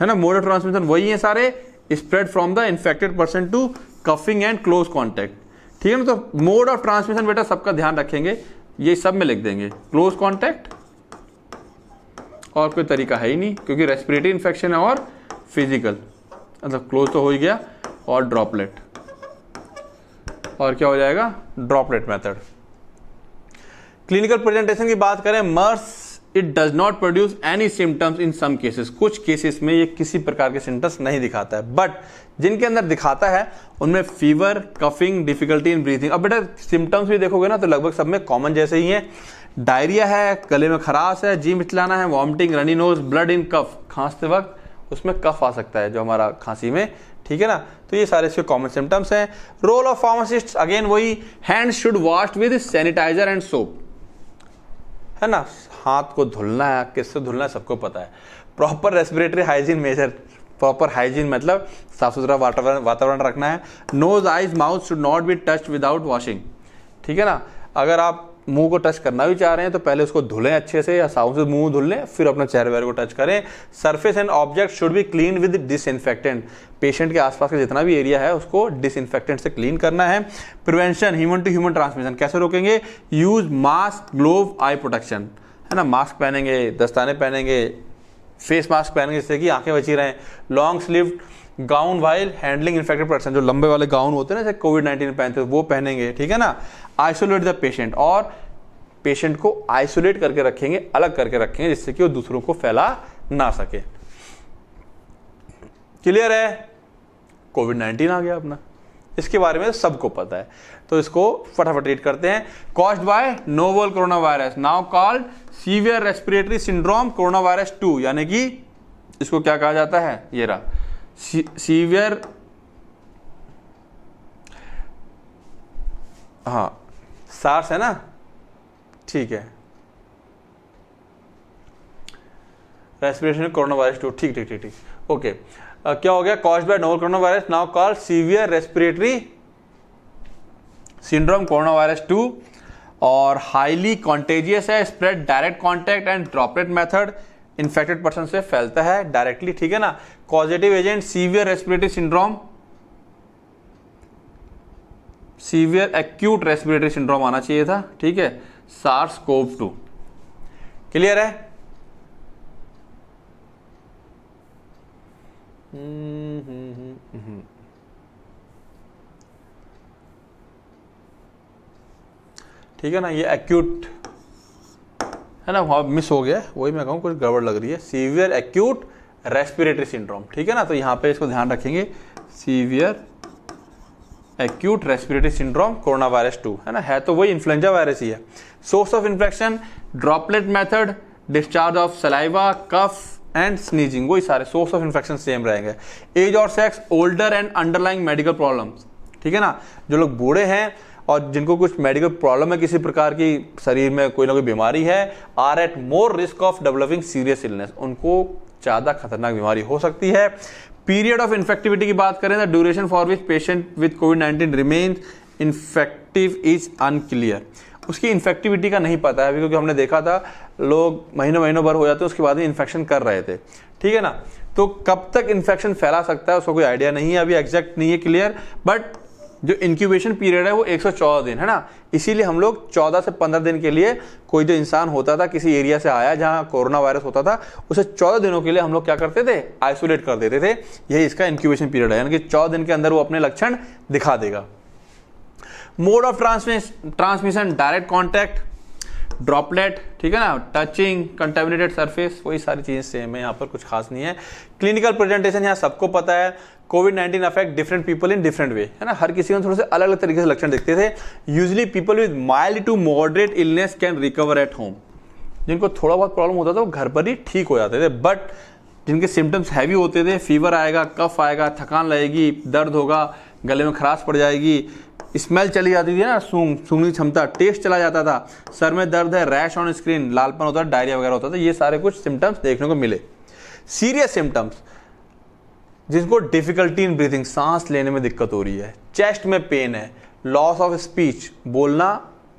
है ना मोड ऑफ ट्रांसमिशन वही है सारे spread from the infected person to coughing and close contact ठीक है ना तो मोड ऑफ ट्रांसमिशन बेटा सबका ध्यान रखेंगे ये सब में लिख देंगे क्लोज कॉन्टैक्ट और कोई तरीका है ही नहीं क्योंकि रेस्पिरेटरी इन्फेक्शन है और फिजिकल मतलब क्लोज तो हो ही गया और ड्रॉपलेट और क्या हो जाएगा ड्रॉपलेट मेथड क्लिनिकल प्रेजेंटेशन की बात करें MERS it does not produce any symptoms in some cases कुछ केसेस में ये किसी प्रकार के सिम्टम्स नहीं दिखाता है बट जिनके अंदर दिखाता है उनमें fever coughing difficulty in breathing अब बेटा सिम्टम्स भी देखोगे ना तो लगभग सब में कॉमन जैसे ही है डायरिया है गले में खराश है जी मिचलाना है vomiting runny nose blood in cough खांसते वक्त उसमें कफ आ सकता है जो हमारा खांसी में ठीक है ना तो ये सारे इसके कॉमन सिम्टम्स हैं रोल ऑफ फार्मासिस्ट अगेन वही hand should wash with sanitizer and soap है ना हाथ को धुलना है किससे धुलना है सबको पता है proper respiratory hygiene measure proper hygiene मतलब साफ सुथरा वातावरण वातावरण रखना है nose eyes mouth should not be touch without washing ठीक है ना अगर आप मुंह को टच करना भी चाह रहे हैं तो पहले उसको धुलें अच्छे से या साबुन से मुंह धुल लें फिर अपने चेहरे वेहरे को टच करें surface and object should be clean with disinfectant patient के आसपास का जितना भी एरिया है उसको डिसइनफेक्टेंट से क्लीन करना है prevention human to human transmission कैसे रोकेंगे use mask glove eye protection है ना मास्क पहनेंगे दस्ताने पहनेंगे फेस मास्क पहनेंगे जिससे कि आंखें बची रहें long sleeve gown while handling infected person जो लंबे वाले गाउन होते हैं ना जैसे कोविड नाइन्टीन पहनते हैं वो पहनेंगे ठीक है ना आइसोलेट द पेशेंट और पेशेंट को आइसोलेट करके रखेंगे अलग करके रखेंगे जिससे कि वो दूसरों को फैला ना सके क्लियर है कोविड नाइन्टीन आ गया अपना इसके बारे में सबको पता है तो इसको फटाफट रीड करते हैं caused by novel corona virus now called severe respiratory syndrome corona virus two यानी कि इसको क्या कहा जाता है ये रहा सीवियर हाँ सार्स है ना ठीक है रेस्पिरेशन कोरोना वायरस टू ठीक ठीक ठीक ठीक ओके क्या हो गया cause by novel corona virus now call severe respiratory syndrome corona virus two और हाईली कॉन्टेजियस है spread direct contact and droplet method infected person से फैलता है डायरेक्टली ठीक है ना causative agent severe respiratory syndrome severe acute respiratory syndrome आना चाहिए था ठीक है सार्स कोव टू क्लियर है ठीक है ना ये एक्यूट है ना वहां मिस हो गया वही मैं कहूं कुछ गड़बड़ लग रही है सीवियर एक्यूट रेस्पिरेटरी सिंड्रोम ठीक है ना तो यहां पे इसको ध्यान रखेंगे severe acute respiratory syndrome corona virus two है ना है तो वही इन्फ्लुएंजा वायरस ही है source of infection droplet method discharge of saliva cough and sneezing वही सारे सोर्स ऑफ इन्फेक्शन सेम रहेंगे एज और sex older and underlying medical problem ठीक है ना जो लोग बूढ़े हैं और जिनको कुछ मेडिकल प्रॉब्लम है किसी प्रकार की शरीर में कोई ना कोई बीमारी है are at more risk of developing serious illness उनको ज़्यादा खतरनाक बीमारी हो सकती है पीरियड ऑफ इन्फेक्टिविटी की बात करें तो duration for which patient with COVID nineteen remain infective is unclear उसकी इन्फेक्टिविटी का नहीं पता है अभी क्योंकि हमने देखा था लोग महीनों महीनों भर हो जाते हैं उसके बाद ही इन्फेक्शन कर रहे थे ठीक है ना तो कब तक इन्फेक्शन फैला सकता है उसका कोई आइडिया नहीं है अभी एग्जैक्ट नहीं है क्लियर बट जो इंक्यूबेशन पीरियड है वो 114 दिन है ना इसीलिए हम लोग 14 से 15 दिन के लिए कोई जो इंसान होता था किसी एरिया से आया जहां कोरोना वायरस होता था उसे 14 दिनों के लिए हम लोग क्या करते थे आइसोलेट कर देते थे यही इसका इंक्यूबेशन पीरियड है यानी कि चौदह दिन के अंदर वो अपने लक्षण दिखा देगा mode of transmission direct contact droplet ठीक है ना टचिंग कंटेमिनेटेड सरफेस वही सारी चीज़ें सेम है यहाँ पर कुछ खास नहीं है क्लिनिकल प्रेजेंटेशन यहाँ सबको पता है Covid nineteen affect different people in different way है ना हर किसी को थोड़े से अलग अलग तरीके से लक्षण देखते थे usually people with mild to moderate illness can recover at home जिनको थोड़ा बहुत प्रॉब्लम होता था वो घर पर ही ठीक हो जाते थे बट जिनके सिम्टम्स हैवी होते थे फीवर आएगा कफ आएगा थकान लगेगी दर्द होगा गले में खराश पड़ जाएगी स्मेल चली जाती थी ना सूंग सूंघने की क्षमता टेस्ट चला जाता था सर में दर्द है रैश ऑन स्क्रीन लालपन होता है डायरिया वगैरह होता था ये सारे कुछ सिम्टम्स देखने को मिले सीरियस सिम्टम्स जिनको डिफिकल्टी इन ब्रीथिंग सांस लेने में दिक्कत हो रही है चेस्ट में पेन है लॉस ऑफ स्पीच बोलना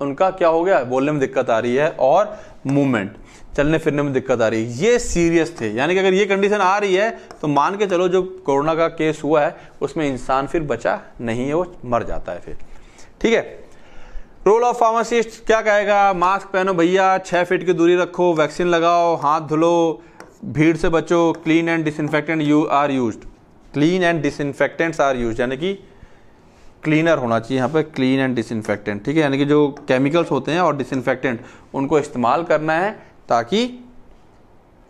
उनका क्या हो गया बोलने में दिक्कत आ रही है और मूवमेंट चलने फिरने में दिक्कत आ रही है ये सीरियस थे यानी कि अगर ये कंडीशन आ रही है तो मान के चलो जो कोरोना का केस हुआ है उसमें इंसान फिर बचा नहीं है वो मर जाता है फिर ठीक है रोल ऑफ फार्मासिस्ट क्या कहेगा मास्क पहनो भैया छः फीट की दूरी रखो वैक्सीन लगाओ हाथ धुलो भीड़ से बचो clean and disinfectant you are use clean and disinfectants are use यानी कि क्लीनर होना चाहिए यहाँ पर क्लीन एंड डिसइनफेक्टेंट ठीक है यानी कि जो केमिकल्स होते हैं और डिसइनफेक्टेंट उनको इस्तेमाल करना है ताकि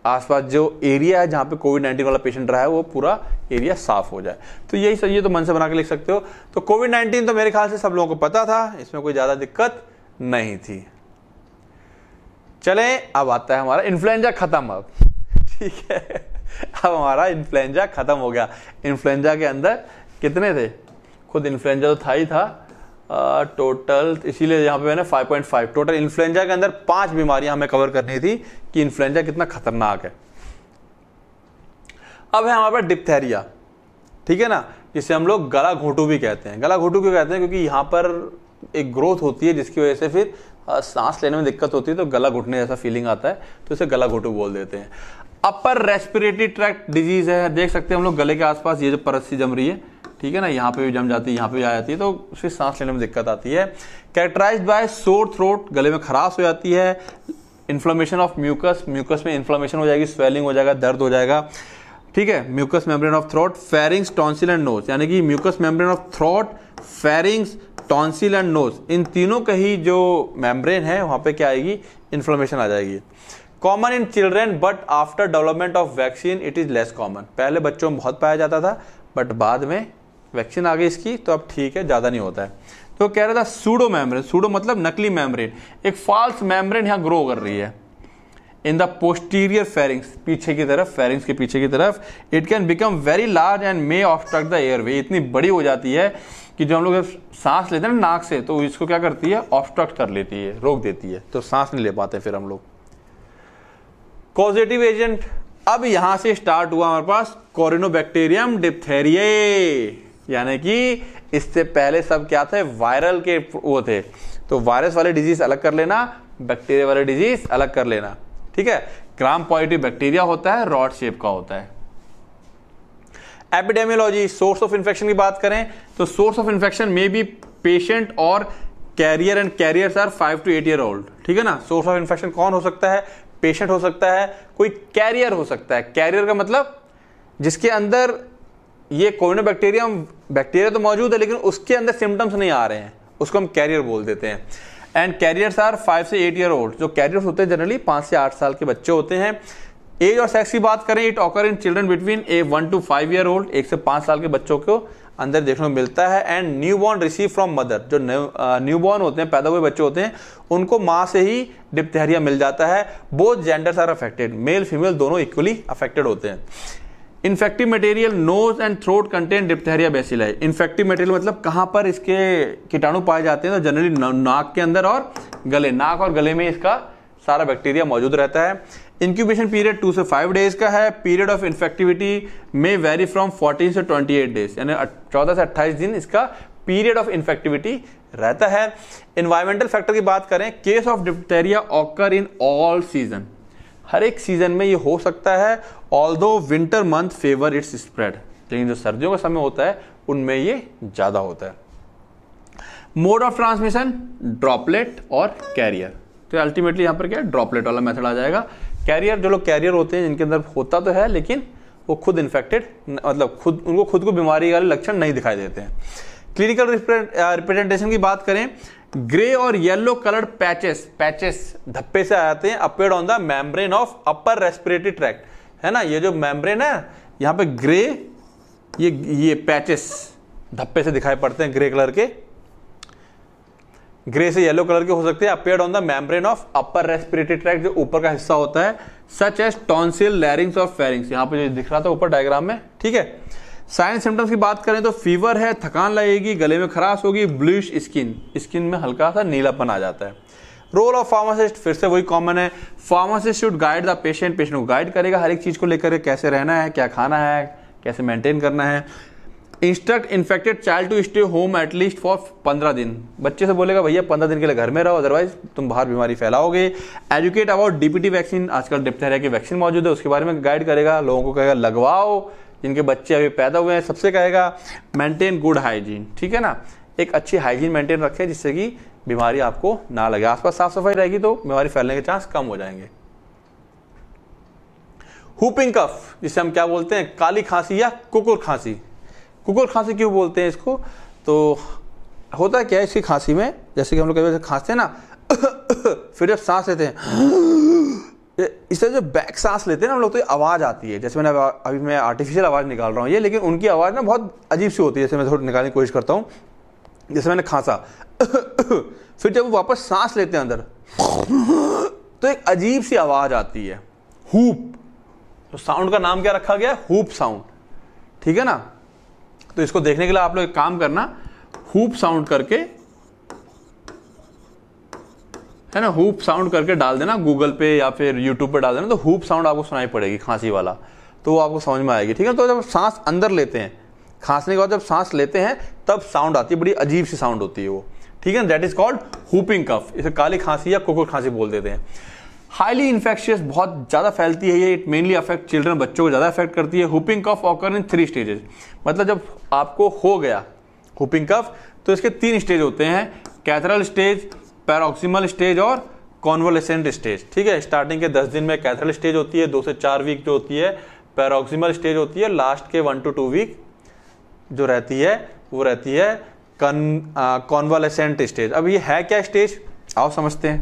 आसपास जो एरिया है जहां पे कोविड नाइन्टीन वाला पेशेंट रहा है वो पूरा एरिया साफ हो जाए तो यही सही ये तो मन से बना के लिख सकते हो तो कोविड नाइन्टीन तो मेरे ख्याल से सब लोगों को पता था इसमें कोई ज़्यादा दिक्कत नहीं थी चले अब आता है हमारा इन्फ्लुएंजा खत्म अब ठीक है अब हमारा इन्फ्लुएंजा खत्म हो गया इन्फ्लुएंजा के अंदर कितने थे खुद इन्फ्लुएंजा तो था ही था टोटल इसीलिए यहाँ पे मैंने 5.5 टोटल इन्फ्लुएंजा के अंदर पांच बीमारियां हमें कवर करनी थी कि इन्फ्लुएंजा कितना खतरनाक है अब है हमारे पास डिप्थेरिया ठीक है ना जिसे हम लोग गला घोटू भी कहते हैं गला घोटू क्यों कहते हैं क्योंकि यहाँ पर एक ग्रोथ होती है जिसकी वजह से फिर सांस लेने में दिक्कत होती है तो गला घुटने जैसा फीलिंग आता है तो इसे गला घोटू बोल देते हैं अपर रेस्पिरेटरी ट्रैक्ट डिजीज है देख सकते हैं हम लोग गले के आसपास ये जो परस्सी जम रही है ठीक है ना यहाँ पे भी जम जाती है यहाँ पे भी आ जाती है तो उसकी सांस लेने में दिक्कत आती है कैरेक्टराइज बाय सोर थ्रोट गले में खराश हो जाती है इन्फ्लोमेशन ऑफ म्यूकस म्यूकस में इन्फ्लोमेशन हो जाएगी स्वेलिंग हो जाएगा दर्द हो जाएगा ठीक है mucus membrane of throat pharynx tonsil and nose यानी कि mucus membrane of throat pharynx tonsil and nose इन तीनों का ही जो मेम्ब्रेन है वहाँ पे क्या आएगी इन्फ्लोमेशन आ जाएगी common in children but after development of vaccine it is less common पहले बच्चों में बहुत पाया जाता था बट बाद में वैक्सीन आ गई इसकी तो अब ठीक है ज़्यादा नहीं होता है तो कह रहा था सूडो मैम्रेन सूडो मतलब नकली मैमरेन एक फॉल्स मैम्रेन यहाँ ग्रो कर रही है इन द पोस्टीरियर फेरिंग्स पीछे की तरफ फेरिंग्स के पीछे की तरफ it can become very large and may obstruct the airway इतनी बड़ी हो जाती है कि जो हम लोग सांस लेते हैं ना नाक से तो इसको क्या करती है ऑब्स्ट्रक्ट कर लेती है रोक देती है तो सांस नहीं ले पाते फिर हम लोग कॉजिटिव एजेंट अब यहां से स्टार्ट हुआ हमारे पास कोरिनोबैक्टेरियम डिप्थेरिया यानी कि इससे पहले सब क्या थे वायरल के वो थे तो वायरस वाले डिजीज अलग कर लेना बैक्टीरिया वाले डिजीज अलग कर लेना ठीक है ग्राम पॉजिटिव बैक्टीरिया होता है रॉड शेप का होता है एपिडेमियोलॉजी सोर्स ऑफ इन्फेक्शन की बात करें तो सोर्स ऑफ इन्फेक्शन में भी पेशेंट और carrier and carrier are five to eight year old ठीक है ना सोर्स ऑफ इन्फेक्शन कौन हो सकता है पेशेंट हो सकता है कोई कैरियर हो सकता है कैरियर का मतलब जिसके अंदर ये कोरोना बैक्टीरिया बैक्टीरिया तो मौजूद है लेकिन उसके अंदर सिम्टम्स नहीं आ रहे हैं उसको हम कैरियर बोल देते हैं एंड कैरियर्स आर फाइव से एट ईयर ओल्ड जो कैरियर्स होते हैं जनरली पाँच से आठ साल के बच्चे होते हैं एज और सेक्स की बात करें it occur in children between a one to five year old एक से पाँच साल के बच्चों को अंदर देखने को मिलता है and newborn receive from mother जो न्यू बॉर्न uh, होते हैं पैदा हुए बच्चे होते हैं उनको माँ से ही डिप्थेरिया मिल जाता है both genders are affected male female दोनों इक्वली अफेक्टेड होते हैं infective material nose and throat contain diphtheria bacilli infective material मतलब कहाँ पर इसके कीटाणु पाए जाते हैं तो जनरली नाक के अंदर और गले नाक और गले में इसका सारा बैक्टीरिया मौजूद रहता है इंक्यूबेशन पीरियड टू से फाइव डेज का है पीरियड ऑफ इन्फेक्टिविटी में वेरी फ्रॉम फोर्टीन से ट्वेंटी एट डेज यानी चौदह से अट्ठाईस दिन इसका पीरियड ऑफ इन्फेक्टिविटी रहता है इन्वायरमेंटल फैक्टर की बात करें case of diphtheria occur in all season हर एक सीजन में ये हो सकता है although winter month favour its spread लेकिन जो सर्दियों का समय होता है उनमें ये ज़्यादा होता है मोड ऑफ ट्रांसमिशन ड्रॉपलेट और कैरियर तो अल्टीमेटली यहां पर क्या है ड्रॉपलेट वाला मेथड आ जाएगा कैरियर जो लोग कैरियर होते हैं जिनके अंदर होता तो है लेकिन वो खुद इन्फेक्टेड मतलब खुद उनको खुद को बीमारी वाले लक्षण नहीं दिखाई देते हैं क्लिनिकल रिप्रेजेंटेशन uh, की बात करें ग्रे और येलो कलर्ड पैचेस पैचेस धप्पे से आ जाते हैं appeared on the membrane of upper respiratory tract है ना ये जो मेम्ब्रेन है यहां पे ग्रे ये ये पैचेस धप्पे से दिखाई पड़ते हैं ग्रे कलर के ग्रे से येलो कलर के हो सकते हैं appear on the membrane of upper respiratory tract जो ऊपर का हिस्सा होता है सच एज टॉन्सिल लैरिंग्स और फेरिंग्स यहां पे जो दिख रहा था ऊपर डायग्राम में ठीक है साइन सिम्टम्स की बात करें तो फीवर है थकान लगेगी गले में खराश होगी ब्लूश स्किन स्किन में हल्का सा नीलापन आ जाता है रोल ऑफ फार्मासिस्ट फिर से वही कॉमन है pharmacist should guide the patient patient को गाइड करेगा हर एक चीज़ को लेकर कैसे रहना है क्या खाना है कैसे मेंटेन करना है instruct infected child to stay home at least for पंद्रह दिन बच्चे से बोलेगा भैया पंद्रह दिन के लिए घर में रहो अदरवाइज तुम बाहर बीमारी फैलाओगे एजुकेट अबाउट डीपीटी वैक्सीन आजकल डिप्थेरिया की वैक्सीन मौजूद है उसके बारे में गाइड करेगा लोगों को कहेगा लगवाओ जिनके बच्चे अभी पैदा हुए हैं सबसे कहेगा मेंटेन गुड हाइजीन ठीक है ना एक अच्छी हाइजीन मेंटेन रखें जिससे कि बीमारी आपको ना लगे आसपास साफ सफाई रहेगी तो बीमारी फैलने के चांस कम हो जाएंगे हुपिंग कफ जिसे हम क्या बोलते हैं काली खांसी या कुकुर खांसी कुकुर खांसी क्यों बोलते हैं इसको तो होता क्या है इसकी खांसी में जैसे कि हम लोग कभी खांसते हैं ना फिर जब सांस लेते हैं इस तरह जो बैक सांस लेते हैं ना हम लोग तो आवाज़ आती है जैसे मैंने अभी मैं आर्टिफिशियल आवाज़ निकाल रहा हूँ ये लेकिन उनकी आवाज़ ना बहुत अजीब सी होती है जैसे मैं थोड़ी निकालने की कोशिश करता हूँ जैसे मैंने खांसा फिर जब वो वापस सांस लेते हैं अंदर तो एक अजीब सी आवाज़ आती है हुप तो साउंड का नाम क्या रखा गया है हुप साउंड ठीक है ना तो इसको देखने के लिए आप लोग एक काम करना हुप साउंड करके है ना हुप साउंड करके डाल देना गूगल पे या फिर यूट्यूब पे डाल देना तो हुप साउंड आपको सुनाई पड़ेगी खांसी वाला तो वो आपको समझ में आएगी ठीक है तो जब सांस अंदर लेते हैं खांसने के बाद जब सांस लेते हैं तब साउंड आती है बड़ी अजीब सी साउंड होती है वो ठीक है that is called whooping cough इसे काली खांसी या कुकुर खांसी बोल देते हैं हाईली इन्फेक्शियस बहुत ज़्यादा फैलती है ये इट मेनली अफेक्ट चिल्ड्रन बच्चों को ज़्यादा अफेक्ट करती है whooping cough occur in three stages मतलब जब आपको हो गया हुपिंग कफ तो इसके तीन स्टेज होते हैं कैथरल स्टेज पैरोक्सीमल स्टेज और कॉन्वलेसेंट स्टेज ठीक है स्टार्टिंग के दस दिन में कैथल स्टेज होती है दो से चार वीक जो होती है पैरोक्सीमल स्टेज होती है लास्ट के वन टू टू वीक जो रहती है वो रहती है कॉन्वलेसेंट स्टेज अब ये है क्या स्टेज आओ समझते हैं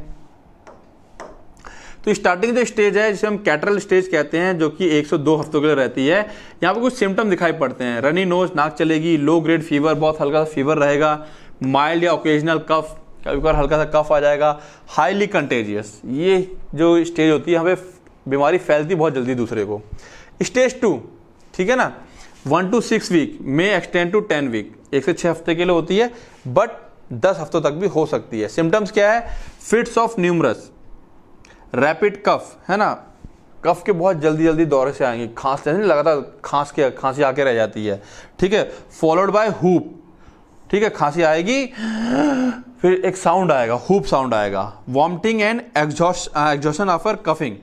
तो स्टार्टिंग जो स्टेज है जिसे हम कैटरल स्टेज कहते हैं जो कि 102 हफ्तों के लिए रहती है यहाँ पर कुछ सिम्टम दिखाई पड़ते हैं रनी नोज नाक चलेगी लो ग्रेड फीवर बहुत हल्का फीवर रहेगा माइल्ड या ओकेजनल कफ कभी कभार हल्का सा कफ आ जाएगा हाईली कंटेजियस ये जो स्टेज होती है हमें बीमारी फैलती बहुत जल्दी दूसरे को स्टेज टू ठीक है ना one to six week may extend to ten week एक से छः हफ्ते के लिए होती है बट दस हफ्तों तक भी हो सकती है सिम्टम्स क्या है fits of numerous rapid cough है ना कफ के बहुत जल्दी जल्दी दौरे से आएंगे खांस लेने लगातार खांस के खांसी आके रह जाती है ठीक है फॉलोड बाय हुप ठीक है खांसी आएगी फिर एक साउंड आएगा हुप साउंड आएगा vomiting and exhaustion after coughing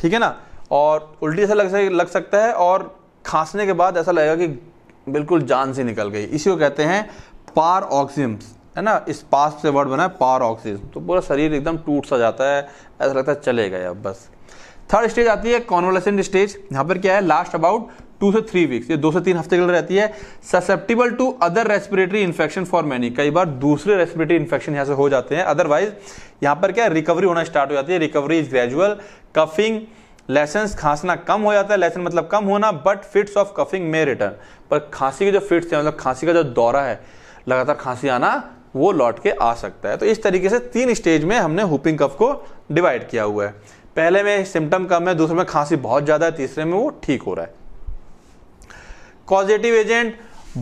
ठीक है ना और उल्टी ऐसा लग लग सकता है और खांसने के बाद ऐसा लगेगा कि बिल्कुल जान से निकल गई इसी को कहते हैं पार ऑक्सिम्स है ना इस पास से वर्ड बना है पार ऑक्सिम तो पूरा शरीर एकदम टूट सा जाता है ऐसा लगता है चले गए अब बस थर्ड स्टेज आती है कॉन्वलेसेंट स्टेज यहाँ पर क्या है लास्ट अबाउट टू से थ्री वीक्स ये दो से तीन हफ्ते के लिए रहती है susceptible to other respiratory infection for many कई बार दूसरे रेस्पिरेटरी इन्फेक्शन यहाँ से हो जाते हैं अदरवाइज यहाँ पर क्या रिकवरी होना स्टार्ट हो जाती है recovery is gradual coughing lessen खांसना कम हो जाता है लेसन मतलब कम होना बट फिट्स ऑफ कफिंग में रिटर्न पर खांसी के जो फिट्स हैं मतलब खांसी का जो दौरा है लगातार खांसी आना वो लौट के आ सकता है तो इस तरीके से तीन स्टेज में हमने हुपिंग कफ को डिवाइड किया हुआ है पहले में सिम्टम कम है दूसरे में खांसी बहुत ज़्यादा है तीसरे में वो ठीक हो रहा है कॉजेटिव एजेंट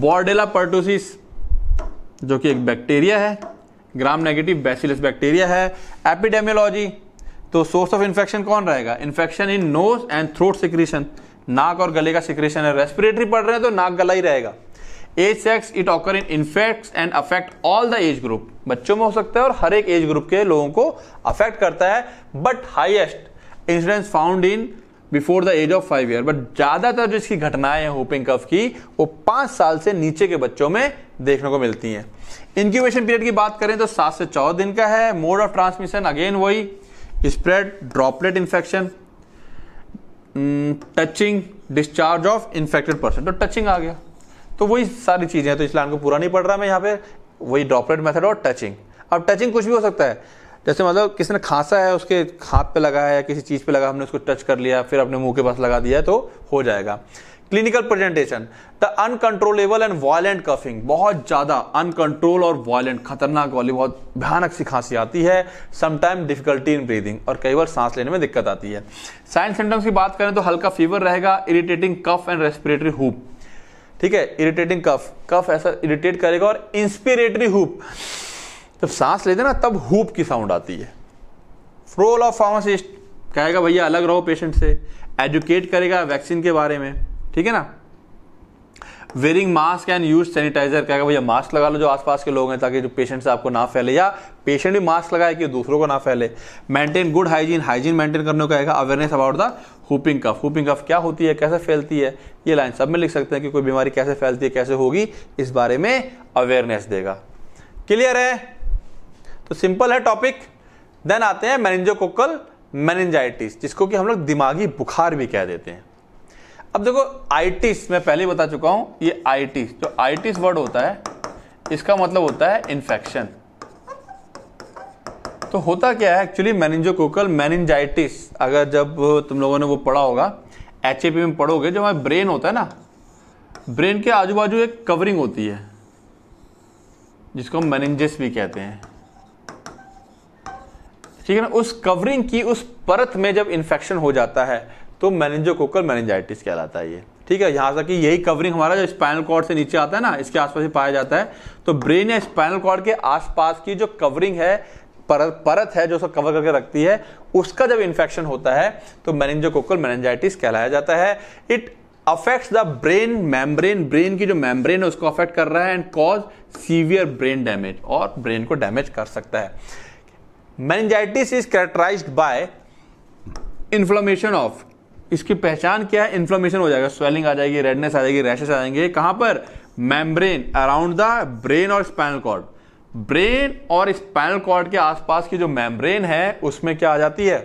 बॉर्डेला पर्टोसिस जो कि एक बैक्टीरिया है ग्राम नेगेटिव बैसिलस बैक्टीरिया है एपिडेमियोलॉजी तो सोर्स ऑफ इन्फेक्शन कौन रहेगा infection in nose and throat secretion नाक और गले का सिक्रेशन है रेस्पिरेटरी पढ़ रहे हैं तो नाक गला ही रहेगा age sex it occur in infect and affect all the age group बच्चों में हो सकता है और हर एक एज ग्रुप के लोगों को अफेक्ट करता है but highest incidence found in before the age of five year but ज्यादातर जो इसकी घटनाएं हैं होपिंग कफ की वो पांच साल से नीचे के बच्चों में देखने को मिलती हैं इंक्यूबेशन पीरियड की बात करें तो सात से चौदह दिन का है मोड ऑफ ट्रांसमिशन अगेन वही spread droplet infection touching discharge of infected person तो टचिंग आ गया तो वही सारी चीजें हैं तो इसलिए को पूरा नहीं पड़ रहा मैं यहाँ पे वही ड्रॉपलेट मेथड और टचिंग अब टचिंग कुछ भी हो सकता है जैसे मतलब किसी ने खांसा है उसके हाथ पे लगा है या किसी चीज़ पे लगा हमने उसको टच कर लिया फिर अपने मुंह के पास लगा दिया तो हो जाएगा clinical presentation the uncontrollable and violent coughing बहुत ज़्यादा अनकंट्रोल और वायलेंट खतरनाक वाली बहुत भयानक सी खांसी आती है समटाइम डिफिकल्टी इन ब्रीदिंग और कई बार सांस लेने में दिक्कत आती है साइन सिम्टम्स की बात करें तो हल्का फीवर रहेगा irritating cough and respiratory whoop ठीक है इरिटेटिंग कफ कफ ऐसा इरिटेट करेगा और इंस्पिरेटरी हुप जब सांस लेते ना तब हूप की साउंड आती है रोल ऑफ फार्मासिस्ट कहेगा भैया अलग रहो पेशेंट से एजुकेट करेगा वैक्सीन के बारे में ठीक है ना wearing mask and use sanitiser कहेगा भैया मास्क लगा लो जो आसपास के लोग हैं ताकि जो पेशेंट से आपको ना फैले या पेशेंट भी मास्क लगाए कि दूसरों को ना फैले maintain good hygiene hygiene maintain करने को कहेगा awareness about the whooping cough whooping cough क्या होती है कैसे फैलती है ये लाइन सब में लिख सकते हैं कि कोई बीमारी कैसे फैलती है कैसे होगी इस बारे में अवेयरनेस देगा क्लियर है तो सिंपल है टॉपिक देन आते हैं मैनेजोकोकल मैनेजाइटिस जिसको कि हम लोग दिमागी बुखार भी कह देते हैं अब देखो आईटिस मैं पहले बता चुका हूं ये आईटिस जो आईटिस वर्ड होता है इसका मतलब होता है इन्फेक्शन तो होता क्या है एक्चुअली मैनेजोकोकल मैनेजाइटिस अगर जब तुम लोगों ने वो पढ़ा होगा एच में पढ़ोगे जो हमारे ब्रेन होता है ना ब्रेन के आजू बाजू एक कवरिंग होती है जिसको हम मैनेजेस भी कहते हैं ठीक है ना उस कवरिंग की उस परत में जब इन्फेक्शन हो जाता है तो मैनेजोकोकल मैनेजाइटिस कहलाता है ये ठीक है यहाँ तक कि यही कवरिंग हमारा जो स्पाइनल कॉर्ड से नीचे आता है ना इसके आसपास ही पाया जाता है तो ब्रेन या स्पाइनल कॉर्ड के आसपास की जो कवरिंग है परत परत है जो उसको कवर करके रखती है उसका जब इन्फेक्शन होता है तो मैनेजोकोकल मैनेजाइटिस कहलाया जाता है it affects the brain membrane brain की जो मैमब्रेन है उसको अफेक्ट कर रहा है and cause severe brain damage और ब्रेन को डैमेज कर सकता है meningitis is characterise by inflammation of इसकी पहचान क्या है इन्फ्लोमेशन हो जाएगा स्वेलिंग आ जाएगी रेडनेस आ जाएगी रैशेस आ जाएंगे कहां पर मैमब्रेन अराउंड द ब्रेन और स्पाइनल कॉर्ड ब्रेन और स्पाइनल कॉर्ड के आसपास की जो मैमब्रेन है उसमें क्या आ जाती है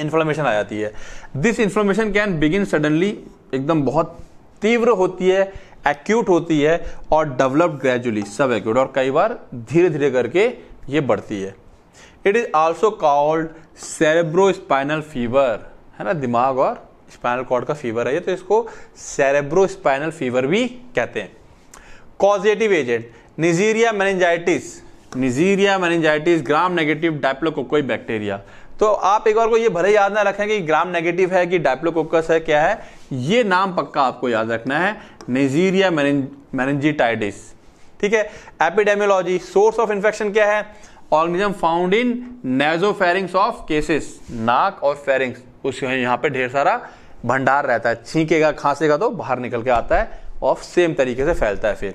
इन्फ्लोमेशन आ जाती है this inflammation can begin suddenly एकदम बहुत तीव्र होती है एक्यूट होती है और डेवलप्ड ग्रेजुअली सब एक्यूट और कई बार धीरे धीरे करके ये बढ़ती है it is also called cerebro spinal fever है ना दिमाग और स्पाइनल कॉर्ड का फीवर है ये तो इसको सेरेब्रो स्पाइनल फीवर भी कहते हैं causative agent Neisseria meningitis Neisseria meningitis gram negative diplococci bacteria तो आप एक बार को ये भले याद ना रखें कि ग्राम नेगेटिव है कि डाइप्लोकोकस है क्या है ये नाम पक्का आपको याद रखना है नेजीरिया मैनजिटाइटिस ठीक है एपिडेमियोलॉजी सोर्स ऑफ इन्फेक्शन क्या है organism found in nasopharynx of cases नाक और फेरिंग्स उस यहाँ पे ढेर सारा भंडार रहता है छींकेगा खांसेगा तो बाहर निकल के आता है और सेम तरीके से फैलता है फिर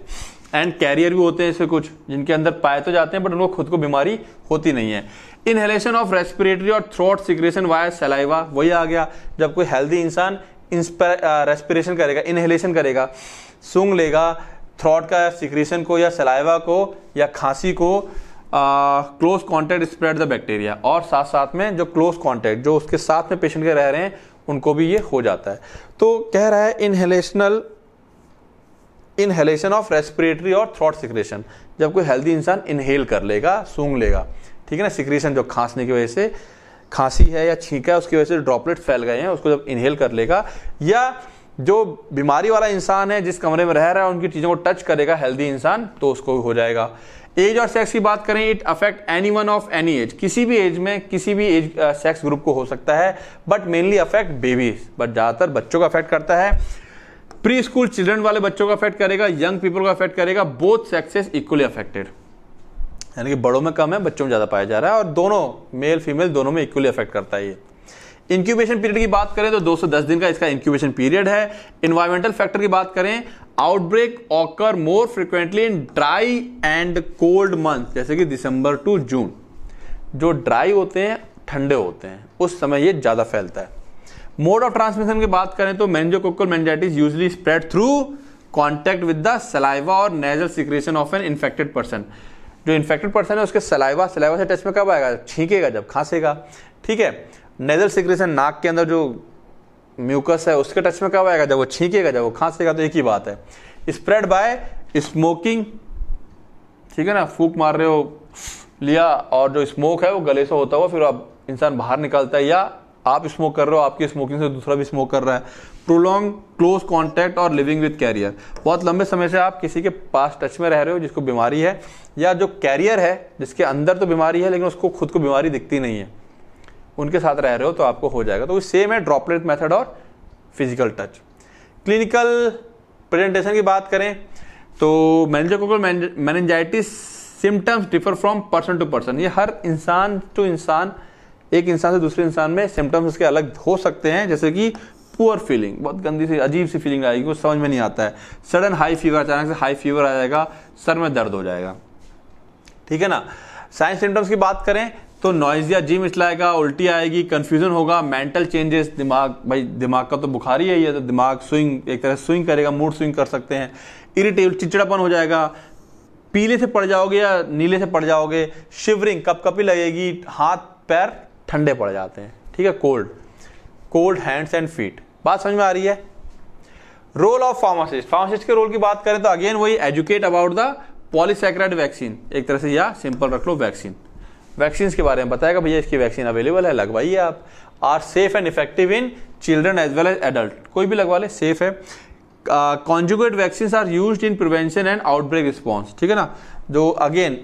एंड कैरियर भी होते हैं इसे कुछ जिनके अंदर पाए तो जाते हैं बट उनको खुद को बीमारी होती नहीं है इनहेलेशन ऑफ रेस्पिरेटरी और थ्रोट सिक्रेशन वाय सलाइवा वही आ गया जब कोई हेल्दी इंसान रेस्पिरेशन करेगा इनहेलेशन करेगा सूंग लेगा थ्रोट का सिक्रेशन को या सलाइवा को या खांसी को close contact spread the bacteria और साथ साथ में जो क्लोज कॉन्टैक्ट जो उसके साथ में पेशेंट के रह रहे हैं उनको भी ये हो जाता है तो कह रहा है इनहेलेशनल इनहेलेशन ऑफ रेस्पिरेटरी और थ्रॉट सिक्रेशन जब कोई हेल्दी इंसान इनहेल कर लेगा सूंघ लेगा ठीक है ना सिक्रेशन जो खांसने की वजह से खांसी है या छींका है उसकी वजह से ड्रॉपलेट फैल गए हैं उसको जब इनहेल कर लेगा या जो बीमारी वाला इंसान है जिस कमरे में रह रहा है उनकी चीज़ों को टच करेगा हेल्दी इंसान तो उसको हो जाएगा एज और सेक्स की बात करें it affect any one of any age किसी भी एज में किसी भी एज सेक्स ग्रुप को हो सकता है but mainly affect babies but ज़्यादातर बच्चों का अफेक्ट करता है प्री स्कूल चिल्ड्रन वाले बच्चों का अफेक्ट करेगा यंग पीपल का अफेक्ट करेगा बोथ सेक्सेस इक्वली अफेक्टेड यानी कि बड़ों में कम है बच्चों में ज़्यादा पाया जा रहा है और दोनों मेल फीमेल दोनों में इक्वली अफेक्ट करता है ये इंक्यूबेशन पीरियड की बात करें तो 210 दिन का इसका इंक्यूबेशन पीरियड है इन्वायरमेंटल फैक्टर की बात करें outbreak occur more frequently in dry and cold month जैसे कि दिसंबर टू जून जो ड्राई होते हैं ठंडे होते हैं उस समय ये ज़्यादा फैलता है मोड ऑफ ट्रांसमिशन की बात करें तो meningococcal meningitis usually spread through contact with the saliva और nasal secretion of an infected person जो इन्फेक्टेड पर्सन है उसके सलाइवा सलाइवा से टच में कब आएगा छींकेगा जब खांसेगा ठीक है नेजल सिक्रेशन नाक के अंदर जो म्यूकस है उसके टच में कब आएगा जब वो छींकेगा जब वो खांसेगा तो एक ही बात है स्प्रेड बाय स्मोकिंग ठीक है ना फूक मार रहे हो लिया और जो स्मोक है वो गले से होता हुआ फिर आप इंसान बाहर निकलता है या आप स्मोक कर रहे हो आपकी स्मोकिंग से दूसरा भी स्मोक कर रहा है प्रोलॉन्ग क्लोज कॉन्टैक्ट और लिविंग विद कैरियर बहुत लंबे समय से आप किसी के पास टच में रह रहे हो जिसको बीमारी है या जो कैरियर है जिसके अंदर तो बीमारी है लेकिन उसको खुद को बीमारी दिखती नहीं है उनके साथ रह रहे हो तो आपको हो जाएगा तो सेम है ड्रॉपलेट मेथड और फिजिकल टच क्लिनिकल प्रेजेंटेशन की बात करें तो meningococcal meningitis symptoms differ from person to person ये हर इंसान टू इंसान एक इंसान से दूसरे इंसान में सिम्टम्स उसके अलग हो सकते हैं जैसे कि पुअर फीलिंग बहुत गंदी सी अजीब सी फीलिंग आएगी कुछ समझ में नहीं आता है सडन हाई फीवर अचानक से हाई फीवर आ जाएगा सर में दर्द हो जाएगा ठीक है ना साइंस सिम्टम्स की बात करें तो नॉइजिया जी इसलाएगा उल्टी आएगी कन्फ्यूजन होगा मेंटल चेंजेस दिमाग भाई दिमाग का तो बुखार ही है ये तो दिमाग स्विंग एक तरह स्विंग करेगा मूड स्विंग कर सकते हैं इरिटेबल चिचड़ापन हो जाएगा पीले से पड़ जाओगे या नीले से पड़ जाओगे शिवरिंग कपकपी लगेगी हाथ पैर ठंडे पड़ जाते हैं ठीक है cold cold hands and feet बात समझ में आ रही है रोल ऑफ फार्मासिस्ट फार्मासिस्ट के रोल की बात करें तो अगेन वही educate about the polysaccharide vaccine एक तरह से या सिंपल रख लो वैक्सीन वैक्सीन के बारे में बताएगा भैया इसकी वैक्सीन अवेलेबल है लगवाइए आप are safe and effective in children as well as adult कोई भी लगवा ले सेफ है conjugate vaccine are use in prevention and outbreak response ठीक है ना जो अगेन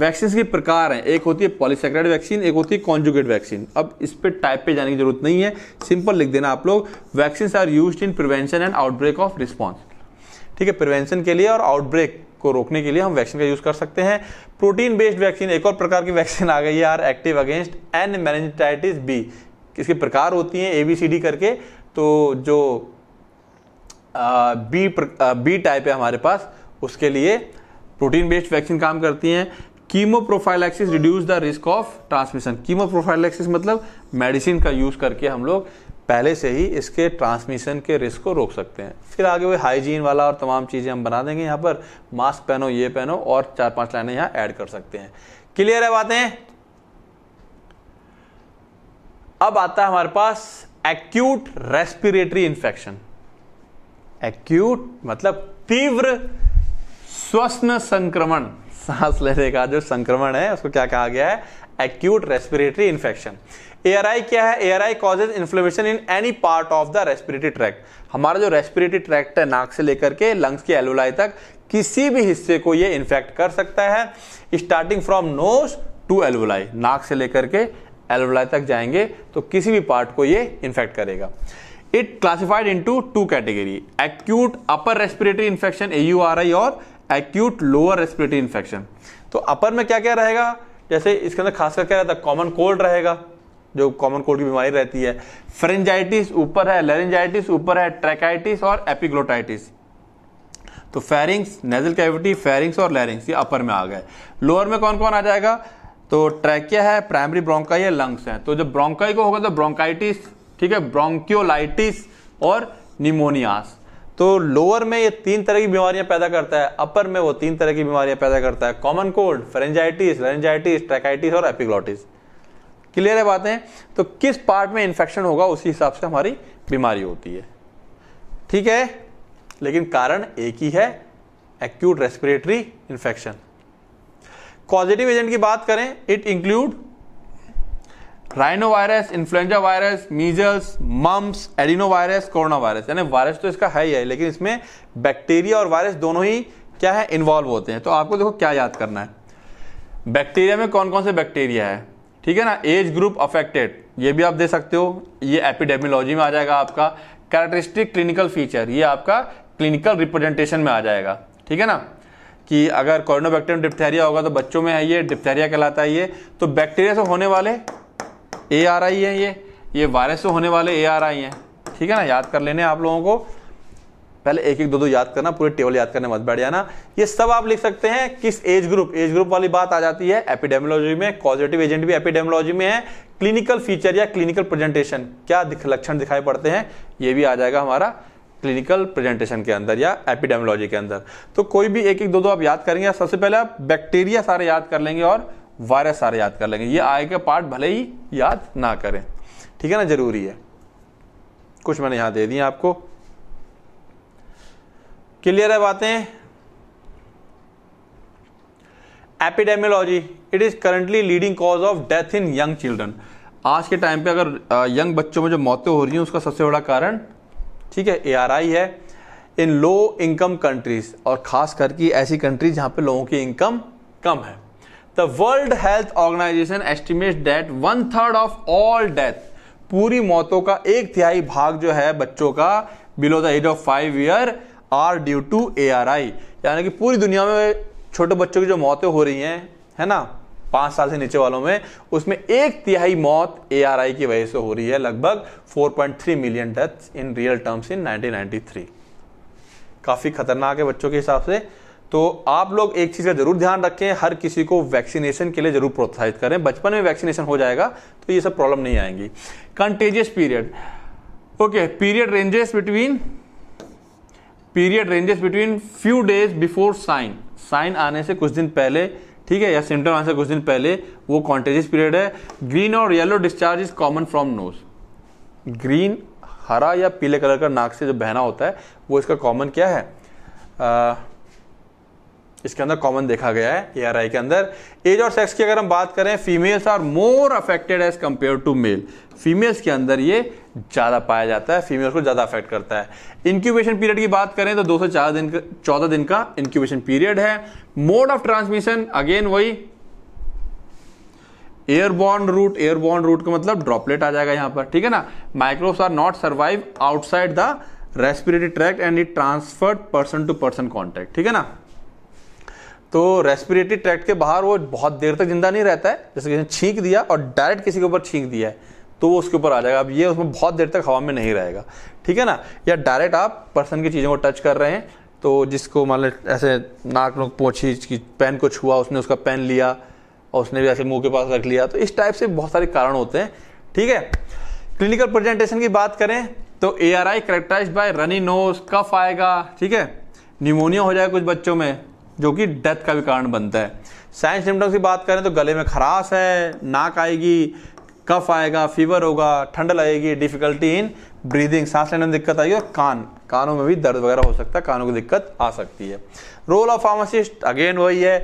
वैक्सीन के प्रकार हैं एक होती है पॉलीसेक्राइड वैक्सीन एक होती है कॉन्जुगेट वैक्सीन अब इस पर टाइप पे जाने की जरूरत नहीं है सिंपल लिख देना आप लोग vaccine are use in prevention and outbreak of response ठीक है प्रिवेंशन के लिए और आउटब्रेक को रोकने के लिए हम वैक्सीन का यूज कर सकते हैं प्रोटीन बेस्ड वैक्सीन एक और प्रकार की वैक्सीन आ गई है are active against N meningitis B इसके प्रकार होती हैं ए बी सी डी करके तो जो आ, बी प्र, आ, बी टाइप है हमारे पास उसके लिए प्रोटीन बेस्ड वैक्सीन काम करती हैं chemo prophylaxis reduce the risk of transmission chemo prophylaxis मतलब मेडिसिन का यूज करके हम लोग पहले से ही इसके ट्रांसमिशन के रिस्क को रोक सकते हैं फिर आगे वो हाइजीन वाला और तमाम चीज़ें हम बना देंगे यहाँ पर मास्क पहनो ये पहनो और चार पांच लाइनें यहाँ ऐड कर सकते हैं क्लियर है बातें अब आता है हमारे पास एक्यूट रेस्पिरेटरी इन्फेक्शन एक्यूट मतलब तीव्र स्वस्न संक्रमण सांस लेने का जो संक्रमण है उसको क्या कहा गया है एक्यूट रेस्पिरेटरी इन्फेक्शन एआरआई क्या है ARI causes inflammation in any part of the respiratory tract हमारा जो रेस्पिरेटरी ट्रैक्ट है नाक से लेकर के लंग्स के एलोलाई तक किसी भी हिस्से को ये इन्फेक्ट कर सकता है starting from nose to alveoli नाक से लेकर के एलोलाई तक जाएंगे तो किसी भी पार्ट को ये इन्फेक्ट करेगा it classified in two category acute upper respiratory infection A और एक्यूट लोअर रेस्पिरेटरी इन्फेक्शन तो अपर में क्या क्या रहेगा जैसे इसके अंदर खासकर क्या रहता है कॉमन कोल्ड रहेगा जो कॉमन कोल्ड की बीमारी रहती है फ्रेंजाइटिस ऊपर है लेरेंजाइटिस ऊपर है ट्रैकाइटिस और एपिग्लोटाइटिस तो फेरिंग्स नेजल कैविटी फेरिंग्स और लेरिंग्स ये अपर में आ गए लोअर में कौन कौन आ जाएगा तो ट्रैकिया है प्राइमरी ब्रोंकाई है लंग्स हैं तो जब ब्रोंकाई को होगा तो ब्रोंकाइटिस ठीक है ब्रोंक्योलाइटिस और निमोनियास तो लोअर में ये तीन तरह की बीमारियां पैदा करता है अपर में वो तीन तरह की बीमारियां पैदा करता है common cold pharyngitis laryngitis tracheitis और एपिग्लोटिस क्लियर है बातें तो किस पार्ट में इंफेक्शन होगा उसी हिसाब से हमारी बीमारी होती है ठीक है लेकिन कारण एक ही है acute respiratory infection positive agent की बात करें it include rhinovirus influenza virus measles mumps virus corona virus यानी वायरस तो इसका है ही है लेकिन इसमें बैक्टीरिया और वायरस दोनों ही क्या है इन्वॉल्व होते हैं तो आपको देखो क्या याद करना है बैक्टीरिया में कौन कौन से बैक्टीरिया है ठीक है ना एज ग्रुप अफेक्टेड ये भी आप दे सकते हो ये एपिडेमियोलॉजी में आ जाएगा आपका कैरेक्टरिस्टिक क्लिनिकल फीचर ये आपका क्लिनिकल रिप्रेजेंटेशन में आ जाएगा ठीक है ना कि अगर कॉर्नोबैक्टेरियम डिप्थेरिया होगा तो बच्चों में है ये डिप्थेरिया कहलाता है ये तो बैक्टीरिया से होने वाले ए आर आई है ये ये वायरस से होने वाले ए आर आई है ठीक है ना याद कर लेने आप लोगों को पहले एक एक दो दो याद करना पूरे टेबल याद करने मत बैठ जाना ये सब आप लिख सकते हैं किस एज ग्रुप एज ग्रुप वाली बात आ जाती है एपिडेमोलॉजी में कॉजेटिव एजेंट भी एपिडेमोलॉजी में है क्लिनिकल फीचर या क्लिनिकल प्रेजेंटेशन क्या लक्षण दिखाई पड़ते हैं ये भी आ जाएगा हमारा क्लिनिकल प्रेजेंटेशन के अंदर या एपिडेमोलॉजी के अंदर तो कोई भी एक एक दो दो आप याद करेंगे सबसे पहले आप बैक्टीरिया सारे याद कर लेंगे और वायरस सारे याद कर लेंगे ये आय के पार्ट भले ही याद ना करें ठीक है ना जरूरी है कुछ मैंने यहां दे दिया आपको क्लियर है बातें epidemiology it is currently leading cause of death in young children आज के टाइम पे अगर यंग बच्चों में जो मौतें हो रही हैं उसका सबसे बड़ा कारण ठीक है ए आर आई है इन लो इनकम कंट्रीज और खास करके ऐसी कंट्रीज जहां पे लोगों की इनकम कम है the world health Organization estimate that one third of all death पूरी मौतों का एक तिहाई भाग जो है बच्चों का below the age of five year are due to A R I यानी कि पूरी दुनिया में छोटे बच्चों की जो मौतें हो रही हैं है ना पाँच साल से नीचे वालों में उसमें एक तिहाई मौत ए आर आई की वजह से हो रही है लगभग 4.3 million death in real terms in 1993 काफ़ी खतरनाक है बच्चों के हिसाब से तो आप लोग एक चीज़ का जरूर ध्यान रखें हर किसी को वैक्सीनेशन के लिए जरूर प्रोत्साहित करें बचपन में वैक्सीनेशन हो जाएगा तो ये सब प्रॉब्लम नहीं आएंगी contagious period okay period ranges between period ranges between few days before sign sign आने से कुछ दिन पहले ठीक है या सिम्टम आने से कुछ दिन पहले वो कॉन्टेजिस पीरियड है ग्रीन और yellow discharge is common from nose green हरा या पीले कलर का नाक से जो बहना होता है वो इसका कॉमन क्या है आ, इसके अंदर कॉमन देखा गया है ए आर आई के अंदर एज और सेक्स की अगर हम बात करें females are more affected as compare to male females के अंदर ये ज़्यादा पाया जाता है फीमेल्स को ज़्यादा अफेक्ट करता है इंक्यूबेशन पीरियड की बात करें तो दो से चार दिन चौदह दिन का इंक्यूबेशन पीरियड है मोड ऑफ ट्रांसमिशन अगेन वही एयरबॉर्न रूट एयरबॉर्न रूट का मतलब ड्रॉपलेट आ जाएगा यहां पर ठीक है ना microbes are not survive outside the respiratory tract and it transferred person to person contact ठीक है ना तो रेस्पिरेटरी ट्रैक्ट के बाहर वो बहुत देर तक जिंदा नहीं रहता है जैसे किसी ने छींक दिया और डायरेक्ट किसी के ऊपर छींक दिया है तो वो उसके ऊपर आ जाएगा अब ये उसमें बहुत देर तक हवा में नहीं रहेगा ठीक है ना या डायरेक्ट आप पर्सन की चीज़ों को टच कर रहे हैं तो जिसको मान लें ऐसे नाक नोक पोछी की पेन को छुआ उसने उसका पेन लिया और उसने भी ऐसे मुंह के पास रख लिया तो इस टाइप से बहुत सारे कारण होते हैं ठीक है क्लिनिकल प्रेजेंटेशन की बात करें तो A R I characterise by runny nose cough आएगा ठीक है निमोनिया हो जाएगा कुछ बच्चों में जो कि डेथ का भी कारण बनता है साइंस सिम्टम्स की बात करें तो गले में खराश है नाक आएगी कफ आएगा फीवर होगा ठंड लगेगी डिफिकल्टी इन ब्रीदिंग सांस लेने में दिक्कत आएगी और कान कानों में भी दर्द वगैरह हो सकता है कानों की दिक्कत आ सकती है रोल ऑफ फार्मासिस्ट अगेन वही है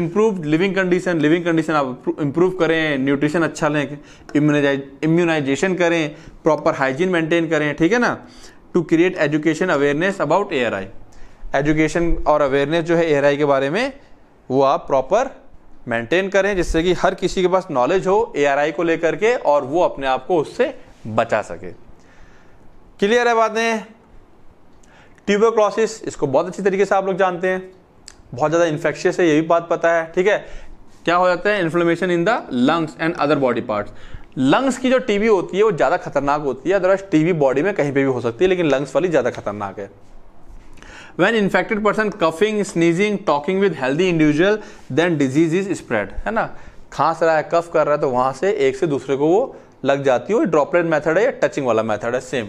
improve living condition living condition आप इम्प्रूव करें न्यूट्रिशन अच्छा लें इम्यूनाइजेशन करें प्रॉपर हाइजीन मेंटेन करें ठीक है ना to create education awareness about A R I education और अवेयरनेस जो है ए के बारे में वो आप प्रॉपर मेंटेन करें जिससे कि हर किसी के पास नॉलेज हो ए को लेकर के और वो अपने आप को उससे बचा सके क्लियर है बातें ट्यूबोक्लोसिस इसको बहुत अच्छी तरीके से आप लोग जानते हैं बहुत ज़्यादा इन्फेक्शियस है ये भी बात पता है ठीक है क्या हो जाता है inflammation in the lungs and other body parts lungs की जो टीबी होती है वो ज़्यादा खतरनाक होती है अदरवाइज टीबी बॉडी में कहीं पे भी हो सकती है लेकिन लंग्स वाली ज़्यादा खतरनाक है when infected person coughing sneezing talking with healthy individual then disease is spread है ना खांस रहा है कफ कर रहा है तो वहां से एक से दूसरे को वो लग जाती है ड्रॉपलेट मेथड है या टचिंग वाला मेथड है same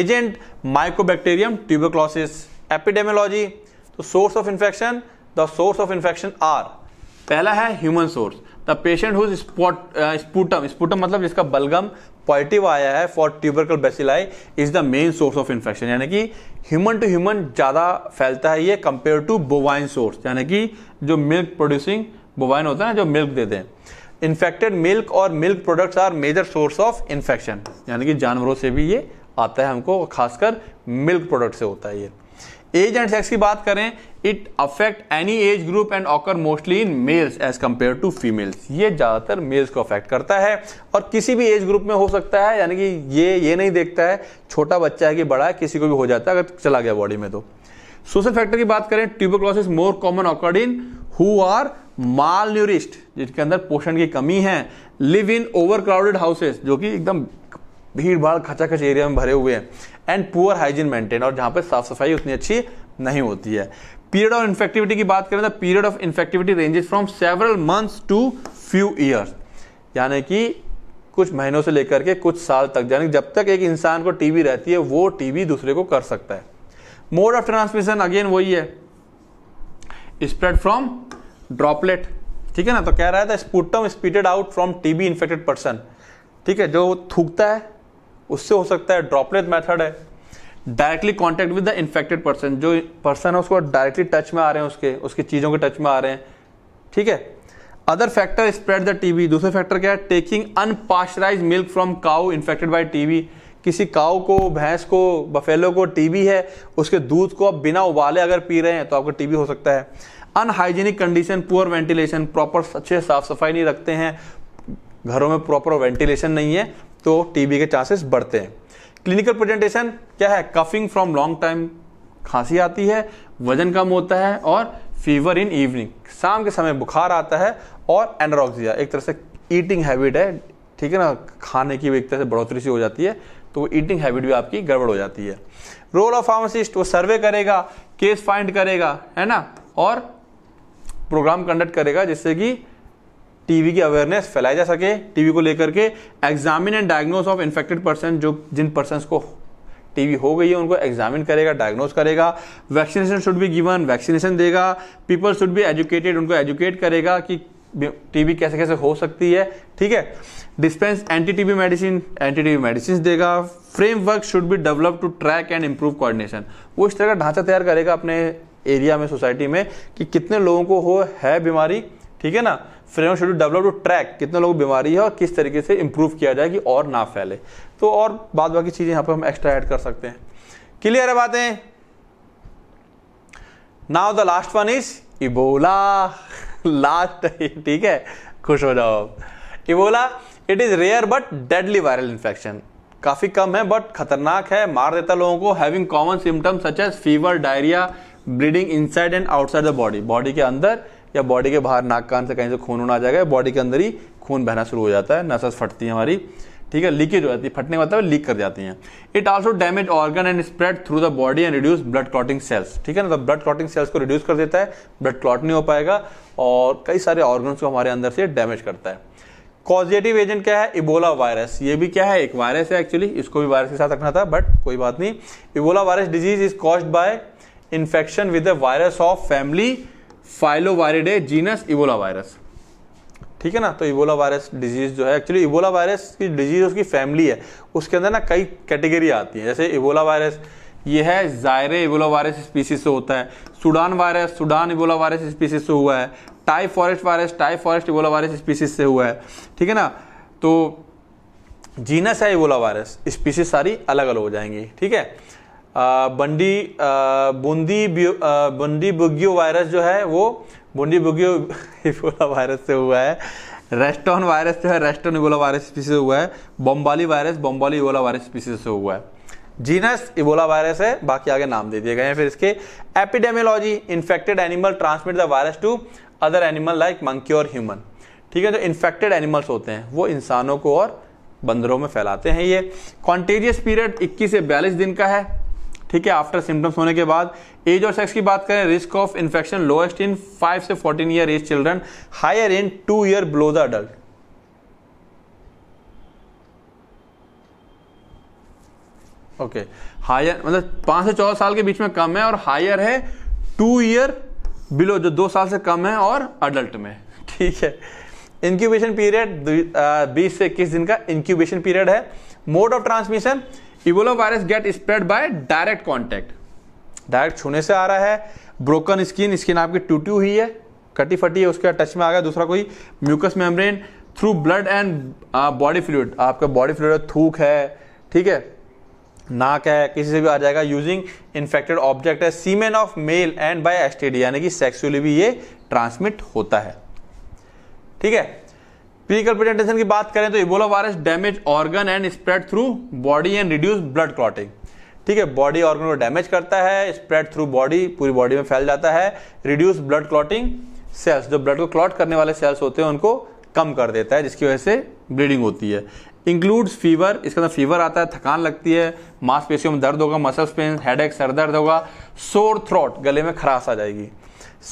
agent mycobacterium tuberculosis epidemiology तो source of infection the source of infection are पहला है human source the patient whose spot sputum sputum मतलब जिसका बलगम पॉजिटिव आया है for tubercle bacilli is the main source of infection यानी कि ह्यूमन टू ह्यूमन ज़्यादा फैलता है ये कंपेयर टू बोवाइन सोर्स यानी कि जो मिल्क प्रोड्यूसिंग बोवाइन होता है ना जो मिल्क देते हैं इन्फेक्टेड मिल्क और milk products are major source of infection यानी कि जानवरों से भी ये आता है हमको खासकर मिल्क प्रोडक्ट से होता है ये एज एंड सेक्स की बात करें it affect any age group and occur mostly in males as compare to females ये ज़्यादातर मेल्स को अफेक्ट करता है और किसी भी एज ग्रुप में हो सकता है यानी कि ये ये नहीं देखता है छोटा बच्चा है कि बड़ा है किसी को भी हो जाता है अगर चला गया बॉडी में तो सोशल फैक्टर की बात करें tuberculosis more common occurred in who are malnourished जिनके अंदर पोषण की कमी है live in overcrowded houses जो कि एकदम भीड़ भाड़ खचाखच एरिया में भरे हुए हैं एंड पुअर हाइजीन मेंटेन और जहाँ पर साफ सफाई उतनी अच्छी नहीं होती है पीरियड ऑफ इन्फेक्टिविटी की बात करें तो period of infectivity ranges from several months to few years यानी कि कुछ महीनों से लेकर के कुछ साल तक यानी जब तक एक इंसान को टीबी रहती है वो टीबी दूसरे को कर सकता है मोड ऑफ ट्रांसमिशन अगेन वही है स्प्रेड फ्रॉम ड्रॉपलेट ठीक है ना तो कह रहा है sputum spitted out from TB infected person ठीक है जो थूकता है उससे हो सकता है ड्रॉपलेट मेथड है directly contact with the infected person जो पर्सन है उसको डायरेक्टली टच में आ रहे हैं उसके उसकी चीज़ों के टच में आ रहे हैं ठीक है other factor spread the TB दूसरे फैक्टर क्या है taking unpasteurised milk from cow infected by TB किसी काउ को भैंस को बफेलो को टीबी है उसके दूध को आप बिना उबाले अगर पी रहे हैं तो आपको टीबी हो सकता है unhygienic condition poor ventilation proper अच्छे साफ सफाई नहीं रखते हैं घरों में प्रॉपर वेंटिलेशन नहीं है तो टीबी के चांसेस बढ़ते हैं क्लिनिकल प्रेजेंटेशन क्या है कफिंग फ्रॉम लॉन्ग टाइम खांसी आती है वजन कम होता है और फीवर इन इवनिंग शाम के समय बुखार आता है और एनरोक्सिया एक तरह से ईटिंग हैबिट है ठीक है ना खाने की भी एक तरह से बढ़ोतरी सी हो जाती है तो वो ईटिंग हैबिट भी आपकी गड़बड़ हो जाती है रोल ऑफ फार्मासिस्ट वो सर्वे करेगा केस फाइंड करेगा है ना और प्रोग्राम कंडक्ट करेगा जिससे कि टीवी की अवेयरनेस फैलाई जा सके टीवी को लेकर के examine and diagnose of infected person जो जिन पर्सन को टीवी हो गई है उनको एग्जामिन करेगा डायग्नोज करेगा vaccination should be given vaccination देगा पीपल शुड बी एजुकेटेड उनको एजुकेट करेगा कि टीवी कैसे कैसे हो सकती है ठीक है dispense anti TB medicine anti TB medicine देगा framework should be develop to track and improve coordination वो इस तरह का ढांचा तैयार करेगा अपने एरिया में सोसाइटी में कि कितने लोगों को हो है बीमारी ठीक है ना फिर शेड्यूल डेवलप टू ट्रैक कितने लोगों को बीमारी है और किस तरीके से इंप्रूव किया जाए कि और ना फैले तो और बाद बाकी चीज़ें यहाँ पर हम एक्स्ट्रा ऐड कर सकते हैं क्लियर है बातें now the last one is Ebola last ठीक है खुश हो जाओ Ebola it is rare but deadly viral infection काफ़ी कम है बट खतरनाक है मार देता लोगों को having common symptoms such as fever diarrhoea bleeding inside and outside the body body के अंदर या बॉडी के बाहर नाक कान से कहीं से खून उन आ जाएगा बॉडी के अंदर ही खून बहना शुरू हो जाता है नसस फटती है हमारी ठीक है लीकेज हो जाती है फटने के मतलब तो लीक कर जाती हैं it also damage organ and spread through the body and reduce blood clotting cells ठीक है ना तो ब्लड क्लॉटिंग सेल्स को रिड्यूस कर देता है ब्लड क्लॉट नहीं हो पाएगा और कई सारे ऑर्गन को हमारे अंदर से डैमेज करता है कॉजेटिव एजेंट क्या है इबोला वायरस ये भी क्या है एक वायरस है एक्चुअली इसको भी वायरस के साथ रखना था बट कोई बात नहीं Ebola virus disease is cause by infection with the virus of family Filoviridae genus Ebola virus ठीक है ना तो इबोला वायरस डिजीज़ जो है एक्चुअली इबोला वायरस की डिजीज़ उसकी फैमिली है उसके अंदर ना कई कैटेगरी आती है जैसे इबोला वायरस ये है जायरे इबोला वायरस स्पीसीज से होता है Sudan virus Sudan Ebola virus species से हुआ है Tai Forest virus Tai Forest Ebola virus species से हुआ है ठीक है ना तो जीनस है इबोला वायरस स्पीसीज सारी अलग अलग हो जाएंगी ठीक है बंडी बूंदी बूंदी बुग्यो वायरस जो है वो बूंदी बुग्यो इबोला वायरस से हुआ है रेस्टोन वायरस जो है रेस्टोन इबोला वायरस स्पीसी से हुआ है Bombali virus Bombali Ebola virus species से हुआ है जीनस इबोला वायरस है बाकी आगे नाम दे दिए गए हैं फिर इसके epidemiology infected animal transmit the virus to other animal like monkey और ह्यूमन ठीक है जो इन्फेक्टेड एनिमल्स होते हैं वो इंसानों को और बंदरों में फैलाते हैं ये कॉन्टेजियस पीरियड 21 से 42 दिन का है ठीक है आफ्टर सिम्टम्स होने के बाद एज और सेक्स की बात करें risk of infection lowest in 5 से 14 year age children higher in two year below the adult okay higher मतलब पांच से चौदह साल के बीच में कम है और हायर है टू ईयर बिलो जो दो साल से कम है और अडल्ट में ठीक है इंक्यूबेशन पीरियड बीस से इक्कीस दिन का इंक्यूबेशन पीरियड है mode of transmission Ebola virus get spread by direct contact direct छूने से आ रहा है ब्रोकन स्किन स्किन आपकी टूटी हुई है कटी फटी है उसके टच में आ गया दूसरा कोई mucus membrane through blood and body fluid आपका बॉडी फ्लूड थूक है ठीक है नाक है किसी से भी आ जाएगा यूजिंग इन्फेक्टेड ऑब्जेक्ट है semen of male and by STD यानी कि सेक्सुअली भी ये ट्रांसमिट होता है ठीक है क्लिनिकल प्रेजेंटेशन की बात करें तो Ebola virus damage organ and spread through body and reduce blood clotting ठीक है बॉडी ऑर्गन को डैमेज करता है स्प्रेड थ्रू बॉडी पूरी बॉडी में फैल जाता है रिड्यूस ब्लड क्लॉटिंग सेल्स जो ब्लड को क्लॉट करने वाले सेल्स होते हैं उनको कम कर देता है जिसकी वजह से ब्लीडिंग होती है इंक्लूड्स फीवर इसके अंदर फीवर आता है थकान लगती है मांसपेशियों में दर्द होगा मसल्स पेन हेड एक सर दर्द होगा सोर थ्रोट गले में खराश आ जाएगी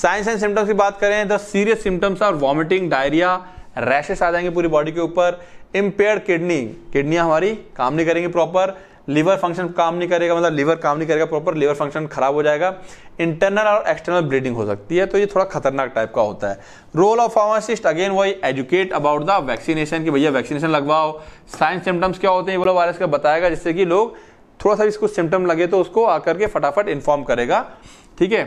साइंस एंड सिम्टम्स की बात करें the serious symptoms are vomiting diarrhoea rashes आ जाएंगे पूरी बॉडी के ऊपर इम्पेयर किडनी किडनियाँ हमारी काम नहीं करेंगी प्रॉपर लीवर फंक्शन काम नहीं करेगा मतलब लीवर काम नहीं करेगा प्रॉपर लीवर फंक्शन खराब हो जाएगा इंटरनल और एक्सटर्नल ब्लीडिंग हो सकती है तो ये थोड़ा खतरनाक टाइप का होता है रोल ऑफ फार्मासिस्ट अगेन वही एजुकेट अबाउट द वैक्सीनेशन कि भैया वैक्सीनेशन लगवाओ साइन सिम्टम्स क्या होते हैं वो वायरस का बताएगा जिससे कि लोग थोड़ा सा इसको सिम्टम लगे तो उसको आकर के फटाफट इन्फॉर्म करेगा ठीक है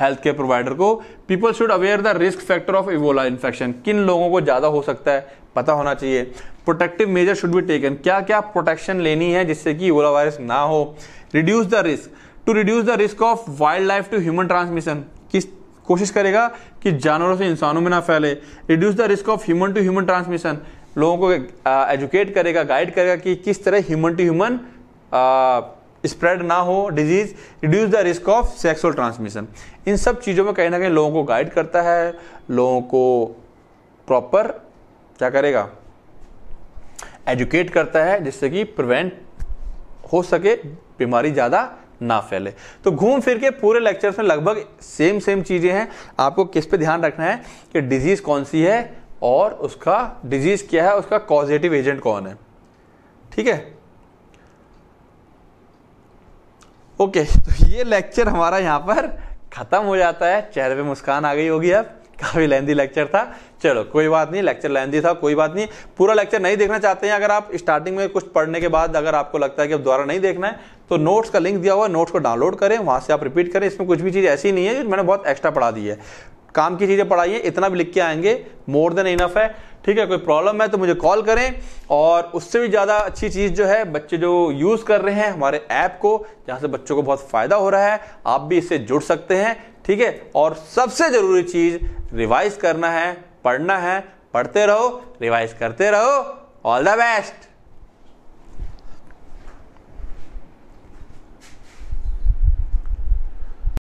हेल्थ केयर प्रोवाइडर को people should aware the risk factor of Ebola infection किन लोगों को ज़्यादा हो सकता है पता होना चाहिए protective measure should be taken क्या क्या प्रोटेक्शन लेनी है जिससे कि इवोला वायरस ना हो reduce the risk to reduce the risk of wildlife to human transmission किस कोशिश करेगा कि जानवरों से इंसानों में ना फैले reduce the risk of human to human transmission लोगों को एजुकेट करेगा गाइड करेगा कि किस तरह ह्यूमन टू ह्यूमन स्प्रेड ना हो disease reduce the risk of sexual transmission इन सब चीज़ों में कहीं ना कहीं लोगों को गाइड करता है लोगों को प्रॉपर क्या करेगा एजुकेट करता है जिससे कि प्रिवेंट हो सके बीमारी ज़्यादा ना फैले तो घूम फिर के पूरे लेक्चर्स में लगभग सेम सेम चीज़ें हैं आपको किस पे ध्यान रखना है कि डिजीज़ कौन सी है और उसका डिजीज़ क्या है उसका कॉजेटिव एजेंट कौन है ठीक है ओके तो ये लेक्चर हमारा यहाँ पर ख़त्म हो जाता है चेहरे पे मुस्कान आ गई होगी अब काफ़ी लेंदी लेक्चर था चलो कोई बात नहीं लेक्चर लेंदी था कोई बात नहीं पूरा लेक्चर नहीं देखना चाहते हैं अगर आप स्टार्टिंग में कुछ पढ़ने के बाद अगर आपको लगता है कि अब दोबारा नहीं देखना है तो नोट्स का लिंक दिया हुआ है नोट्स को डाउनलोड करें वहां से आप रिपीट करें इसमें कुछ भी चीज़ ऐसी नहीं है जो मैंने बहुत एक्स्ट्रा पढ़ा दी है काम की चीज़ें पढ़ाई है इतना भी लिख के आएंगे मोर देन इनफ है ठीक है कोई प्रॉब्लम है तो मुझे कॉल करें और उससे भी ज़्यादा अच्छी चीज़ जो है बच्चे जो यूज़ कर रहे हैं हमारे ऐप को जहाँ से बच्चों को बहुत फ़ायदा हो रहा है आप भी इससे जुड़ सकते हैं ठीक है और सबसे ज़रूरी चीज़ रिवाइज करना है पढ़ना है पढ़ते रहो रिवाइज करते रहो ऑल द बेस्ट